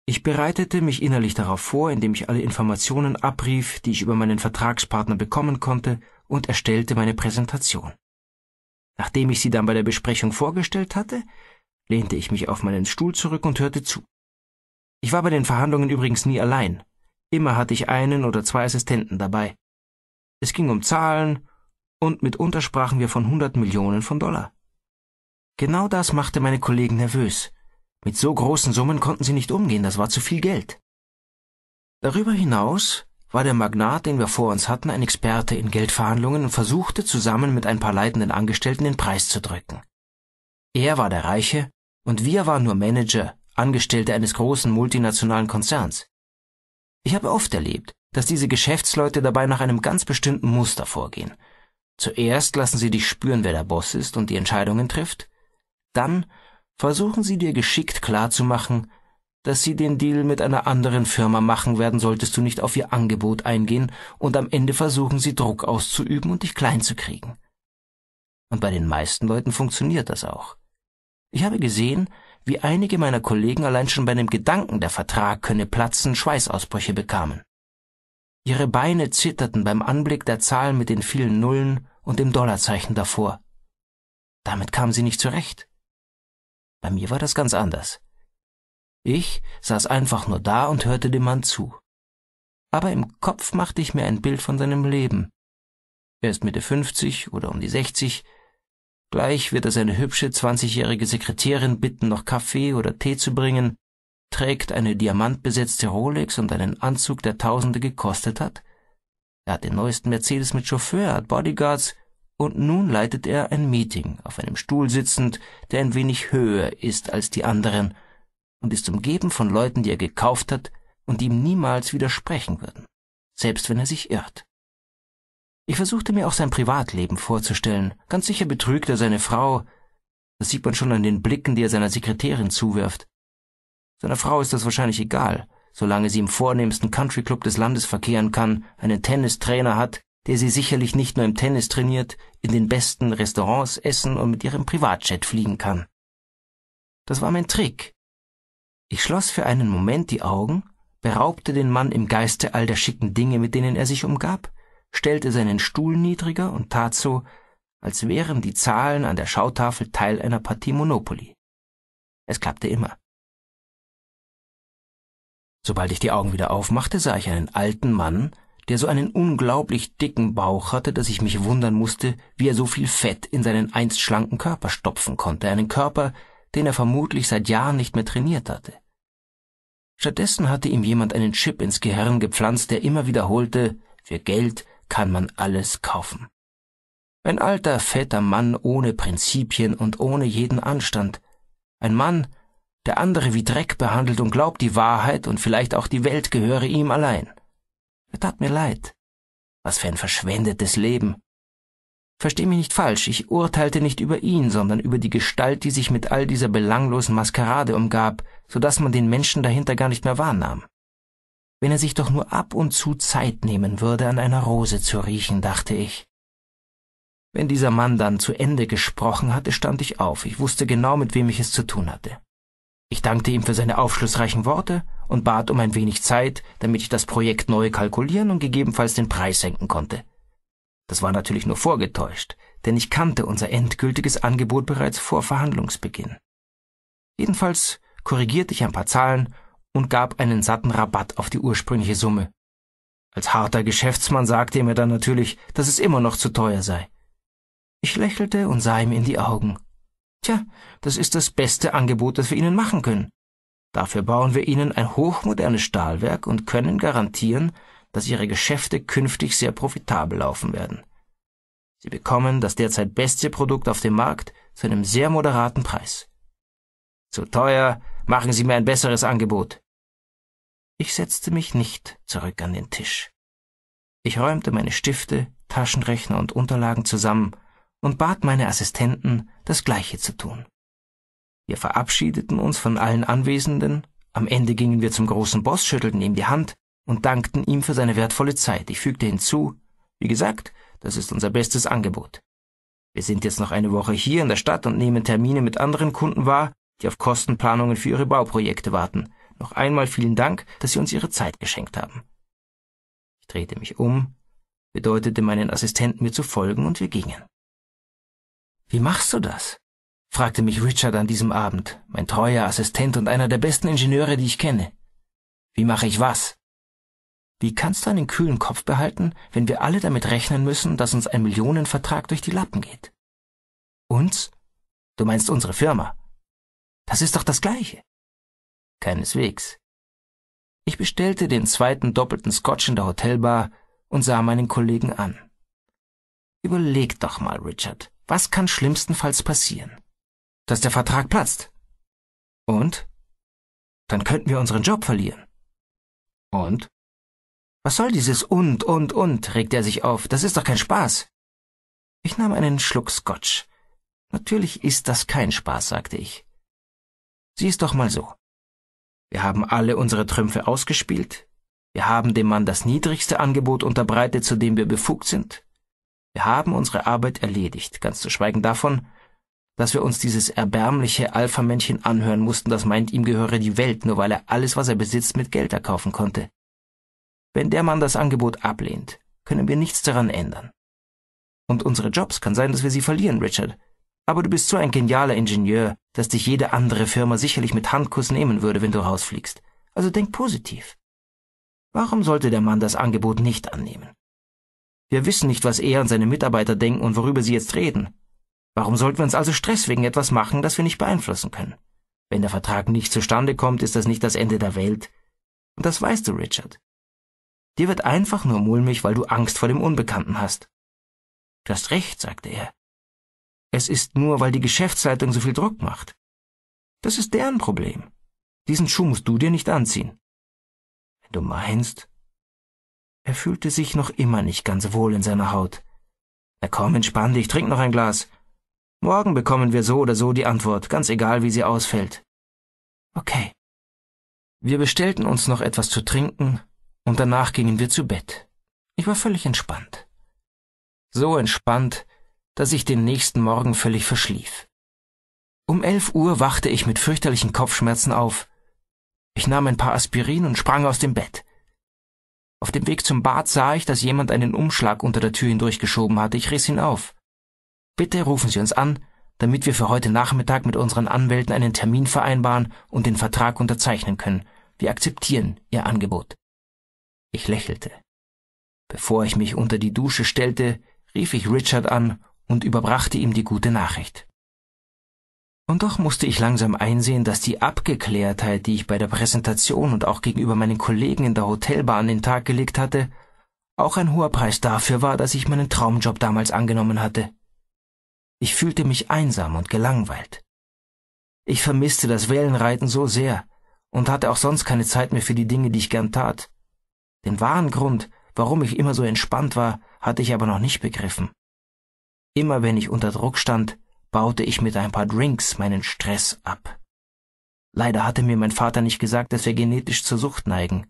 Ich bereitete mich innerlich darauf vor, indem ich alle Informationen abrief, die ich über meinen Vertragspartner bekommen konnte, und erstellte meine Präsentation. Nachdem ich sie dann bei der Besprechung vorgestellt hatte, lehnte ich mich auf meinen Stuhl zurück und hörte zu. Ich war bei den Verhandlungen übrigens nie allein. Immer hatte ich einen oder zwei Assistenten dabei. Es ging um Zahlen und mitunter sprachen wir von hundert Millionen von Dollar. Genau das machte meine Kollegen nervös. Mit so großen Summen konnten sie nicht umgehen, das war zu viel Geld. Darüber hinaus war der Magnat, den wir vor uns hatten, ein Experte in Geldverhandlungen und versuchte zusammen mit ein paar leitenden Angestellten den Preis zu drücken. Er war der Reiche und wir waren nur Manager, Angestellte eines großen multinationalen Konzerns. Ich habe oft erlebt, dass diese Geschäftsleute dabei nach einem ganz bestimmten Muster vorgehen. Zuerst lassen sie dich spüren, wer der Boss ist und die Entscheidungen trifft. Dann versuchen sie dir geschickt klarzumachen, dass sie den Deal mit einer anderen Firma machen werden, solltest du nicht auf ihr Angebot eingehen, und am Ende versuchen sie Druck auszuüben und dich klein zu kriegen. Und bei den meisten Leuten funktioniert das auch. Ich habe gesehen, wie einige meiner Kollegen allein schon bei dem Gedanken, der Vertrag könne platzen, Schweißausbrüche bekamen. Ihre Beine zitterten beim Anblick der Zahlen mit den vielen Nullen und dem Dollarzeichen davor. Damit kamen sie nicht zurecht. Bei mir war das ganz anders. Ich saß einfach nur da und hörte dem Mann zu. Aber im Kopf machte ich mir ein Bild von seinem Leben. Er ist Mitte 50 oder um die 60, Gleich wird er seine hübsche zwanzigjährige Sekretärin bitten, noch Kaffee oder Tee zu bringen, trägt eine diamantbesetzte Rolex und einen Anzug, der Tausende gekostet hat. Er hat den neuesten Mercedes mit Chauffeur, hat Bodyguards, und nun leitet er ein Meeting, auf einem Stuhl sitzend, der ein wenig höher ist als die anderen, und ist umgeben von Leuten, die er gekauft hat und die ihm niemals widersprechen würden, selbst wenn er sich irrt. Ich versuchte mir auch sein Privatleben vorzustellen. Ganz sicher betrügt er seine Frau. Das sieht man schon an den Blicken, die er seiner Sekretärin zuwirft. Seiner Frau ist das wahrscheinlich egal, solange sie im vornehmsten Countryclub des Landes verkehren kann, einen Tennistrainer hat, der sie sicherlich nicht nur im Tennis trainiert, in den besten Restaurants essen und mit ihrem Privatjet fliegen kann. Das war mein Trick. Ich schloss für einen Moment die Augen, beraubte den Mann im Geiste all der schicken Dinge, mit denen er sich umgab, stellte seinen Stuhl niedriger und tat so, als wären die Zahlen an der Schautafel Teil einer Partie Monopoly. Es klappte immer. Sobald ich die Augen wieder aufmachte, sah ich einen alten Mann, der so einen unglaublich dicken Bauch hatte, dass ich mich wundern musste, wie er so viel Fett in seinen einst schlanken Körper stopfen konnte, einen Körper, den er vermutlich seit Jahren nicht mehr trainiert hatte. Stattdessen hatte ihm jemand einen Chip ins Gehirn gepflanzt, der immer wiederholte, für Geld kann man alles kaufen. Ein alter, fetter Mann ohne Prinzipien und ohne jeden Anstand. Ein Mann, der andere wie Dreck behandelt und glaubt, die Wahrheit und vielleicht auch die Welt gehöre ihm allein. Er tat mir leid. Was für ein verschwendetes Leben. Versteh mich nicht falsch, ich urteilte nicht über ihn, sondern über die Gestalt, die sich mit all dieser belanglosen Maskerade umgab, so dass man den Menschen dahinter gar nicht mehr wahrnahm wenn er sich doch nur ab und zu Zeit nehmen würde, an einer Rose zu riechen, dachte ich. Wenn dieser Mann dann zu Ende gesprochen hatte, stand ich auf. Ich wusste genau, mit wem ich es zu tun hatte. Ich dankte ihm für seine aufschlussreichen Worte und bat um ein wenig Zeit, damit ich das Projekt neu kalkulieren und gegebenenfalls den Preis senken konnte. Das war natürlich nur vorgetäuscht, denn ich kannte unser endgültiges Angebot bereits vor Verhandlungsbeginn. Jedenfalls korrigierte ich ein paar Zahlen und gab einen satten Rabatt auf die ursprüngliche Summe. Als harter Geschäftsmann sagte er mir dann natürlich, dass es immer noch zu teuer sei. Ich lächelte und sah ihm in die Augen. Tja, das ist das beste Angebot, das wir Ihnen machen können. Dafür bauen wir Ihnen ein hochmodernes Stahlwerk und können garantieren, dass Ihre Geschäfte künftig sehr profitabel laufen werden. Sie bekommen das derzeit beste Produkt auf dem Markt zu einem sehr moderaten Preis. Zu teuer, machen Sie mir ein besseres Angebot. Ich setzte mich nicht zurück an den Tisch. Ich räumte meine Stifte, Taschenrechner und Unterlagen zusammen und bat meine Assistenten, das gleiche zu tun. Wir verabschiedeten uns von allen Anwesenden, am Ende gingen wir zum großen Boss, schüttelten ihm die Hand und dankten ihm für seine wertvolle Zeit. Ich fügte hinzu, wie gesagt, das ist unser bestes Angebot. Wir sind jetzt noch eine Woche hier in der Stadt und nehmen Termine mit anderen Kunden wahr, die auf Kostenplanungen für ihre Bauprojekte warten. Noch einmal vielen Dank, dass Sie uns Ihre Zeit geschenkt haben. Ich drehte mich um, bedeutete meinen Assistenten mir zu folgen und wir gingen. Wie machst du das? fragte mich Richard an diesem Abend, mein treuer Assistent und einer der besten Ingenieure, die ich kenne. Wie mache ich was? Wie kannst du einen kühlen Kopf behalten, wenn wir alle damit rechnen müssen, dass uns ein Millionenvertrag durch die Lappen geht? Uns? Du meinst unsere Firma. Das ist doch das Gleiche. Keineswegs. Ich bestellte den zweiten doppelten Scotch in der Hotelbar und sah meinen Kollegen an. Überleg doch mal, Richard, was kann schlimmstenfalls passieren? Dass der Vertrag platzt. Und? Dann könnten wir unseren Job verlieren. Und? Was soll dieses und, und, und? regt er sich auf. Das ist doch kein Spaß. Ich nahm einen Schluck Scotch. Natürlich ist das kein Spaß, sagte ich. Sieh es doch mal so. Wir haben alle unsere Trümpfe ausgespielt. Wir haben dem Mann das niedrigste Angebot unterbreitet, zu dem wir befugt sind. Wir haben unsere Arbeit erledigt, ganz zu schweigen davon, dass wir uns dieses erbärmliche Alpha-Männchen anhören mussten, das meint, ihm gehöre die Welt, nur weil er alles, was er besitzt, mit Geld erkaufen konnte. Wenn der Mann das Angebot ablehnt, können wir nichts daran ändern. Und unsere Jobs kann sein, dass wir sie verlieren, Richard. Aber du bist so ein genialer Ingenieur, dass dich jede andere Firma sicherlich mit Handkuss nehmen würde, wenn du rausfliegst. Also denk positiv. Warum sollte der Mann das Angebot nicht annehmen? Wir wissen nicht, was er und seine Mitarbeiter denken und worüber sie jetzt reden. Warum sollten wir uns also Stress wegen etwas machen, das wir nicht beeinflussen können? Wenn der Vertrag nicht zustande kommt, ist das nicht das Ende der Welt. Und das weißt du, Richard. Dir wird einfach nur mulmig, weil du Angst vor dem Unbekannten hast. Du hast recht, sagte er. Es ist nur, weil die Geschäftsleitung so viel Druck macht. Das ist deren Problem. Diesen Schuh musst du dir nicht anziehen. Wenn du meinst. Er fühlte sich noch immer nicht ganz wohl in seiner Haut. Na komm, entspann dich, trink noch ein Glas. Morgen bekommen wir so oder so die Antwort, ganz egal wie sie ausfällt. Okay. Wir bestellten uns noch etwas zu trinken und danach gingen wir zu Bett. Ich war völlig entspannt. So entspannt, dass ich den nächsten Morgen völlig verschlief. Um elf Uhr wachte ich mit fürchterlichen Kopfschmerzen auf. Ich nahm ein paar Aspirin und sprang aus dem Bett. Auf dem Weg zum Bad sah ich, dass jemand einen Umschlag unter der Tür hindurchgeschoben hatte. Ich riss ihn auf. Bitte rufen Sie uns an, damit wir für heute Nachmittag mit unseren Anwälten einen Termin vereinbaren und den Vertrag unterzeichnen können. Wir akzeptieren Ihr Angebot. Ich lächelte. Bevor ich mich unter die Dusche stellte, rief ich Richard an und überbrachte ihm die gute Nachricht. Und doch musste ich langsam einsehen, dass die Abgeklärtheit, die ich bei der Präsentation und auch gegenüber meinen Kollegen in der Hotelbar an den Tag gelegt hatte, auch ein hoher Preis dafür war, dass ich meinen Traumjob damals angenommen hatte. Ich fühlte mich einsam und gelangweilt. Ich vermisste das Wellenreiten so sehr und hatte auch sonst keine Zeit mehr für die Dinge, die ich gern tat. Den wahren Grund, warum ich immer so entspannt war, hatte ich aber noch nicht begriffen. Immer wenn ich unter Druck stand, baute ich mit ein paar Drinks meinen Stress ab. Leider hatte mir mein Vater nicht gesagt, dass wir genetisch zur Sucht neigen.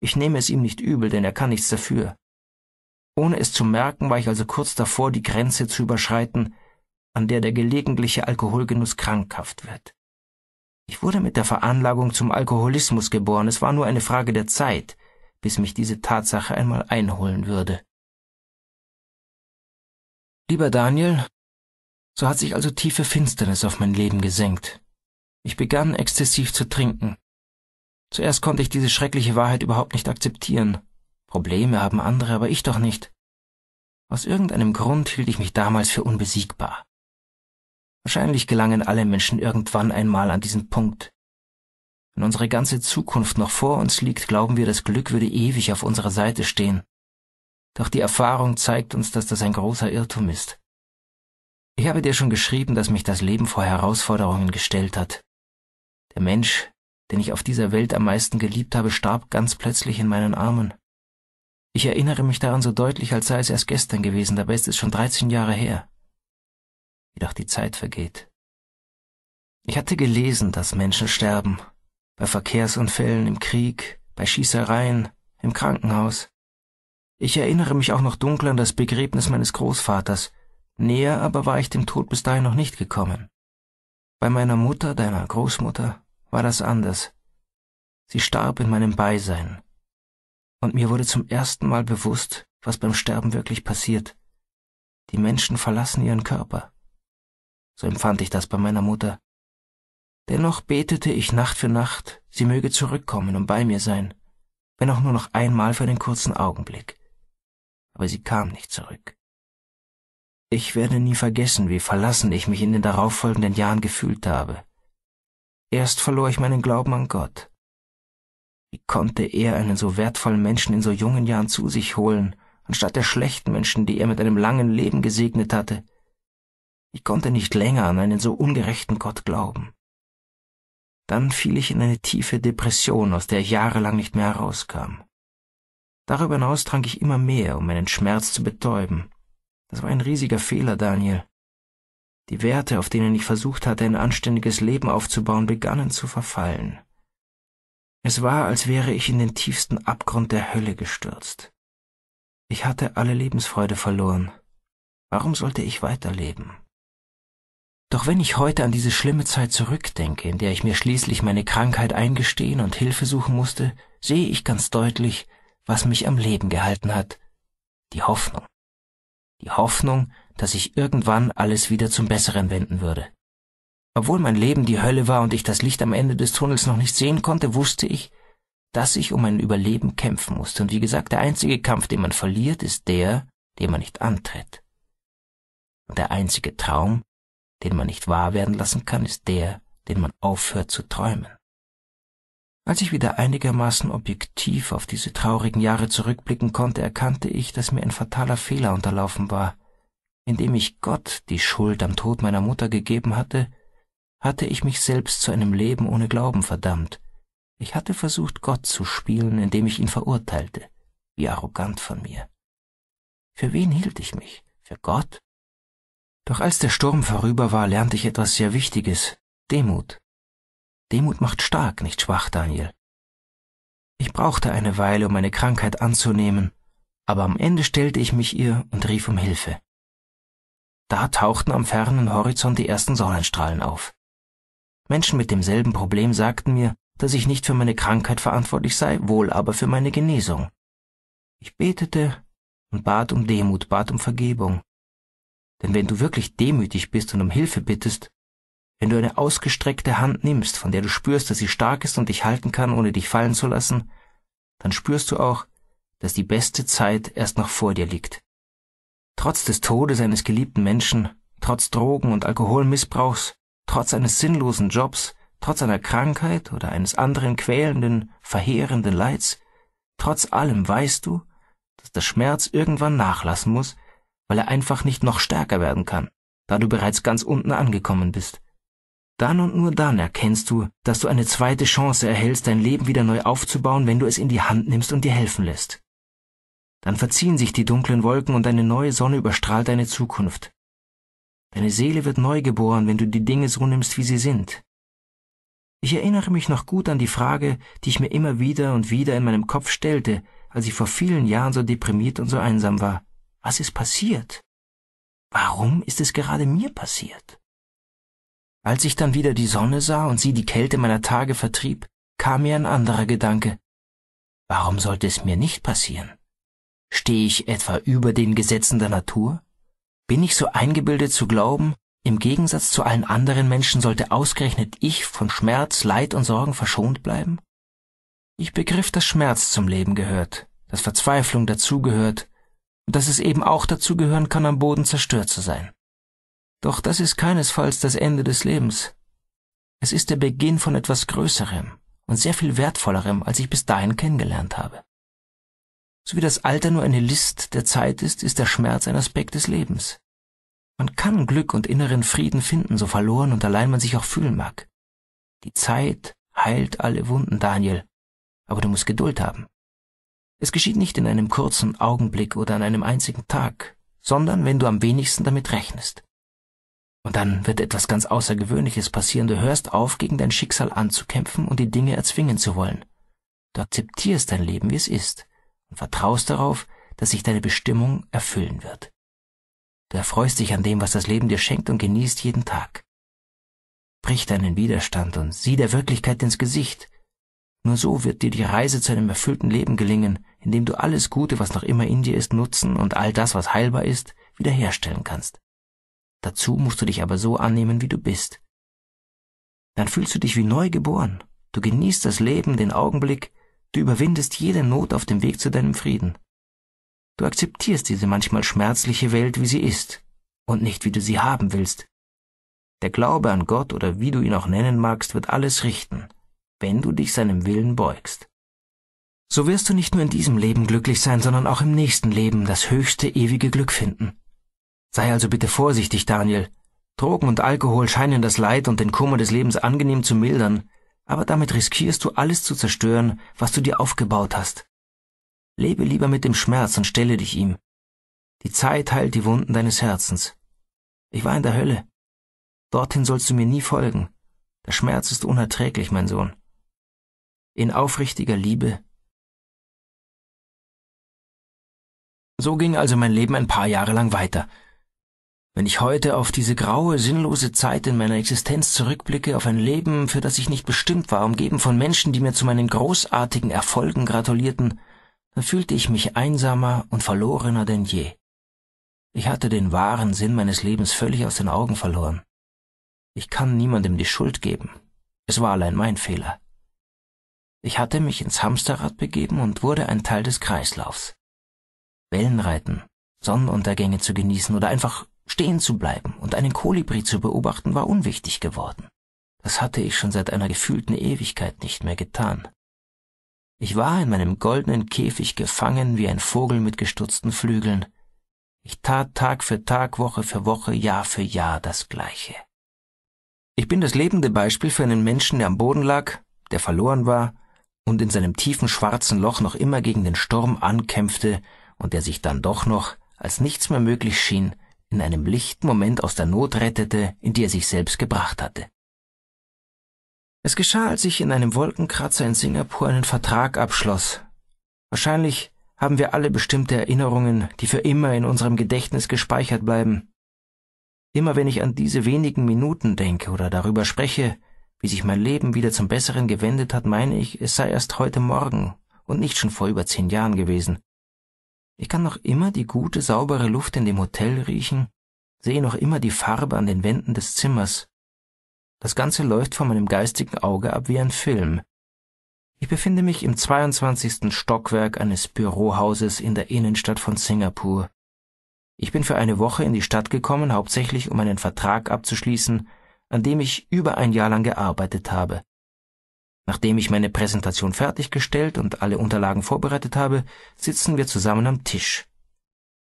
Ich nehme es ihm nicht übel, denn er kann nichts dafür. Ohne es zu merken, war ich also kurz davor, die Grenze zu überschreiten, an der der gelegentliche Alkoholgenuss krankhaft wird. Ich wurde mit der Veranlagung zum Alkoholismus geboren, es war nur eine Frage der Zeit, bis mich diese Tatsache einmal einholen würde. Lieber Daniel, so hat sich also tiefe Finsternis auf mein Leben gesenkt. Ich begann exzessiv zu trinken. Zuerst konnte ich diese schreckliche Wahrheit überhaupt nicht akzeptieren. Probleme haben andere, aber ich doch nicht. Aus irgendeinem Grund hielt ich mich damals für unbesiegbar. Wahrscheinlich gelangen alle Menschen irgendwann einmal an diesen Punkt. Wenn unsere ganze Zukunft noch vor uns liegt, glauben wir, das Glück würde ewig auf unserer Seite stehen doch die Erfahrung zeigt uns, dass das ein großer Irrtum ist. Ich habe dir schon geschrieben, dass mich das Leben vor Herausforderungen gestellt hat. Der Mensch, den ich auf dieser Welt am meisten geliebt habe, starb ganz plötzlich in meinen Armen. Ich erinnere mich daran so deutlich, als sei es erst gestern gewesen, dabei ist es schon 13 Jahre her. Jedoch die Zeit vergeht. Ich hatte gelesen, dass Menschen sterben. Bei Verkehrsunfällen, im Krieg, bei Schießereien, im Krankenhaus. Ich erinnere mich auch noch dunkel an das Begräbnis meines Großvaters, näher aber war ich dem Tod bis dahin noch nicht gekommen. Bei meiner Mutter, deiner Großmutter, war das anders. Sie starb in meinem Beisein. Und mir wurde zum ersten Mal bewusst, was beim Sterben wirklich passiert. Die Menschen verlassen ihren Körper. So empfand ich das bei meiner Mutter. Dennoch betete ich Nacht für Nacht, sie möge zurückkommen und bei mir sein, wenn auch nur noch einmal für einen kurzen Augenblick aber sie kam nicht zurück. Ich werde nie vergessen, wie verlassen ich mich in den darauffolgenden Jahren gefühlt habe. Erst verlor ich meinen Glauben an Gott. Wie konnte er einen so wertvollen Menschen in so jungen Jahren zu sich holen, anstatt der schlechten Menschen, die er mit einem langen Leben gesegnet hatte? Ich konnte nicht länger an einen so ungerechten Gott glauben. Dann fiel ich in eine tiefe Depression, aus der ich jahrelang nicht mehr herauskam. Darüber hinaus trank ich immer mehr, um meinen Schmerz zu betäuben. Das war ein riesiger Fehler, Daniel. Die Werte, auf denen ich versucht hatte, ein anständiges Leben aufzubauen, begannen zu verfallen. Es war, als wäre ich in den tiefsten Abgrund der Hölle gestürzt. Ich hatte alle Lebensfreude verloren. Warum sollte ich weiterleben? Doch wenn ich heute an diese schlimme Zeit zurückdenke, in der ich mir schließlich meine Krankheit eingestehen und Hilfe suchen musste, sehe ich ganz deutlich, was mich am Leben gehalten hat, die Hoffnung. Die Hoffnung, dass ich irgendwann alles wieder zum Besseren wenden würde. Obwohl mein Leben die Hölle war und ich das Licht am Ende des Tunnels noch nicht sehen konnte, wusste ich, dass ich um mein Überleben kämpfen musste. Und wie gesagt, der einzige Kampf, den man verliert, ist der, den man nicht antritt. Und der einzige Traum, den man nicht wahr werden lassen kann, ist der, den man aufhört zu träumen. Als ich wieder einigermaßen objektiv auf diese traurigen Jahre zurückblicken konnte, erkannte ich, dass mir ein fataler Fehler unterlaufen war. Indem ich Gott die Schuld am Tod meiner Mutter gegeben hatte, hatte ich mich selbst zu einem Leben ohne Glauben verdammt. Ich hatte versucht, Gott zu spielen, indem ich ihn verurteilte. Wie arrogant von mir. Für wen hielt ich mich? Für Gott? Doch als der Sturm vorüber war, lernte ich etwas sehr Wichtiges Demut. Demut macht stark, nicht schwach, Daniel. Ich brauchte eine Weile, um meine Krankheit anzunehmen, aber am Ende stellte ich mich ihr und rief um Hilfe. Da tauchten am fernen Horizont die ersten Sonnenstrahlen auf. Menschen mit demselben Problem sagten mir, dass ich nicht für meine Krankheit verantwortlich sei, wohl aber für meine Genesung. Ich betete und bat um Demut, bat um Vergebung. Denn wenn du wirklich demütig bist und um Hilfe bittest, wenn du eine ausgestreckte Hand nimmst, von der du spürst, dass sie stark ist und dich halten kann, ohne dich fallen zu lassen, dann spürst du auch, dass die beste Zeit erst noch vor dir liegt. Trotz des Todes eines geliebten Menschen, trotz Drogen und Alkoholmissbrauchs, trotz eines sinnlosen Jobs, trotz einer Krankheit oder eines anderen quälenden, verheerenden Leids, trotz allem weißt du, dass der Schmerz irgendwann nachlassen muss, weil er einfach nicht noch stärker werden kann, da du bereits ganz unten angekommen bist. Dann und nur dann erkennst du, dass du eine zweite Chance erhältst, dein Leben wieder neu aufzubauen, wenn du es in die Hand nimmst und dir helfen lässt. Dann verziehen sich die dunklen Wolken und eine neue Sonne überstrahlt deine Zukunft. Deine Seele wird neu geboren, wenn du die Dinge so nimmst, wie sie sind. Ich erinnere mich noch gut an die Frage, die ich mir immer wieder und wieder in meinem Kopf stellte, als ich vor vielen Jahren so deprimiert und so einsam war. Was ist passiert? Warum ist es gerade mir passiert? Als ich dann wieder die Sonne sah und sie die Kälte meiner Tage vertrieb, kam mir ein anderer Gedanke. Warum sollte es mir nicht passieren? Stehe ich etwa über den Gesetzen der Natur? Bin ich so eingebildet zu glauben, im Gegensatz zu allen anderen Menschen sollte ausgerechnet ich von Schmerz, Leid und Sorgen verschont bleiben? Ich begriff, dass Schmerz zum Leben gehört, dass Verzweiflung dazugehört und dass es eben auch dazugehören kann, am Boden zerstört zu sein. Doch das ist keinesfalls das Ende des Lebens. Es ist der Beginn von etwas Größerem und sehr viel Wertvollerem, als ich bis dahin kennengelernt habe. So wie das Alter nur eine List der Zeit ist, ist der Schmerz ein Aspekt des Lebens. Man kann Glück und inneren Frieden finden, so verloren und allein man sich auch fühlen mag. Die Zeit heilt alle Wunden, Daniel, aber du musst Geduld haben. Es geschieht nicht in einem kurzen Augenblick oder an einem einzigen Tag, sondern wenn du am wenigsten damit rechnest. Und dann wird etwas ganz Außergewöhnliches passieren. Du hörst auf, gegen dein Schicksal anzukämpfen und die Dinge erzwingen zu wollen. Du akzeptierst dein Leben, wie es ist, und vertraust darauf, dass sich deine Bestimmung erfüllen wird. Du erfreust dich an dem, was das Leben dir schenkt und genießt jeden Tag. Brich deinen Widerstand und sieh der Wirklichkeit ins Gesicht. Nur so wird dir die Reise zu einem erfüllten Leben gelingen, indem du alles Gute, was noch immer in dir ist, nutzen und all das, was heilbar ist, wiederherstellen kannst. Dazu musst du dich aber so annehmen, wie du bist. Dann fühlst du dich wie neu geboren. Du genießt das Leben, den Augenblick, du überwindest jede Not auf dem Weg zu deinem Frieden. Du akzeptierst diese manchmal schmerzliche Welt, wie sie ist, und nicht wie du sie haben willst. Der Glaube an Gott oder wie du ihn auch nennen magst, wird alles richten, wenn du dich seinem Willen beugst. So wirst du nicht nur in diesem Leben glücklich sein, sondern auch im nächsten Leben das höchste ewige Glück finden. Sei also bitte vorsichtig, Daniel. Drogen und Alkohol scheinen das Leid und den Kummer des Lebens angenehm zu mildern, aber damit riskierst du alles zu zerstören, was du dir aufgebaut hast. Lebe lieber mit dem Schmerz und stelle dich ihm. Die Zeit heilt die Wunden deines Herzens. Ich war in der Hölle. Dorthin sollst du mir nie folgen. Der Schmerz ist unerträglich, mein Sohn. In aufrichtiger Liebe. So ging also mein Leben ein paar Jahre lang weiter. Wenn ich heute auf diese graue, sinnlose Zeit in meiner Existenz zurückblicke, auf ein Leben, für das ich nicht bestimmt war, umgeben von Menschen, die mir zu meinen großartigen Erfolgen gratulierten, dann fühlte ich mich einsamer und verlorener denn je. Ich hatte den wahren Sinn meines Lebens völlig aus den Augen verloren. Ich kann niemandem die Schuld geben. Es war allein mein Fehler. Ich hatte mich ins Hamsterrad begeben und wurde ein Teil des Kreislaufs. Wellenreiten, Sonnenuntergänge zu genießen oder einfach Stehen zu bleiben und einen Kolibri zu beobachten war unwichtig geworden. Das hatte ich schon seit einer gefühlten Ewigkeit nicht mehr getan. Ich war in meinem goldenen Käfig gefangen wie ein Vogel mit gestutzten Flügeln. Ich tat Tag für Tag, Woche für Woche, Jahr für Jahr das Gleiche. Ich bin das lebende Beispiel für einen Menschen, der am Boden lag, der verloren war und in seinem tiefen schwarzen Loch noch immer gegen den Sturm ankämpfte und der sich dann doch noch, als nichts mehr möglich schien, in einem lichten Moment aus der Not rettete, in die er sich selbst gebracht hatte. Es geschah, als ich in einem Wolkenkratzer in Singapur einen Vertrag abschloss. Wahrscheinlich haben wir alle bestimmte Erinnerungen, die für immer in unserem Gedächtnis gespeichert bleiben. Immer wenn ich an diese wenigen Minuten denke oder darüber spreche, wie sich mein Leben wieder zum Besseren gewendet hat, meine ich, es sei erst heute Morgen und nicht schon vor über zehn Jahren gewesen. Ich kann noch immer die gute, saubere Luft in dem Hotel riechen, sehe noch immer die Farbe an den Wänden des Zimmers. Das Ganze läuft vor meinem geistigen Auge ab wie ein Film. Ich befinde mich im 22. Stockwerk eines Bürohauses in der Innenstadt von Singapur. Ich bin für eine Woche in die Stadt gekommen, hauptsächlich um einen Vertrag abzuschließen, an dem ich über ein Jahr lang gearbeitet habe. Nachdem ich meine Präsentation fertiggestellt und alle Unterlagen vorbereitet habe, sitzen wir zusammen am Tisch.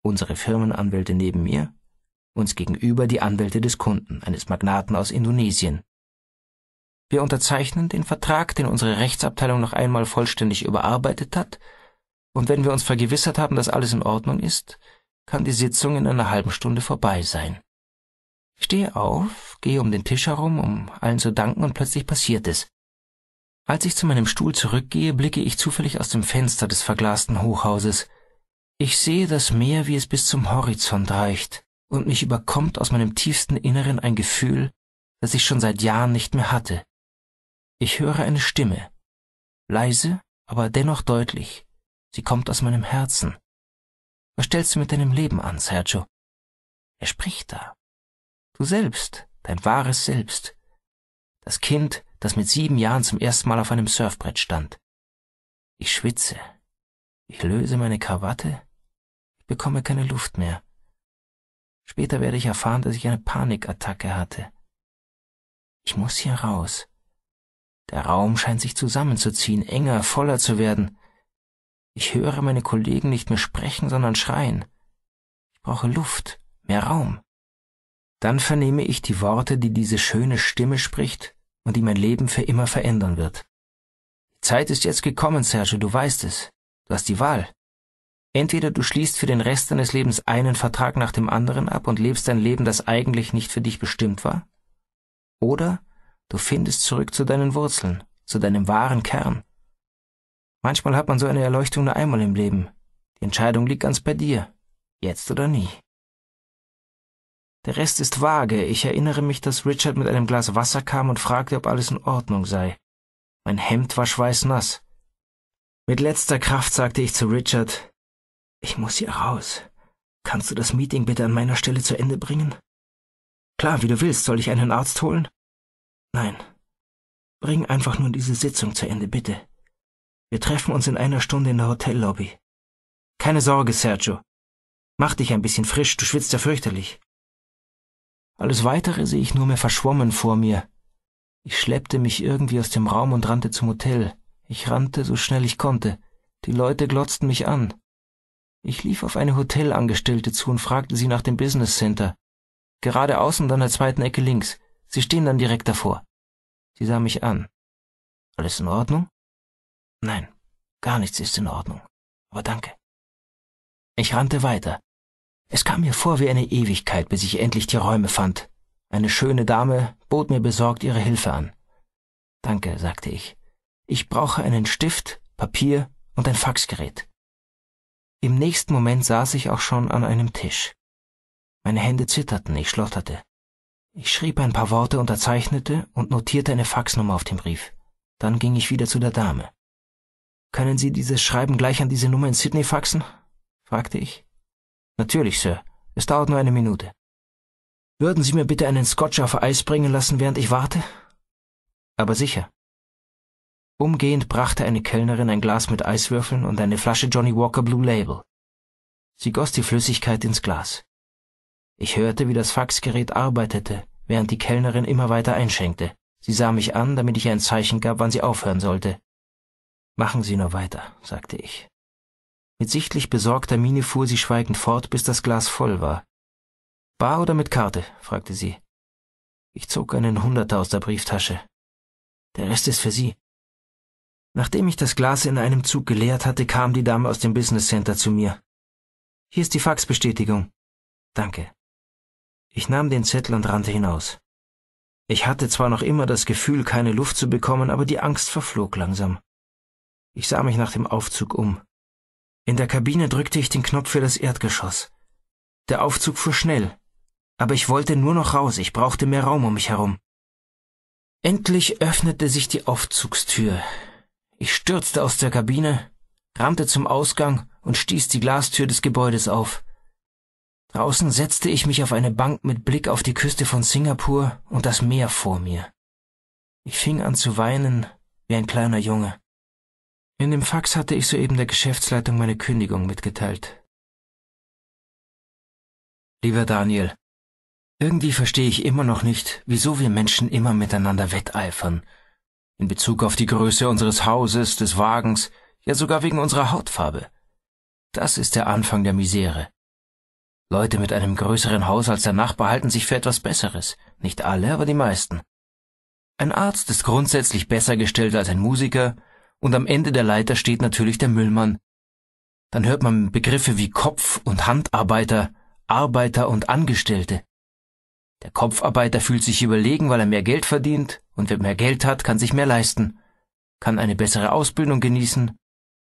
Unsere Firmenanwälte neben mir, uns gegenüber die Anwälte des Kunden, eines Magnaten aus Indonesien. Wir unterzeichnen den Vertrag, den unsere Rechtsabteilung noch einmal vollständig überarbeitet hat, und wenn wir uns vergewissert haben, dass alles in Ordnung ist, kann die Sitzung in einer halben Stunde vorbei sein. Ich stehe auf, gehe um den Tisch herum, um allen zu danken, und plötzlich passiert es. Als ich zu meinem Stuhl zurückgehe, blicke ich zufällig aus dem Fenster des verglasten Hochhauses. Ich sehe das Meer, wie es bis zum Horizont reicht, und mich überkommt aus meinem tiefsten Inneren ein Gefühl, das ich schon seit Jahren nicht mehr hatte. Ich höre eine Stimme, leise, aber dennoch deutlich. Sie kommt aus meinem Herzen. Was stellst du mit deinem Leben an, Sergio? Er spricht da. Du selbst, dein wahres Selbst. Das Kind, das mit sieben Jahren zum ersten Mal auf einem Surfbrett stand. Ich schwitze. Ich löse meine Krawatte. Ich bekomme keine Luft mehr. Später werde ich erfahren, dass ich eine Panikattacke hatte. Ich muss hier raus. Der Raum scheint sich zusammenzuziehen, enger, voller zu werden. Ich höre meine Kollegen nicht mehr sprechen, sondern schreien. Ich brauche Luft, mehr Raum. Dann vernehme ich die Worte, die diese schöne Stimme spricht, und die mein Leben für immer verändern wird. Die Zeit ist jetzt gekommen, Serge, du weißt es. Du hast die Wahl. Entweder du schließt für den Rest deines Lebens einen Vertrag nach dem anderen ab und lebst ein Leben, das eigentlich nicht für dich bestimmt war, oder du findest zurück zu deinen Wurzeln, zu deinem wahren Kern. Manchmal hat man so eine Erleuchtung nur einmal im Leben. Die Entscheidung liegt ganz bei dir, jetzt oder nie. Der Rest ist vage. Ich erinnere mich, dass Richard mit einem Glas Wasser kam und fragte, ob alles in Ordnung sei. Mein Hemd war schweißnass. Mit letzter Kraft sagte ich zu Richard, ich muss hier raus. Kannst du das Meeting bitte an meiner Stelle zu Ende bringen? Klar, wie du willst. Soll ich einen Arzt holen? Nein. Bring einfach nur diese Sitzung zu Ende, bitte. Wir treffen uns in einer Stunde in der Hotellobby. Keine Sorge, Sergio. Mach dich ein bisschen frisch, du schwitzt ja fürchterlich. Alles Weitere sehe ich nur mehr verschwommen vor mir. Ich schleppte mich irgendwie aus dem Raum und rannte zum Hotel. Ich rannte so schnell ich konnte. Die Leute glotzten mich an. Ich lief auf eine Hotelangestellte zu und fragte sie nach dem Business Center. Geradeaus und an der zweiten Ecke links. Sie stehen dann direkt davor. Sie sah mich an. Alles in Ordnung? Nein, gar nichts ist in Ordnung. Aber danke. Ich rannte weiter. Es kam mir vor wie eine Ewigkeit, bis ich endlich die Räume fand. Eine schöne Dame bot mir besorgt ihre Hilfe an. Danke, sagte ich. Ich brauche einen Stift, Papier und ein Faxgerät. Im nächsten Moment saß ich auch schon an einem Tisch. Meine Hände zitterten, ich schlotterte. Ich schrieb ein paar Worte, unterzeichnete und notierte eine Faxnummer auf dem Brief. Dann ging ich wieder zu der Dame. Können Sie dieses Schreiben gleich an diese Nummer in Sydney faxen? fragte ich. Natürlich, Sir. Es dauert nur eine Minute. Würden Sie mir bitte einen Scotch auf Eis bringen lassen, während ich warte? Aber sicher. Umgehend brachte eine Kellnerin ein Glas mit Eiswürfeln und eine Flasche Johnny Walker Blue Label. Sie goss die Flüssigkeit ins Glas. Ich hörte, wie das Faxgerät arbeitete, während die Kellnerin immer weiter einschenkte. Sie sah mich an, damit ich ihr ein Zeichen gab, wann sie aufhören sollte. Machen Sie nur weiter, sagte ich. Mit sichtlich besorgter Miene fuhr sie schweigend fort, bis das Glas voll war. Bar oder mit Karte? fragte sie. Ich zog einen Hunderter aus der Brieftasche. Der Rest ist für Sie. Nachdem ich das Glas in einem Zug geleert hatte, kam die Dame aus dem Business Center zu mir. Hier ist die Faxbestätigung. Danke. Ich nahm den Zettel und rannte hinaus. Ich hatte zwar noch immer das Gefühl, keine Luft zu bekommen, aber die Angst verflog langsam. Ich sah mich nach dem Aufzug um. In der Kabine drückte ich den Knopf für das Erdgeschoss. Der Aufzug fuhr schnell, aber ich wollte nur noch raus, ich brauchte mehr Raum um mich herum. Endlich öffnete sich die Aufzugstür. Ich stürzte aus der Kabine, rannte zum Ausgang und stieß die Glastür des Gebäudes auf. Draußen setzte ich mich auf eine Bank mit Blick auf die Küste von Singapur und das Meer vor mir. Ich fing an zu weinen wie ein kleiner Junge. In dem Fax hatte ich soeben der Geschäftsleitung meine Kündigung mitgeteilt. Lieber Daniel, irgendwie verstehe ich immer noch nicht, wieso wir Menschen immer miteinander wetteifern. In Bezug auf die Größe unseres Hauses, des Wagens, ja sogar wegen unserer Hautfarbe. Das ist der Anfang der Misere. Leute mit einem größeren Haus als der Nachbar halten sich für etwas Besseres. Nicht alle, aber die meisten. Ein Arzt ist grundsätzlich besser gestellt als ein Musiker, und am Ende der Leiter steht natürlich der Müllmann. Dann hört man Begriffe wie Kopf- und Handarbeiter, Arbeiter und Angestellte. Der Kopfarbeiter fühlt sich überlegen, weil er mehr Geld verdient, und wer mehr Geld hat, kann sich mehr leisten, kann eine bessere Ausbildung genießen,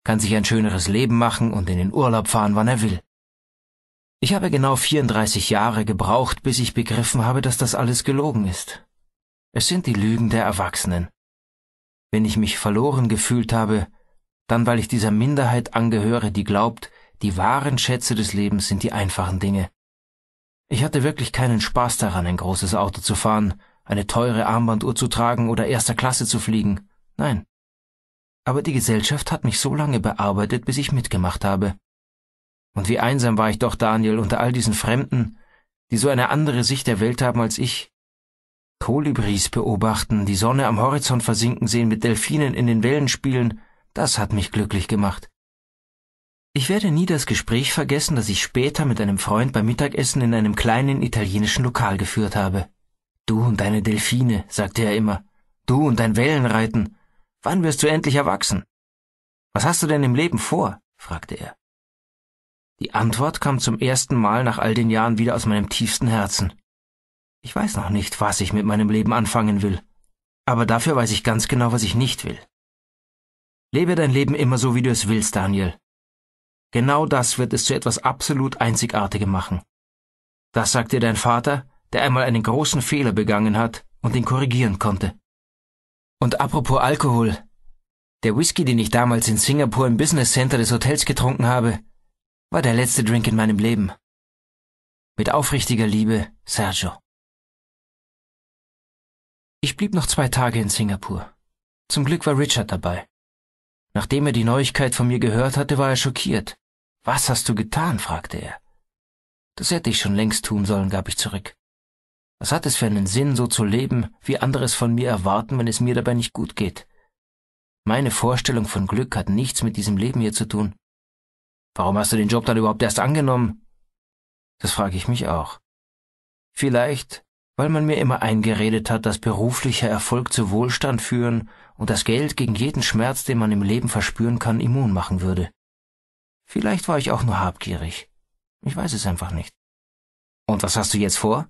kann sich ein schöneres Leben machen und in den Urlaub fahren, wann er will. Ich habe genau 34 Jahre gebraucht, bis ich begriffen habe, dass das alles gelogen ist. Es sind die Lügen der Erwachsenen. Wenn ich mich verloren gefühlt habe, dann weil ich dieser Minderheit angehöre, die glaubt, die wahren Schätze des Lebens sind die einfachen Dinge. Ich hatte wirklich keinen Spaß daran, ein großes Auto zu fahren, eine teure Armbanduhr zu tragen oder erster Klasse zu fliegen. Nein. Aber die Gesellschaft hat mich so lange bearbeitet, bis ich mitgemacht habe. Und wie einsam war ich doch, Daniel, unter all diesen Fremden, die so eine andere Sicht der Welt haben als ich, Kolibris beobachten, die Sonne am Horizont versinken sehen, mit Delfinen in den Wellen spielen, das hat mich glücklich gemacht. Ich werde nie das Gespräch vergessen, das ich später mit einem Freund beim Mittagessen in einem kleinen italienischen Lokal geführt habe. Du und deine Delfine, sagte er immer, du und dein Wellenreiten, wann wirst du endlich erwachsen? Was hast du denn im Leben vor? fragte er. Die Antwort kam zum ersten Mal nach all den Jahren wieder aus meinem tiefsten Herzen. Ich weiß noch nicht, was ich mit meinem Leben anfangen will. Aber dafür weiß ich ganz genau, was ich nicht will. Lebe dein Leben immer so, wie du es willst, Daniel. Genau das wird es zu etwas absolut Einzigartigem machen. Das sagt dir dein Vater, der einmal einen großen Fehler begangen hat und ihn korrigieren konnte. Und apropos Alkohol. Der Whisky, den ich damals in Singapur im Business Center des Hotels getrunken habe, war der letzte Drink in meinem Leben. Mit aufrichtiger Liebe, Sergio. Ich blieb noch zwei Tage in Singapur. Zum Glück war Richard dabei. Nachdem er die Neuigkeit von mir gehört hatte, war er schockiert. Was hast du getan? fragte er. Das hätte ich schon längst tun sollen, gab ich zurück. Was hat es für einen Sinn, so zu leben, wie andere es von mir erwarten, wenn es mir dabei nicht gut geht? Meine Vorstellung von Glück hat nichts mit diesem Leben hier zu tun. Warum hast du den Job dann überhaupt erst angenommen? Das frage ich mich auch. Vielleicht, weil man mir immer eingeredet hat, dass beruflicher Erfolg zu Wohlstand führen und das Geld gegen jeden Schmerz, den man im Leben verspüren kann, immun machen würde. Vielleicht war ich auch nur habgierig. Ich weiß es einfach nicht. Und was hast du jetzt vor?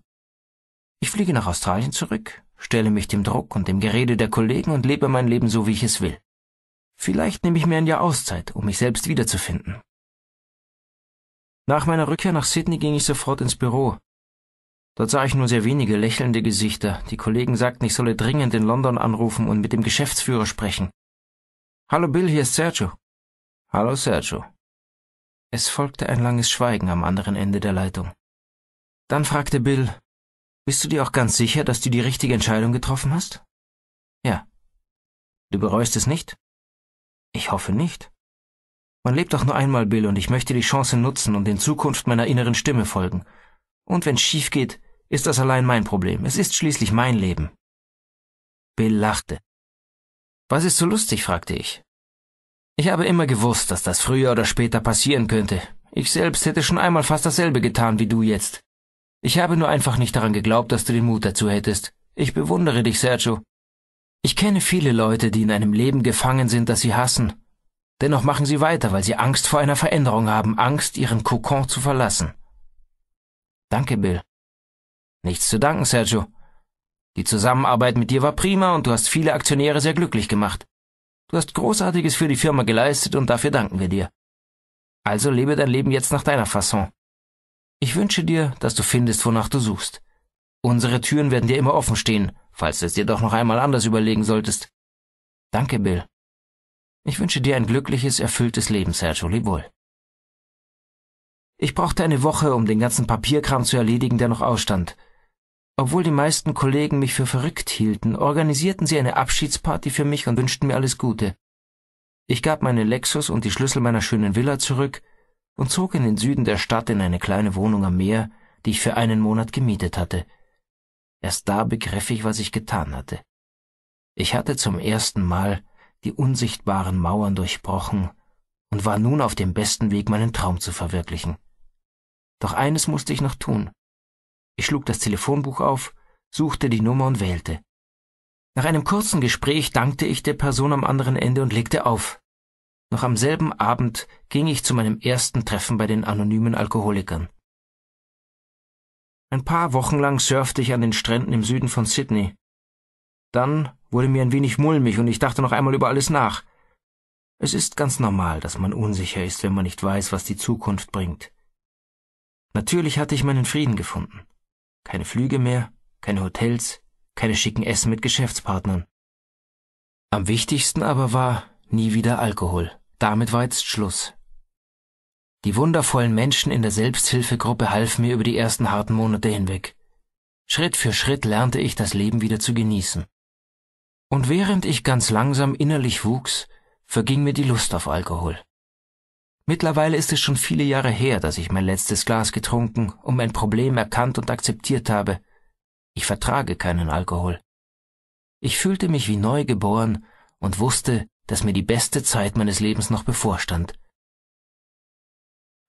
Ich fliege nach Australien zurück, stelle mich dem Druck und dem Gerede der Kollegen und lebe mein Leben so, wie ich es will. Vielleicht nehme ich mir ein Jahr Auszeit, um mich selbst wiederzufinden. Nach meiner Rückkehr nach Sydney ging ich sofort ins Büro, Dort sah ich nur sehr wenige lächelnde Gesichter. Die Kollegen sagten, ich solle dringend in London anrufen und mit dem Geschäftsführer sprechen. Hallo Bill, hier ist Sergio. Hallo Sergio. Es folgte ein langes Schweigen am anderen Ende der Leitung. Dann fragte Bill, bist du dir auch ganz sicher, dass du die richtige Entscheidung getroffen hast? Ja. Du bereust es nicht? Ich hoffe nicht. Man lebt doch nur einmal, Bill, und ich möchte die Chance nutzen und in Zukunft meiner inneren Stimme folgen. Und wenn's schief geht, ist das allein mein Problem. Es ist schließlich mein Leben. Bill lachte. Was ist so lustig? fragte ich. Ich habe immer gewusst, dass das früher oder später passieren könnte. Ich selbst hätte schon einmal fast dasselbe getan wie du jetzt. Ich habe nur einfach nicht daran geglaubt, dass du den Mut dazu hättest. Ich bewundere dich, Sergio. Ich kenne viele Leute, die in einem Leben gefangen sind, das sie hassen. Dennoch machen sie weiter, weil sie Angst vor einer Veränderung haben, Angst, ihren Kokon zu verlassen. Danke, Bill. Nichts zu danken, Sergio. Die Zusammenarbeit mit dir war prima und du hast viele Aktionäre sehr glücklich gemacht. Du hast Großartiges für die Firma geleistet und dafür danken wir dir. Also lebe dein Leben jetzt nach deiner Fasson. Ich wünsche dir, dass du findest, wonach du suchst. Unsere Türen werden dir immer offen stehen, falls du es dir doch noch einmal anders überlegen solltest. Danke, Bill. Ich wünsche dir ein glückliches, erfülltes Leben, Sergio. Leb wohl. Ich brauchte eine Woche, um den ganzen Papierkram zu erledigen, der noch ausstand, obwohl die meisten Kollegen mich für verrückt hielten, organisierten sie eine Abschiedsparty für mich und wünschten mir alles Gute. Ich gab meine Lexus und die Schlüssel meiner schönen Villa zurück und zog in den Süden der Stadt in eine kleine Wohnung am Meer, die ich für einen Monat gemietet hatte. Erst da begriff ich, was ich getan hatte. Ich hatte zum ersten Mal die unsichtbaren Mauern durchbrochen und war nun auf dem besten Weg, meinen Traum zu verwirklichen. Doch eines musste ich noch tun. Ich schlug das Telefonbuch auf, suchte die Nummer und wählte. Nach einem kurzen Gespräch dankte ich der Person am anderen Ende und legte auf. Noch am selben Abend ging ich zu meinem ersten Treffen bei den anonymen Alkoholikern. Ein paar Wochen lang surfte ich an den Stränden im Süden von Sydney. Dann wurde mir ein wenig mulmig und ich dachte noch einmal über alles nach. Es ist ganz normal, dass man unsicher ist, wenn man nicht weiß, was die Zukunft bringt. Natürlich hatte ich meinen Frieden gefunden. Keine Flüge mehr, keine Hotels, keine schicken Essen mit Geschäftspartnern. Am wichtigsten aber war nie wieder Alkohol. Damit war jetzt Schluss. Die wundervollen Menschen in der Selbsthilfegruppe halfen mir über die ersten harten Monate hinweg. Schritt für Schritt lernte ich das Leben wieder zu genießen. Und während ich ganz langsam innerlich wuchs, verging mir die Lust auf Alkohol. Mittlerweile ist es schon viele Jahre her, dass ich mein letztes Glas getrunken und mein Problem erkannt und akzeptiert habe. Ich vertrage keinen Alkohol. Ich fühlte mich wie neu geboren und wusste, dass mir die beste Zeit meines Lebens noch bevorstand.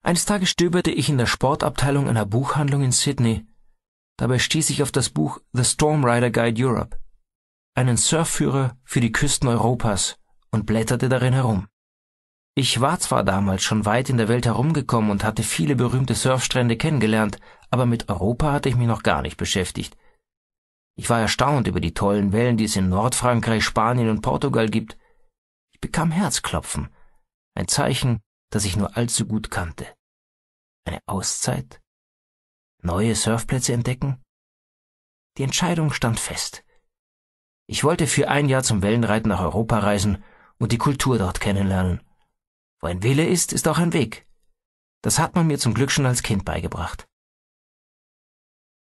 Eines Tages stöberte ich in der Sportabteilung einer Buchhandlung in Sydney. Dabei stieß ich auf das Buch The Storm Rider Guide Europe, einen Surfführer für die Küsten Europas, und blätterte darin herum. Ich war zwar damals schon weit in der Welt herumgekommen und hatte viele berühmte Surfstrände kennengelernt, aber mit Europa hatte ich mich noch gar nicht beschäftigt. Ich war erstaunt über die tollen Wellen, die es in Nordfrankreich, Spanien und Portugal gibt. Ich bekam Herzklopfen, ein Zeichen, das ich nur allzu gut kannte. Eine Auszeit? Neue Surfplätze entdecken? Die Entscheidung stand fest. Ich wollte für ein Jahr zum Wellenreiten nach Europa reisen und die Kultur dort kennenlernen. Wo ein Wille ist, ist auch ein Weg. Das hat man mir zum Glück schon als Kind beigebracht.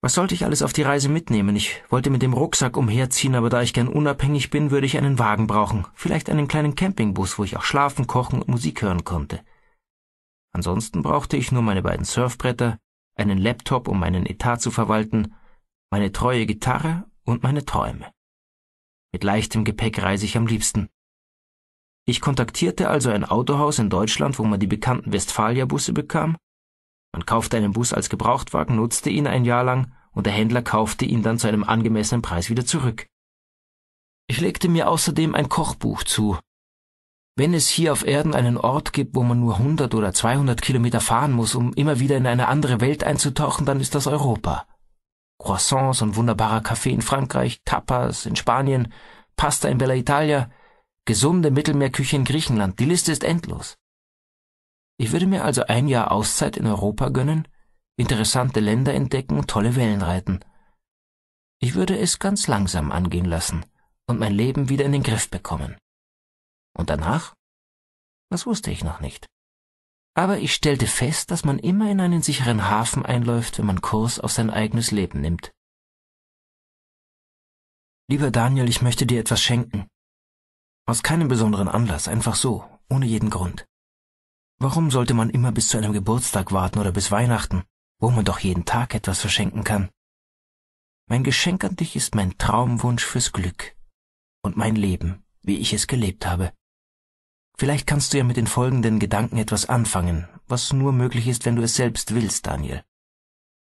Was sollte ich alles auf die Reise mitnehmen? Ich wollte mit dem Rucksack umherziehen, aber da ich gern unabhängig bin, würde ich einen Wagen brauchen, vielleicht einen kleinen Campingbus, wo ich auch schlafen, kochen und Musik hören konnte. Ansonsten brauchte ich nur meine beiden Surfbretter, einen Laptop, um meinen Etat zu verwalten, meine treue Gitarre und meine Träume. Mit leichtem Gepäck reise ich am liebsten. Ich kontaktierte also ein Autohaus in Deutschland, wo man die bekannten Westfalia-Busse bekam. Man kaufte einen Bus als Gebrauchtwagen, nutzte ihn ein Jahr lang und der Händler kaufte ihn dann zu einem angemessenen Preis wieder zurück. Ich legte mir außerdem ein Kochbuch zu. Wenn es hier auf Erden einen Ort gibt, wo man nur 100 oder 200 Kilometer fahren muss, um immer wieder in eine andere Welt einzutauchen, dann ist das Europa. Croissants und wunderbarer Kaffee in Frankreich, Tapas in Spanien, Pasta in Bella Italia – gesunde Mittelmeerküche in Griechenland, die Liste ist endlos. Ich würde mir also ein Jahr Auszeit in Europa gönnen, interessante Länder entdecken und tolle Wellen reiten. Ich würde es ganz langsam angehen lassen und mein Leben wieder in den Griff bekommen. Und danach? Das wusste ich noch nicht. Aber ich stellte fest, dass man immer in einen sicheren Hafen einläuft, wenn man Kurs auf sein eigenes Leben nimmt. Lieber Daniel, ich möchte dir etwas schenken. Aus keinem besonderen Anlass, einfach so, ohne jeden Grund. Warum sollte man immer bis zu einem Geburtstag warten oder bis Weihnachten, wo man doch jeden Tag etwas verschenken kann? Mein Geschenk an dich ist mein Traumwunsch fürs Glück und mein Leben, wie ich es gelebt habe. Vielleicht kannst du ja mit den folgenden Gedanken etwas anfangen, was nur möglich ist, wenn du es selbst willst, Daniel.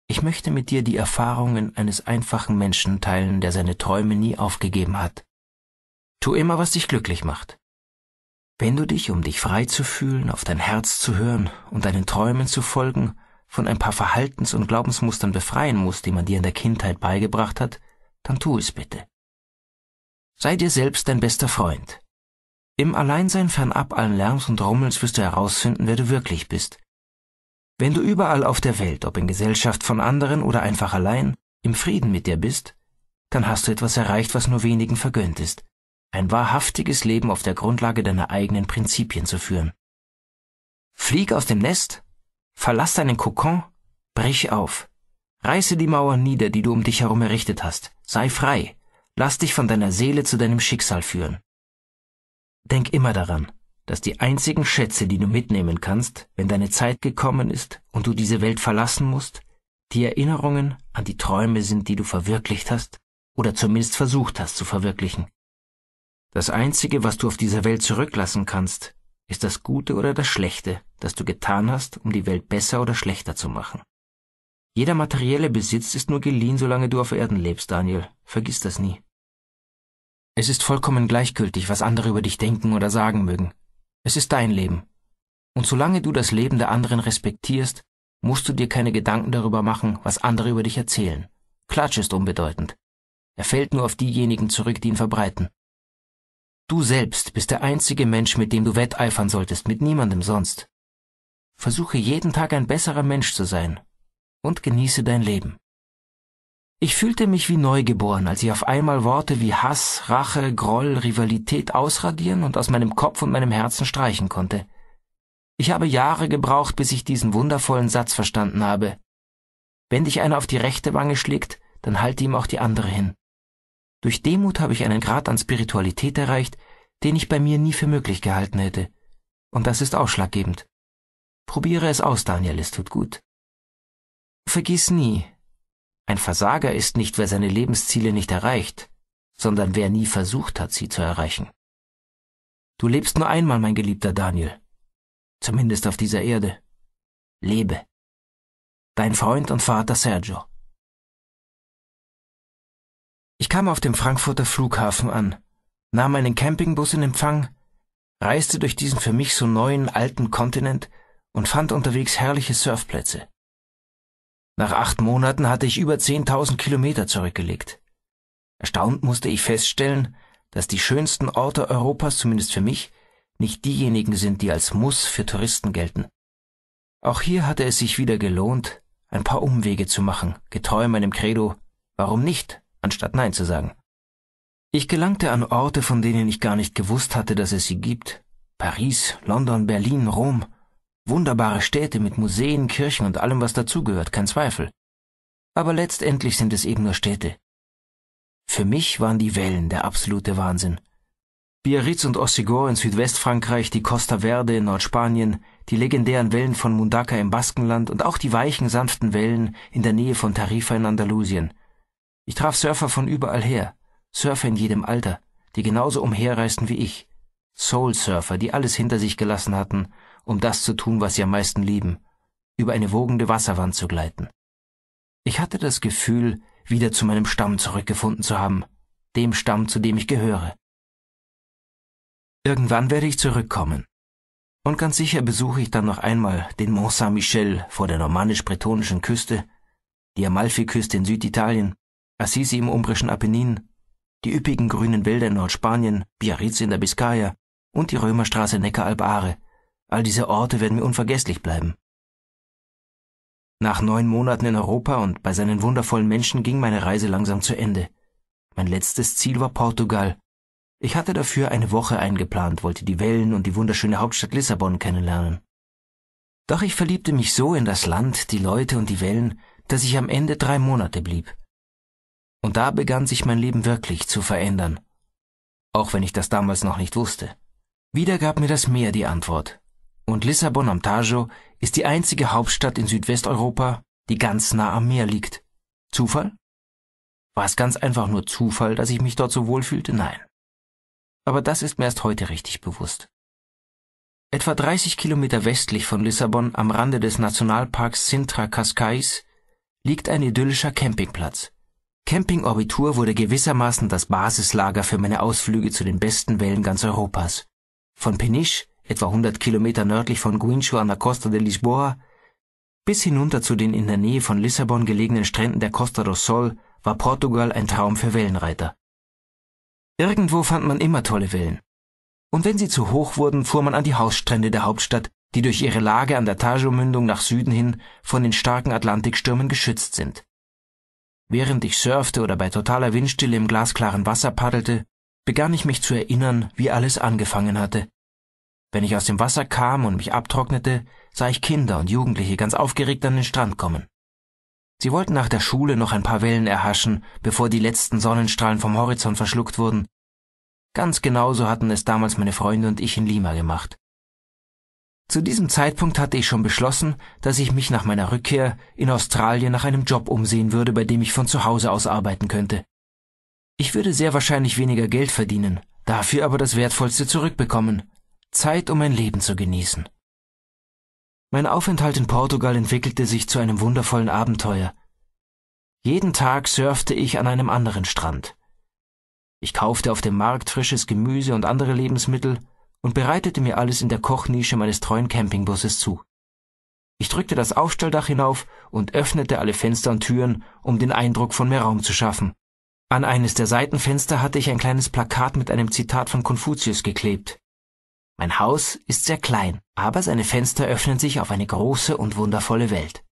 Ich möchte mit dir die Erfahrungen eines einfachen Menschen teilen, der seine Träume nie aufgegeben hat Tu immer, was dich glücklich macht. Wenn du dich, um dich frei zu fühlen, auf dein Herz zu hören und deinen Träumen zu folgen, von ein paar Verhaltens- und Glaubensmustern befreien musst, die man dir in der Kindheit beigebracht hat, dann tu es bitte. Sei dir selbst dein bester Freund. Im Alleinsein fernab allen Lärms und Rummels wirst du herausfinden, wer du wirklich bist. Wenn du überall auf der Welt, ob in Gesellschaft von anderen oder einfach allein, im Frieden mit dir bist, dann hast du etwas erreicht, was nur wenigen vergönnt ist ein wahrhaftiges Leben auf der Grundlage deiner eigenen Prinzipien zu führen. Flieg aus dem Nest, verlass deinen Kokon, brich auf. Reiße die Mauern nieder, die du um dich herum errichtet hast. Sei frei. Lass dich von deiner Seele zu deinem Schicksal führen. Denk immer daran, dass die einzigen Schätze, die du mitnehmen kannst, wenn deine Zeit gekommen ist und du diese Welt verlassen musst, die Erinnerungen an die Träume sind, die du verwirklicht hast oder zumindest versucht hast zu verwirklichen. Das Einzige, was du auf dieser Welt zurücklassen kannst, ist das Gute oder das Schlechte, das du getan hast, um die Welt besser oder schlechter zu machen. Jeder materielle Besitz ist nur geliehen, solange du auf Erden lebst, Daniel. Vergiss das nie. Es ist vollkommen gleichgültig, was andere über dich denken oder sagen mögen. Es ist dein Leben. Und solange du das Leben der anderen respektierst, musst du dir keine Gedanken darüber machen, was andere über dich erzählen. Klatsch ist unbedeutend. Er fällt nur auf diejenigen zurück, die ihn verbreiten. Du selbst bist der einzige Mensch, mit dem du wetteifern solltest, mit niemandem sonst. Versuche jeden Tag ein besserer Mensch zu sein und genieße dein Leben. Ich fühlte mich wie neugeboren, als ich auf einmal Worte wie Hass, Rache, Groll, Rivalität ausradieren und aus meinem Kopf und meinem Herzen streichen konnte. Ich habe Jahre gebraucht, bis ich diesen wundervollen Satz verstanden habe. Wenn dich einer auf die rechte Wange schlägt, dann halte ihm auch die andere hin. Durch Demut habe ich einen Grad an Spiritualität erreicht, den ich bei mir nie für möglich gehalten hätte. Und das ist ausschlaggebend. Probiere es aus, Daniel, es tut gut. Vergiss nie, ein Versager ist nicht, wer seine Lebensziele nicht erreicht, sondern wer nie versucht hat, sie zu erreichen. Du lebst nur einmal, mein geliebter Daniel. Zumindest auf dieser Erde. Lebe. Dein Freund und Vater Sergio. Ich kam auf dem Frankfurter Flughafen an, nahm einen Campingbus in Empfang, reiste durch diesen für mich so neuen alten Kontinent und fand unterwegs herrliche Surfplätze. Nach acht Monaten hatte ich über 10.000 Kilometer zurückgelegt. Erstaunt musste ich feststellen, dass die schönsten Orte Europas, zumindest für mich, nicht diejenigen sind, die als Muss für Touristen gelten. Auch hier hatte es sich wieder gelohnt, ein paar Umwege zu machen, getreu meinem Credo, warum nicht? anstatt Nein zu sagen. Ich gelangte an Orte, von denen ich gar nicht gewusst hatte, dass es sie gibt. Paris, London, Berlin, Rom. Wunderbare Städte mit Museen, Kirchen und allem, was dazugehört, kein Zweifel. Aber letztendlich sind es eben nur Städte. Für mich waren die Wellen der absolute Wahnsinn. Biarritz und Ossigor in Südwestfrankreich, die Costa Verde in Nordspanien, die legendären Wellen von Mundaka im Baskenland und auch die weichen, sanften Wellen in der Nähe von Tarifa in Andalusien – ich traf Surfer von überall her, Surfer in jedem Alter, die genauso umherreisten wie ich, Soul-Surfer, die alles hinter sich gelassen hatten, um das zu tun, was sie am meisten lieben, über eine wogende Wasserwand zu gleiten. Ich hatte das Gefühl, wieder zu meinem Stamm zurückgefunden zu haben, dem Stamm, zu dem ich gehöre. Irgendwann werde ich zurückkommen. Und ganz sicher besuche ich dann noch einmal den Mont Saint-Michel vor der normannisch-bretonischen Küste, die Amalfi-Küste in Süditalien Assisi im umbrischen Apennin, die üppigen grünen Wälder in Nordspanien, Biarritz in der Biskaya und die Römerstraße neckar Aare. All diese Orte werden mir unvergesslich bleiben. Nach neun Monaten in Europa und bei seinen wundervollen Menschen ging meine Reise langsam zu Ende. Mein letztes Ziel war Portugal. Ich hatte dafür eine Woche eingeplant, wollte die Wellen und die wunderschöne Hauptstadt Lissabon kennenlernen. Doch ich verliebte mich so in das Land, die Leute und die Wellen, dass ich am Ende drei Monate blieb. Und da begann sich mein Leben wirklich zu verändern. Auch wenn ich das damals noch nicht wusste. Wieder gab mir das Meer die Antwort. Und Lissabon am Tajo ist die einzige Hauptstadt in Südwesteuropa, die ganz nah am Meer liegt. Zufall? War es ganz einfach nur Zufall, dass ich mich dort so wohl fühlte? Nein. Aber das ist mir erst heute richtig bewusst. Etwa 30 Kilometer westlich von Lissabon am Rande des Nationalparks Sintra Cascais liegt ein idyllischer Campingplatz. Camping Orbitur wurde gewissermaßen das Basislager für meine Ausflüge zu den besten Wellen ganz Europas. Von Peniche, etwa 100 Kilometer nördlich von Guincho an der Costa de Lisboa, bis hinunter zu den in der Nähe von Lissabon gelegenen Stränden der Costa do Sol war Portugal ein Traum für Wellenreiter. Irgendwo fand man immer tolle Wellen. Und wenn sie zu hoch wurden, fuhr man an die Hausstrände der Hauptstadt, die durch ihre Lage an der Tajo-Mündung nach Süden hin von den starken Atlantikstürmen geschützt sind. Während ich surfte oder bei totaler Windstille im glasklaren Wasser paddelte, begann ich mich zu erinnern, wie alles angefangen hatte. Wenn ich aus dem Wasser kam und mich abtrocknete, sah ich Kinder und Jugendliche ganz aufgeregt an den Strand kommen. Sie wollten nach der Schule noch ein paar Wellen erhaschen, bevor die letzten Sonnenstrahlen vom Horizont verschluckt wurden. Ganz genauso hatten es damals meine Freunde und ich in Lima gemacht. Zu diesem Zeitpunkt hatte ich schon beschlossen, dass ich mich nach meiner Rückkehr in Australien nach einem Job umsehen würde, bei dem ich von zu Hause aus arbeiten könnte. Ich würde sehr wahrscheinlich weniger Geld verdienen, dafür aber das Wertvollste zurückbekommen Zeit, um mein Leben zu genießen. Mein Aufenthalt in Portugal entwickelte sich zu einem wundervollen Abenteuer. Jeden Tag surfte ich an einem anderen Strand. Ich kaufte auf dem Markt frisches Gemüse und andere Lebensmittel, und bereitete mir alles in der Kochnische meines treuen Campingbusses zu. Ich drückte das Aufstelldach hinauf und öffnete alle Fenster und Türen, um den Eindruck von mehr Raum zu schaffen. An eines der Seitenfenster hatte ich ein kleines Plakat mit einem Zitat von Konfuzius geklebt. Mein Haus ist sehr klein, aber seine Fenster öffnen sich auf eine große und wundervolle Welt.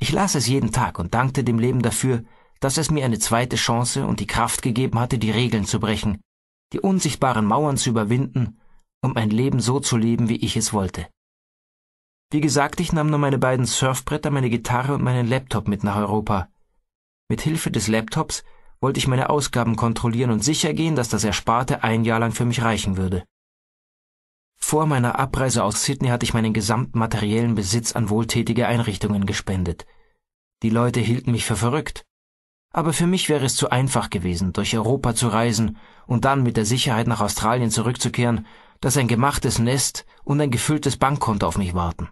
Ich las es jeden Tag und dankte dem Leben dafür, dass es mir eine zweite Chance und die Kraft gegeben hatte, die Regeln zu brechen, die unsichtbaren Mauern zu überwinden um ein Leben so zu leben, wie ich es wollte. Wie gesagt, ich nahm nur meine beiden Surfbretter, meine Gitarre und meinen Laptop mit nach Europa. Mit Hilfe des Laptops wollte ich meine Ausgaben kontrollieren und sichergehen, dass das Ersparte ein Jahr lang für mich reichen würde. Vor meiner Abreise aus Sydney hatte ich meinen gesamten materiellen Besitz an wohltätige Einrichtungen gespendet. Die Leute hielten mich für verrückt. Aber für mich wäre es zu einfach gewesen, durch Europa zu reisen und dann mit der Sicherheit nach Australien zurückzukehren dass ein gemachtes Nest und ein gefülltes Bankkonto auf mich warten.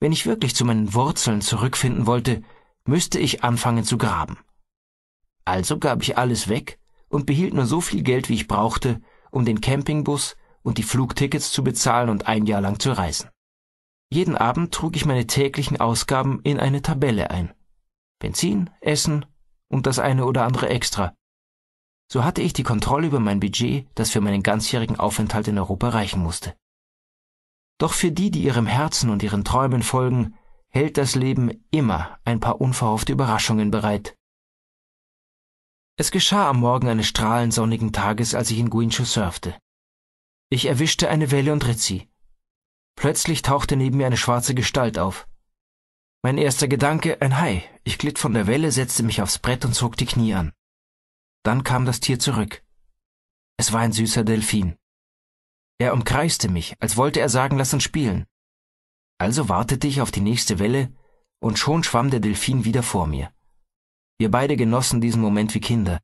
Wenn ich wirklich zu meinen Wurzeln zurückfinden wollte, müsste ich anfangen zu graben. Also gab ich alles weg und behielt nur so viel Geld, wie ich brauchte, um den Campingbus und die Flugtickets zu bezahlen und ein Jahr lang zu reisen. Jeden Abend trug ich meine täglichen Ausgaben in eine Tabelle ein. Benzin, Essen und das eine oder andere extra, so hatte ich die Kontrolle über mein Budget, das für meinen ganzjährigen Aufenthalt in Europa reichen musste. Doch für die, die ihrem Herzen und ihren Träumen folgen, hält das Leben immer ein paar unverhoffte Überraschungen bereit. Es geschah am Morgen eines strahlend sonnigen Tages, als ich in Guincho surfte. Ich erwischte eine Welle und ritt sie. Plötzlich tauchte neben mir eine schwarze Gestalt auf. Mein erster Gedanke ein Hai. Ich glitt von der Welle, setzte mich aufs Brett und zog die Knie an. Dann kam das Tier zurück. Es war ein süßer Delfin. Er umkreiste mich, als wollte er sagen, lass uns spielen. Also wartete ich auf die nächste Welle, und schon schwamm der Delfin wieder vor mir. Wir beide genossen diesen Moment wie Kinder.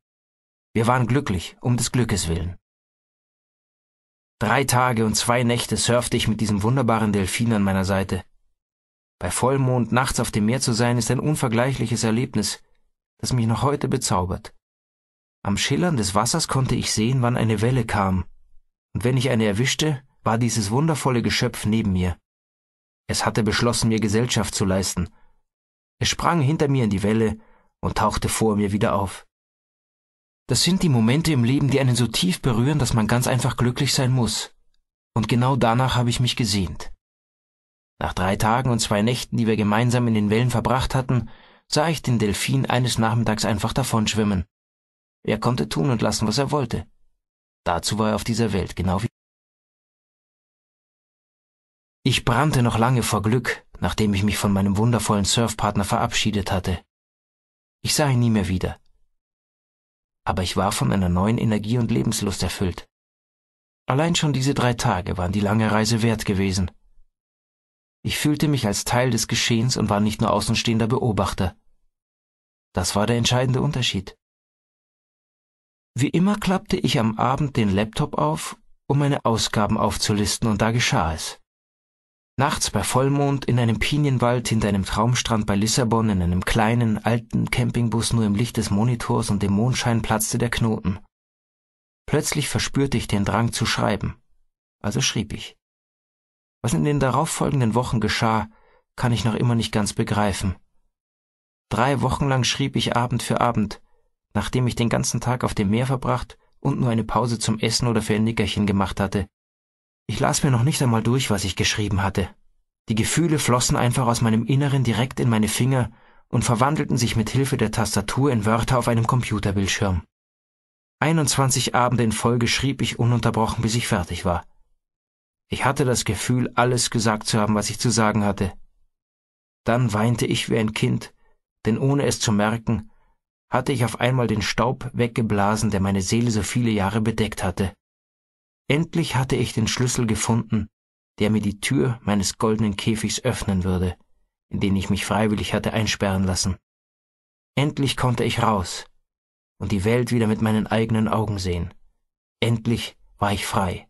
Wir waren glücklich, um des Glückes willen. Drei Tage und zwei Nächte surfte ich mit diesem wunderbaren Delfin an meiner Seite. Bei Vollmond nachts auf dem Meer zu sein, ist ein unvergleichliches Erlebnis, das mich noch heute bezaubert. Am Schillern des Wassers konnte ich sehen, wann eine Welle kam, und wenn ich eine erwischte, war dieses wundervolle Geschöpf neben mir. Es hatte beschlossen, mir Gesellschaft zu leisten. Es sprang hinter mir in die Welle und tauchte vor mir wieder auf. Das sind die Momente im Leben, die einen so tief berühren, dass man ganz einfach glücklich sein muss. Und genau danach habe ich mich gesehnt. Nach drei Tagen und zwei Nächten, die wir gemeinsam in den Wellen verbracht hatten, sah ich den Delfin eines Nachmittags einfach davonschwimmen. Er konnte tun und lassen, was er wollte. Dazu war er auf dieser Welt, genau wie ich brannte noch lange vor Glück, nachdem ich mich von meinem wundervollen Surfpartner verabschiedet hatte. Ich sah ihn nie mehr wieder. Aber ich war von einer neuen Energie und Lebenslust erfüllt. Allein schon diese drei Tage waren die lange Reise wert gewesen. Ich fühlte mich als Teil des Geschehens und war nicht nur außenstehender Beobachter. Das war der entscheidende Unterschied. Wie immer klappte ich am Abend den Laptop auf, um meine Ausgaben aufzulisten, und da geschah es. Nachts bei Vollmond in einem Pinienwald hinter einem Traumstrand bei Lissabon in einem kleinen, alten Campingbus nur im Licht des Monitors und dem Mondschein platzte der Knoten. Plötzlich verspürte ich den Drang zu schreiben, also schrieb ich. Was in den darauffolgenden Wochen geschah, kann ich noch immer nicht ganz begreifen. Drei Wochen lang schrieb ich Abend für Abend, Nachdem ich den ganzen Tag auf dem Meer verbracht und nur eine Pause zum Essen oder für ein Nickerchen gemacht hatte. Ich las mir noch nicht einmal durch, was ich geschrieben hatte. Die Gefühle flossen einfach aus meinem Inneren direkt in meine Finger und verwandelten sich mit Hilfe der Tastatur in Wörter auf einem Computerbildschirm. 21 Abende in Folge schrieb ich ununterbrochen, bis ich fertig war. Ich hatte das Gefühl, alles gesagt zu haben, was ich zu sagen hatte. Dann weinte ich wie ein Kind, denn ohne es zu merken, hatte ich auf einmal den staub weggeblasen der meine seele so viele jahre bedeckt hatte endlich hatte ich den schlüssel gefunden der mir die Tür meines goldenen käfigs öffnen würde in den ich mich freiwillig hatte einsperren lassen endlich konnte ich raus und die welt wieder mit meinen eigenen augen sehen endlich war ich frei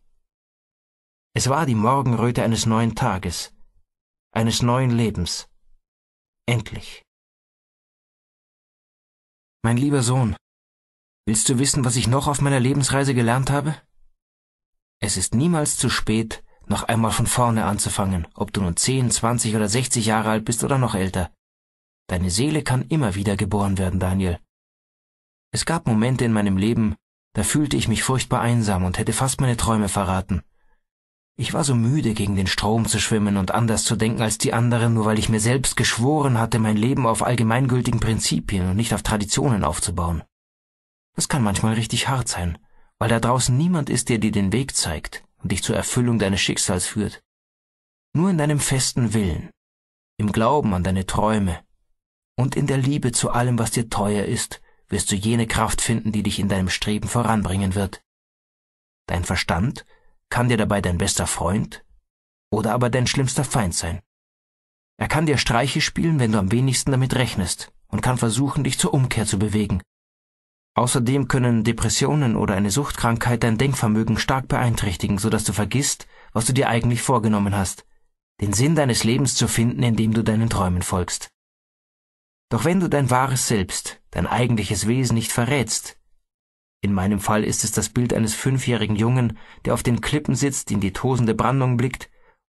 es war die morgenröte eines neuen tages eines neuen lebens endlich mein lieber Sohn, willst du wissen, was ich noch auf meiner Lebensreise gelernt habe? Es ist niemals zu spät, noch einmal von vorne anzufangen, ob du nun zehn, zwanzig oder sechzig Jahre alt bist oder noch älter. Deine Seele kann immer wieder geboren werden, Daniel. Es gab Momente in meinem Leben, da fühlte ich mich furchtbar einsam und hätte fast meine Träume verraten. Ich war so müde, gegen den Strom zu schwimmen und anders zu denken als die anderen, nur weil ich mir selbst geschworen hatte, mein Leben auf allgemeingültigen Prinzipien und nicht auf Traditionen aufzubauen. Das kann manchmal richtig hart sein, weil da draußen niemand ist, der dir den Weg zeigt und dich zur Erfüllung deines Schicksals führt. Nur in deinem festen Willen, im Glauben an deine Träume und in der Liebe zu allem, was dir teuer ist, wirst du jene Kraft finden, die dich in deinem Streben voranbringen wird. Dein Verstand kann dir dabei dein bester Freund oder aber dein schlimmster Feind sein. Er kann dir Streiche spielen, wenn du am wenigsten damit rechnest und kann versuchen, dich zur Umkehr zu bewegen. Außerdem können Depressionen oder eine Suchtkrankheit dein Denkvermögen stark beeinträchtigen, sodass du vergisst, was du dir eigentlich vorgenommen hast, den Sinn deines Lebens zu finden, indem du deinen Träumen folgst. Doch wenn du dein wahres Selbst, dein eigentliches Wesen nicht verrätst, in meinem Fall ist es das Bild eines fünfjährigen Jungen, der auf den Klippen sitzt, in die tosende Brandung blickt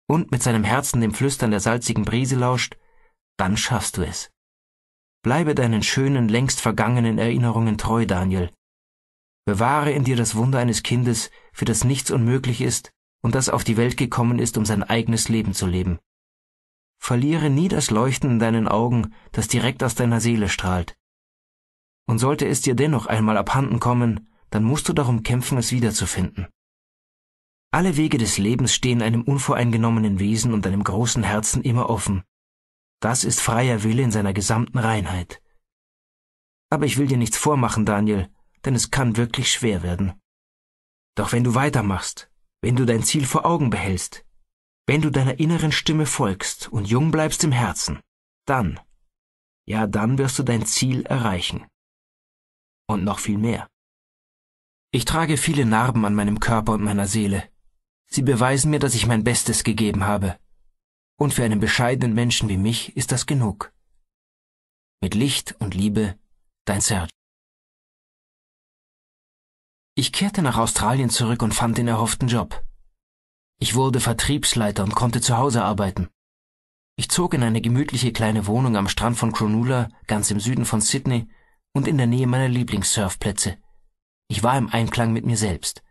und mit seinem Herzen dem Flüstern der salzigen Brise lauscht, dann schaffst du es. Bleibe deinen schönen, längst vergangenen Erinnerungen treu, Daniel. Bewahre in dir das Wunder eines Kindes, für das nichts unmöglich ist und das auf die Welt gekommen ist, um sein eigenes Leben zu leben. Verliere nie das Leuchten in deinen Augen, das direkt aus deiner Seele strahlt und sollte es dir dennoch einmal abhanden kommen, dann musst du darum kämpfen, es wiederzufinden. Alle Wege des Lebens stehen einem unvoreingenommenen Wesen und einem großen Herzen immer offen. Das ist freier Wille in seiner gesamten Reinheit. Aber ich will dir nichts vormachen, Daniel, denn es kann wirklich schwer werden. Doch wenn du weitermachst, wenn du dein Ziel vor Augen behältst, wenn du deiner inneren Stimme folgst und jung bleibst im Herzen, dann, ja dann wirst du dein Ziel erreichen und noch viel mehr. Ich trage viele Narben an meinem Körper und meiner Seele. Sie beweisen mir, dass ich mein Bestes gegeben habe. Und für einen bescheidenen Menschen wie mich ist das genug. Mit Licht und Liebe, dein Serge. Ich kehrte nach Australien zurück und fand den erhofften Job. Ich wurde Vertriebsleiter und konnte zu Hause arbeiten. Ich zog in eine gemütliche kleine Wohnung am Strand von Cronulla, ganz im Süden von Sydney, und in der Nähe meiner Lieblingssurfplätze. Ich war im Einklang mit mir selbst.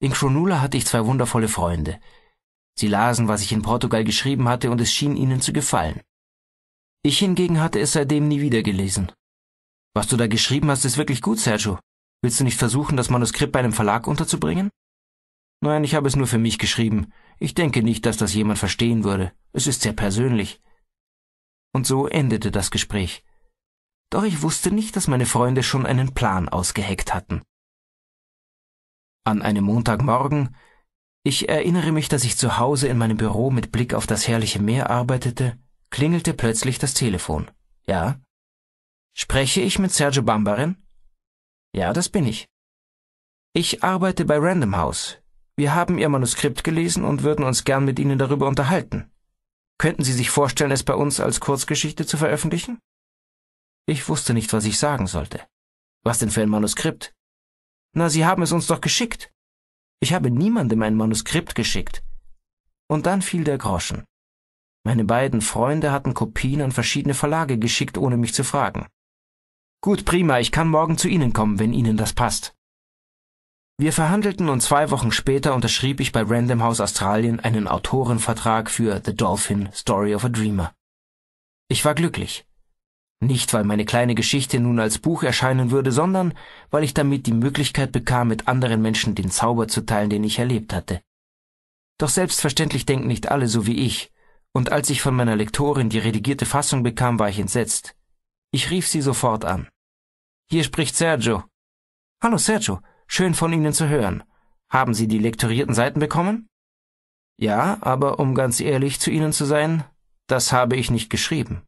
In Cronula hatte ich zwei wundervolle Freunde. Sie lasen, was ich in Portugal geschrieben hatte, und es schien ihnen zu gefallen. Ich hingegen hatte es seitdem nie wieder gelesen. Was du da geschrieben hast, ist wirklich gut, Sergio. Willst du nicht versuchen, das Manuskript bei einem Verlag unterzubringen? Nein, ich habe es nur für mich geschrieben. Ich denke nicht, dass das jemand verstehen würde. Es ist sehr persönlich. Und so endete das Gespräch doch ich wusste nicht, dass meine Freunde schon einen Plan ausgeheckt hatten. An einem Montagmorgen, ich erinnere mich, dass ich zu Hause in meinem Büro mit Blick auf das herrliche Meer arbeitete, klingelte plötzlich das Telefon. Ja? Spreche ich mit Sergio Bambarin? Ja, das bin ich. Ich arbeite bei Random House. Wir haben Ihr Manuskript gelesen und würden uns gern mit Ihnen darüber unterhalten. Könnten Sie sich vorstellen, es bei uns als Kurzgeschichte zu veröffentlichen? Ich wusste nicht, was ich sagen sollte. Was denn für ein Manuskript? Na, Sie haben es uns doch geschickt. Ich habe niemandem ein Manuskript geschickt. Und dann fiel der Groschen. Meine beiden Freunde hatten Kopien an verschiedene Verlage geschickt, ohne mich zu fragen. Gut, prima, ich kann morgen zu Ihnen kommen, wenn Ihnen das passt. Wir verhandelten und zwei Wochen später unterschrieb ich bei Random House Australien einen Autorenvertrag für The Dolphin Story of a Dreamer. Ich war glücklich. Nicht, weil meine kleine Geschichte nun als Buch erscheinen würde, sondern weil ich damit die Möglichkeit bekam, mit anderen Menschen den Zauber zu teilen, den ich erlebt hatte. Doch selbstverständlich denken nicht alle so wie ich, und als ich von meiner Lektorin die redigierte Fassung bekam, war ich entsetzt. Ich rief sie sofort an. Hier spricht Sergio. Hallo Sergio, schön von Ihnen zu hören. Haben Sie die lektorierten Seiten bekommen? Ja, aber um ganz ehrlich zu Ihnen zu sein, das habe ich nicht geschrieben.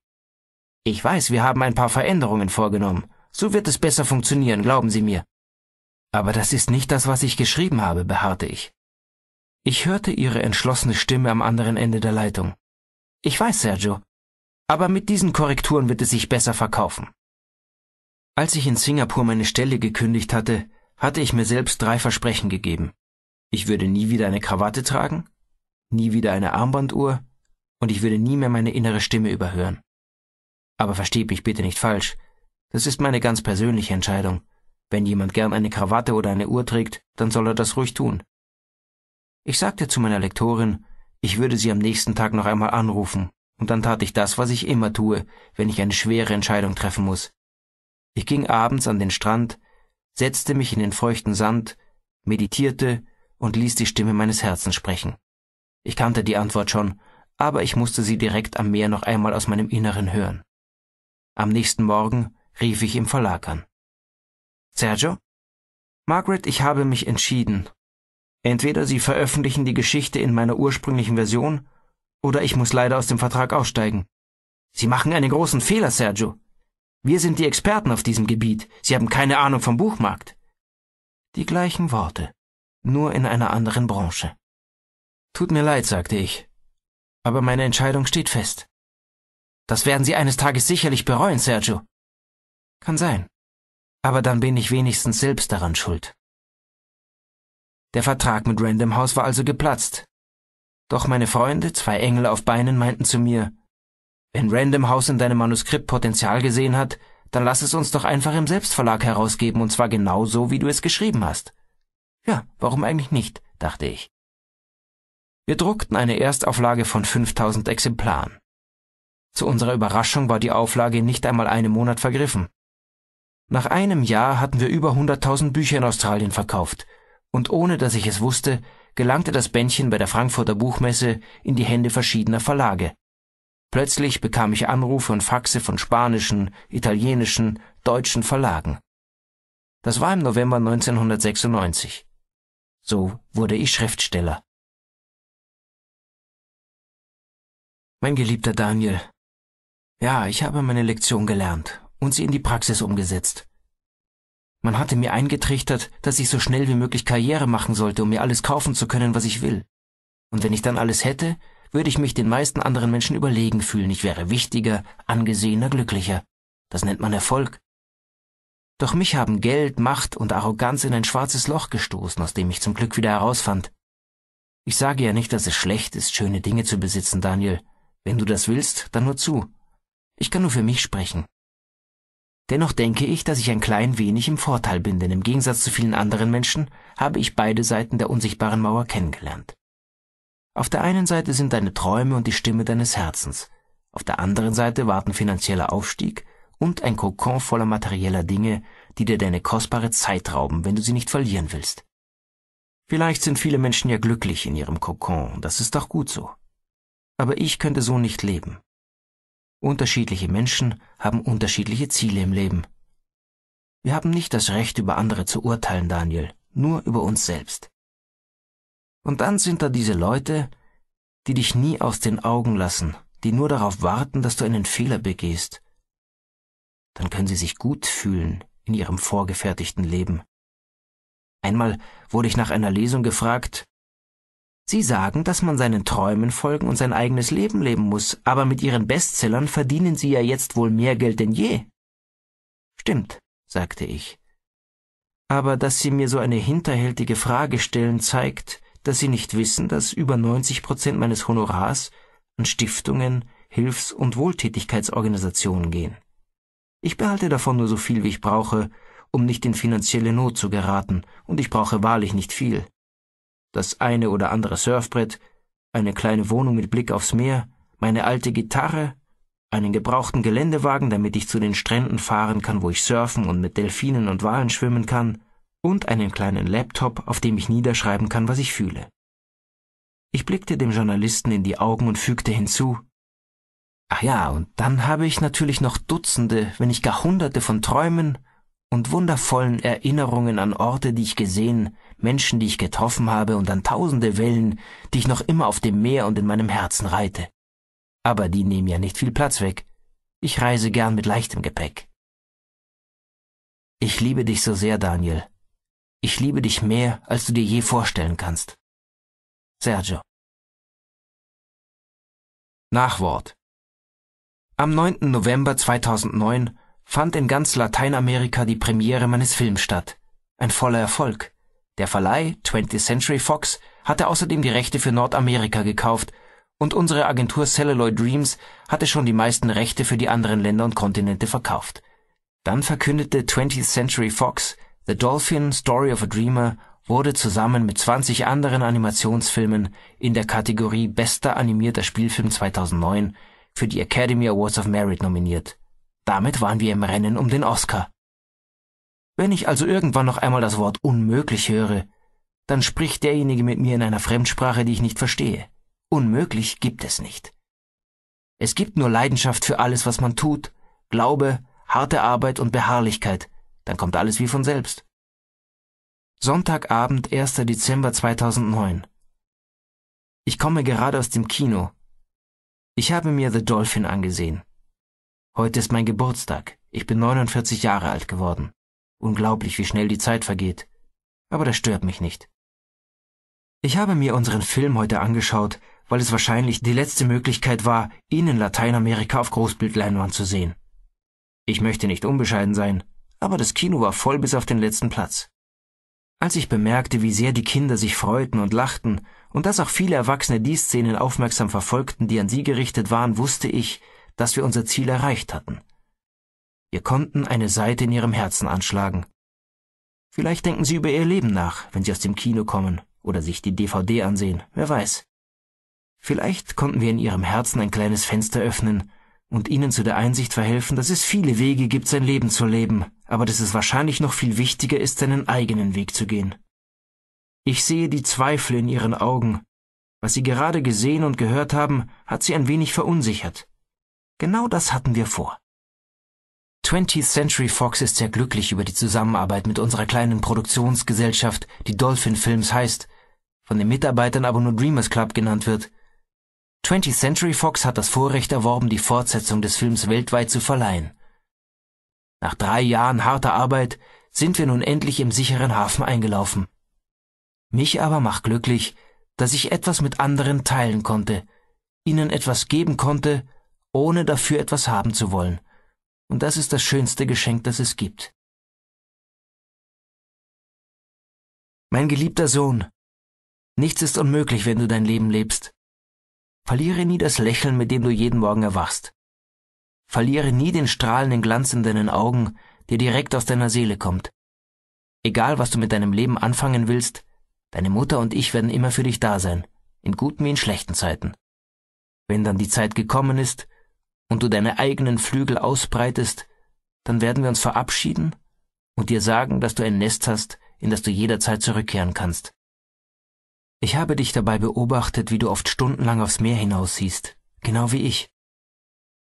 Ich weiß, wir haben ein paar Veränderungen vorgenommen. So wird es besser funktionieren, glauben Sie mir. Aber das ist nicht das, was ich geschrieben habe, beharrte ich. Ich hörte ihre entschlossene Stimme am anderen Ende der Leitung. Ich weiß, Sergio. Aber mit diesen Korrekturen wird es sich besser verkaufen. Als ich in Singapur meine Stelle gekündigt hatte, hatte ich mir selbst drei Versprechen gegeben. Ich würde nie wieder eine Krawatte tragen, nie wieder eine Armbanduhr und ich würde nie mehr meine innere Stimme überhören. Aber versteht mich bitte nicht falsch. Das ist meine ganz persönliche Entscheidung. Wenn jemand gern eine Krawatte oder eine Uhr trägt, dann soll er das ruhig tun. Ich sagte zu meiner Lektorin, ich würde sie am nächsten Tag noch einmal anrufen, und dann tat ich das, was ich immer tue, wenn ich eine schwere Entscheidung treffen muss. Ich ging abends an den Strand, setzte mich in den feuchten Sand, meditierte und ließ die Stimme meines Herzens sprechen. Ich kannte die Antwort schon, aber ich musste sie direkt am Meer noch einmal aus meinem Inneren hören. Am nächsten Morgen rief ich im Verlag an. Sergio? Margaret, ich habe mich entschieden. Entweder Sie veröffentlichen die Geschichte in meiner ursprünglichen Version, oder ich muss leider aus dem Vertrag aussteigen. Sie machen einen großen Fehler, Sergio. Wir sind die Experten auf diesem Gebiet. Sie haben keine Ahnung vom Buchmarkt. Die gleichen Worte, nur in einer anderen Branche. Tut mir leid, sagte ich, aber meine Entscheidung steht fest. Das werden Sie eines Tages sicherlich bereuen, Sergio. Kann sein. Aber dann bin ich wenigstens selbst daran schuld. Der Vertrag mit Random House war also geplatzt. Doch meine Freunde, zwei Engel auf Beinen, meinten zu mir, wenn Random House in deinem Manuskript Potenzial gesehen hat, dann lass es uns doch einfach im Selbstverlag herausgeben, und zwar genau so, wie du es geschrieben hast. Ja, warum eigentlich nicht, dachte ich. Wir druckten eine Erstauflage von 5000 Exemplaren. Zu unserer Überraschung war die Auflage nicht einmal einen Monat vergriffen. Nach einem Jahr hatten wir über 100.000 Bücher in Australien verkauft und ohne dass ich es wusste, gelangte das Bändchen bei der Frankfurter Buchmesse in die Hände verschiedener Verlage. Plötzlich bekam ich Anrufe und Faxe von spanischen, italienischen, deutschen Verlagen. Das war im November 1996. So wurde ich Schriftsteller. Mein geliebter Daniel, ja, ich habe meine Lektion gelernt und sie in die Praxis umgesetzt. Man hatte mir eingetrichtert, dass ich so schnell wie möglich Karriere machen sollte, um mir alles kaufen zu können, was ich will. Und wenn ich dann alles hätte, würde ich mich den meisten anderen Menschen überlegen fühlen, ich wäre wichtiger, angesehener, glücklicher. Das nennt man Erfolg. Doch mich haben Geld, Macht und Arroganz in ein schwarzes Loch gestoßen, aus dem ich zum Glück wieder herausfand. Ich sage ja nicht, dass es schlecht ist, schöne Dinge zu besitzen, Daniel. Wenn du das willst, dann nur zu. Ich kann nur für mich sprechen. Dennoch denke ich, dass ich ein klein wenig im Vorteil bin, denn im Gegensatz zu vielen anderen Menschen habe ich beide Seiten der unsichtbaren Mauer kennengelernt. Auf der einen Seite sind deine Träume und die Stimme deines Herzens, auf der anderen Seite warten finanzieller Aufstieg und ein Kokon voller materieller Dinge, die dir deine kostbare Zeit rauben, wenn du sie nicht verlieren willst. Vielleicht sind viele Menschen ja glücklich in ihrem Kokon, das ist doch gut so. Aber ich könnte so nicht leben. Unterschiedliche Menschen haben unterschiedliche Ziele im Leben. Wir haben nicht das Recht, über andere zu urteilen, Daniel, nur über uns selbst. Und dann sind da diese Leute, die dich nie aus den Augen lassen, die nur darauf warten, dass du einen Fehler begehst. Dann können sie sich gut fühlen in ihrem vorgefertigten Leben. Einmal wurde ich nach einer Lesung gefragt, Sie sagen, dass man seinen Träumen folgen und sein eigenes Leben leben muss, aber mit Ihren Bestsellern verdienen Sie ja jetzt wohl mehr Geld denn je. Stimmt, sagte ich. Aber dass Sie mir so eine hinterhältige Frage stellen, zeigt, dass Sie nicht wissen, dass über 90 Prozent meines Honorars an Stiftungen, Hilfs- und Wohltätigkeitsorganisationen gehen. Ich behalte davon nur so viel, wie ich brauche, um nicht in finanzielle Not zu geraten, und ich brauche wahrlich nicht viel das eine oder andere Surfbrett, eine kleine Wohnung mit Blick aufs Meer, meine alte Gitarre, einen gebrauchten Geländewagen, damit ich zu den Stränden fahren kann, wo ich surfen und mit Delfinen und Walen schwimmen kann, und einen kleinen Laptop, auf dem ich niederschreiben kann, was ich fühle. Ich blickte dem Journalisten in die Augen und fügte hinzu Ach ja, und dann habe ich natürlich noch Dutzende, wenn nicht gar Hunderte von Träumen, und wundervollen Erinnerungen an Orte, die ich gesehen, Menschen, die ich getroffen habe und an tausende Wellen, die ich noch immer auf dem Meer und in meinem Herzen reite. Aber die nehmen ja nicht viel Platz weg. Ich reise gern mit leichtem Gepäck. Ich liebe dich so sehr, Daniel. Ich liebe dich mehr, als du dir je vorstellen kannst. Sergio. Nachwort. Am 9. November 2009 fand in ganz Lateinamerika die Premiere meines Films statt. Ein voller Erfolg. Der Verleih 20th Century Fox hatte außerdem die Rechte für Nordamerika gekauft und unsere Agentur Celluloid Dreams hatte schon die meisten Rechte für die anderen Länder und Kontinente verkauft. Dann verkündete 20th Century Fox, The Dolphin Story of a Dreamer wurde zusammen mit 20 anderen Animationsfilmen in der Kategorie Bester animierter Spielfilm 2009 für die Academy Awards of Merit nominiert damit waren wir im Rennen um den Oscar. Wenn ich also irgendwann noch einmal das Wort unmöglich höre, dann spricht derjenige mit mir in einer Fremdsprache, die ich nicht verstehe. Unmöglich gibt es nicht. Es gibt nur Leidenschaft für alles, was man tut, Glaube, harte Arbeit und Beharrlichkeit, dann kommt alles wie von selbst. Sonntagabend, 1. Dezember 2009. Ich komme gerade aus dem Kino. Ich habe mir The Dolphin angesehen. Heute ist mein Geburtstag. Ich bin 49 Jahre alt geworden. Unglaublich, wie schnell die Zeit vergeht. Aber das stört mich nicht. Ich habe mir unseren Film heute angeschaut, weil es wahrscheinlich die letzte Möglichkeit war, ihn in Lateinamerika auf Großbildleinwand zu sehen. Ich möchte nicht unbescheiden sein, aber das Kino war voll bis auf den letzten Platz. Als ich bemerkte, wie sehr die Kinder sich freuten und lachten und dass auch viele Erwachsene die Szenen aufmerksam verfolgten, die an sie gerichtet waren, wusste ich, dass wir unser Ziel erreicht hatten. Wir konnten eine Seite in ihrem Herzen anschlagen. Vielleicht denken sie über ihr Leben nach, wenn sie aus dem Kino kommen oder sich die DVD ansehen, wer weiß. Vielleicht konnten wir in ihrem Herzen ein kleines Fenster öffnen und ihnen zu der Einsicht verhelfen, dass es viele Wege gibt, sein Leben zu leben, aber dass es wahrscheinlich noch viel wichtiger ist, seinen eigenen Weg zu gehen. Ich sehe die Zweifel in ihren Augen. Was sie gerade gesehen und gehört haben, hat sie ein wenig verunsichert. Genau das hatten wir vor. 20th Century Fox ist sehr glücklich über die Zusammenarbeit mit unserer kleinen Produktionsgesellschaft, die Dolphin Films heißt, von den Mitarbeitern aber nur Dreamers Club genannt wird. 20th Century Fox hat das Vorrecht erworben, die Fortsetzung des Films weltweit zu verleihen. Nach drei Jahren harter Arbeit sind wir nun endlich im sicheren Hafen eingelaufen. Mich aber macht glücklich, dass ich etwas mit anderen teilen konnte, ihnen etwas geben konnte, ohne dafür etwas haben zu wollen. Und das ist das schönste Geschenk, das es gibt. Mein geliebter Sohn, nichts ist unmöglich, wenn du dein Leben lebst. Verliere nie das Lächeln, mit dem du jeden Morgen erwachst. Verliere nie den strahlenden Glanz in deinen Augen, der direkt aus deiner Seele kommt. Egal, was du mit deinem Leben anfangen willst, deine Mutter und ich werden immer für dich da sein, in guten wie in schlechten Zeiten. Wenn dann die Zeit gekommen ist, und du deine eigenen Flügel ausbreitest, dann werden wir uns verabschieden und dir sagen, dass du ein Nest hast, in das du jederzeit zurückkehren kannst. Ich habe dich dabei beobachtet, wie du oft stundenlang aufs Meer hinaussiehst, genau wie ich.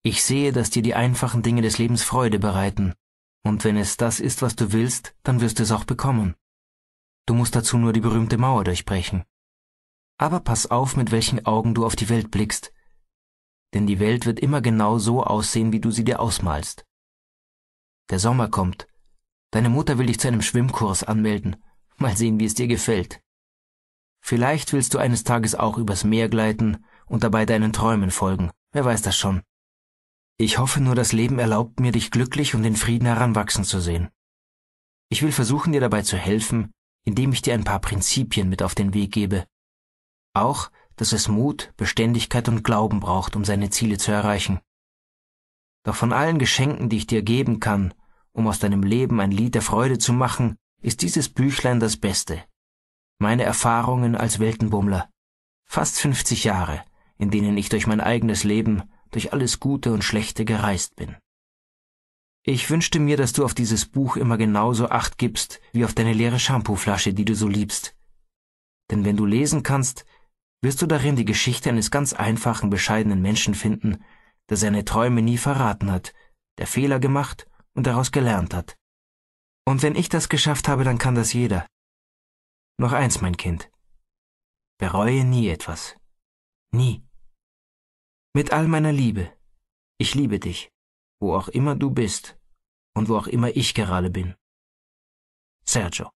Ich sehe, dass dir die einfachen Dinge des Lebens Freude bereiten, und wenn es das ist, was du willst, dann wirst du es auch bekommen. Du musst dazu nur die berühmte Mauer durchbrechen. Aber pass auf, mit welchen Augen du auf die Welt blickst, denn die Welt wird immer genau so aussehen, wie du sie dir ausmalst. Der Sommer kommt. Deine Mutter will dich zu einem Schwimmkurs anmelden. Mal sehen, wie es dir gefällt. Vielleicht willst du eines Tages auch übers Meer gleiten und dabei deinen Träumen folgen. Wer weiß das schon. Ich hoffe nur, das Leben erlaubt mir, dich glücklich und in Frieden heranwachsen zu sehen. Ich will versuchen, dir dabei zu helfen, indem ich dir ein paar Prinzipien mit auf den Weg gebe. Auch, dass es Mut, Beständigkeit und Glauben braucht, um seine Ziele zu erreichen. Doch von allen Geschenken, die ich dir geben kann, um aus deinem Leben ein Lied der Freude zu machen, ist dieses Büchlein das Beste. Meine Erfahrungen als Weltenbummler. Fast 50 Jahre, in denen ich durch mein eigenes Leben, durch alles Gute und Schlechte gereist bin. Ich wünschte mir, dass du auf dieses Buch immer genauso acht gibst, wie auf deine leere Shampooflasche, die du so liebst. Denn wenn du lesen kannst, wirst du darin die Geschichte eines ganz einfachen, bescheidenen Menschen finden, der seine Träume nie verraten hat, der Fehler gemacht und daraus gelernt hat. Und wenn ich das geschafft habe, dann kann das jeder. Noch eins, mein Kind. Bereue nie etwas. Nie. Mit all meiner Liebe. Ich liebe dich, wo auch immer du bist und wo auch immer ich gerade bin. Sergio.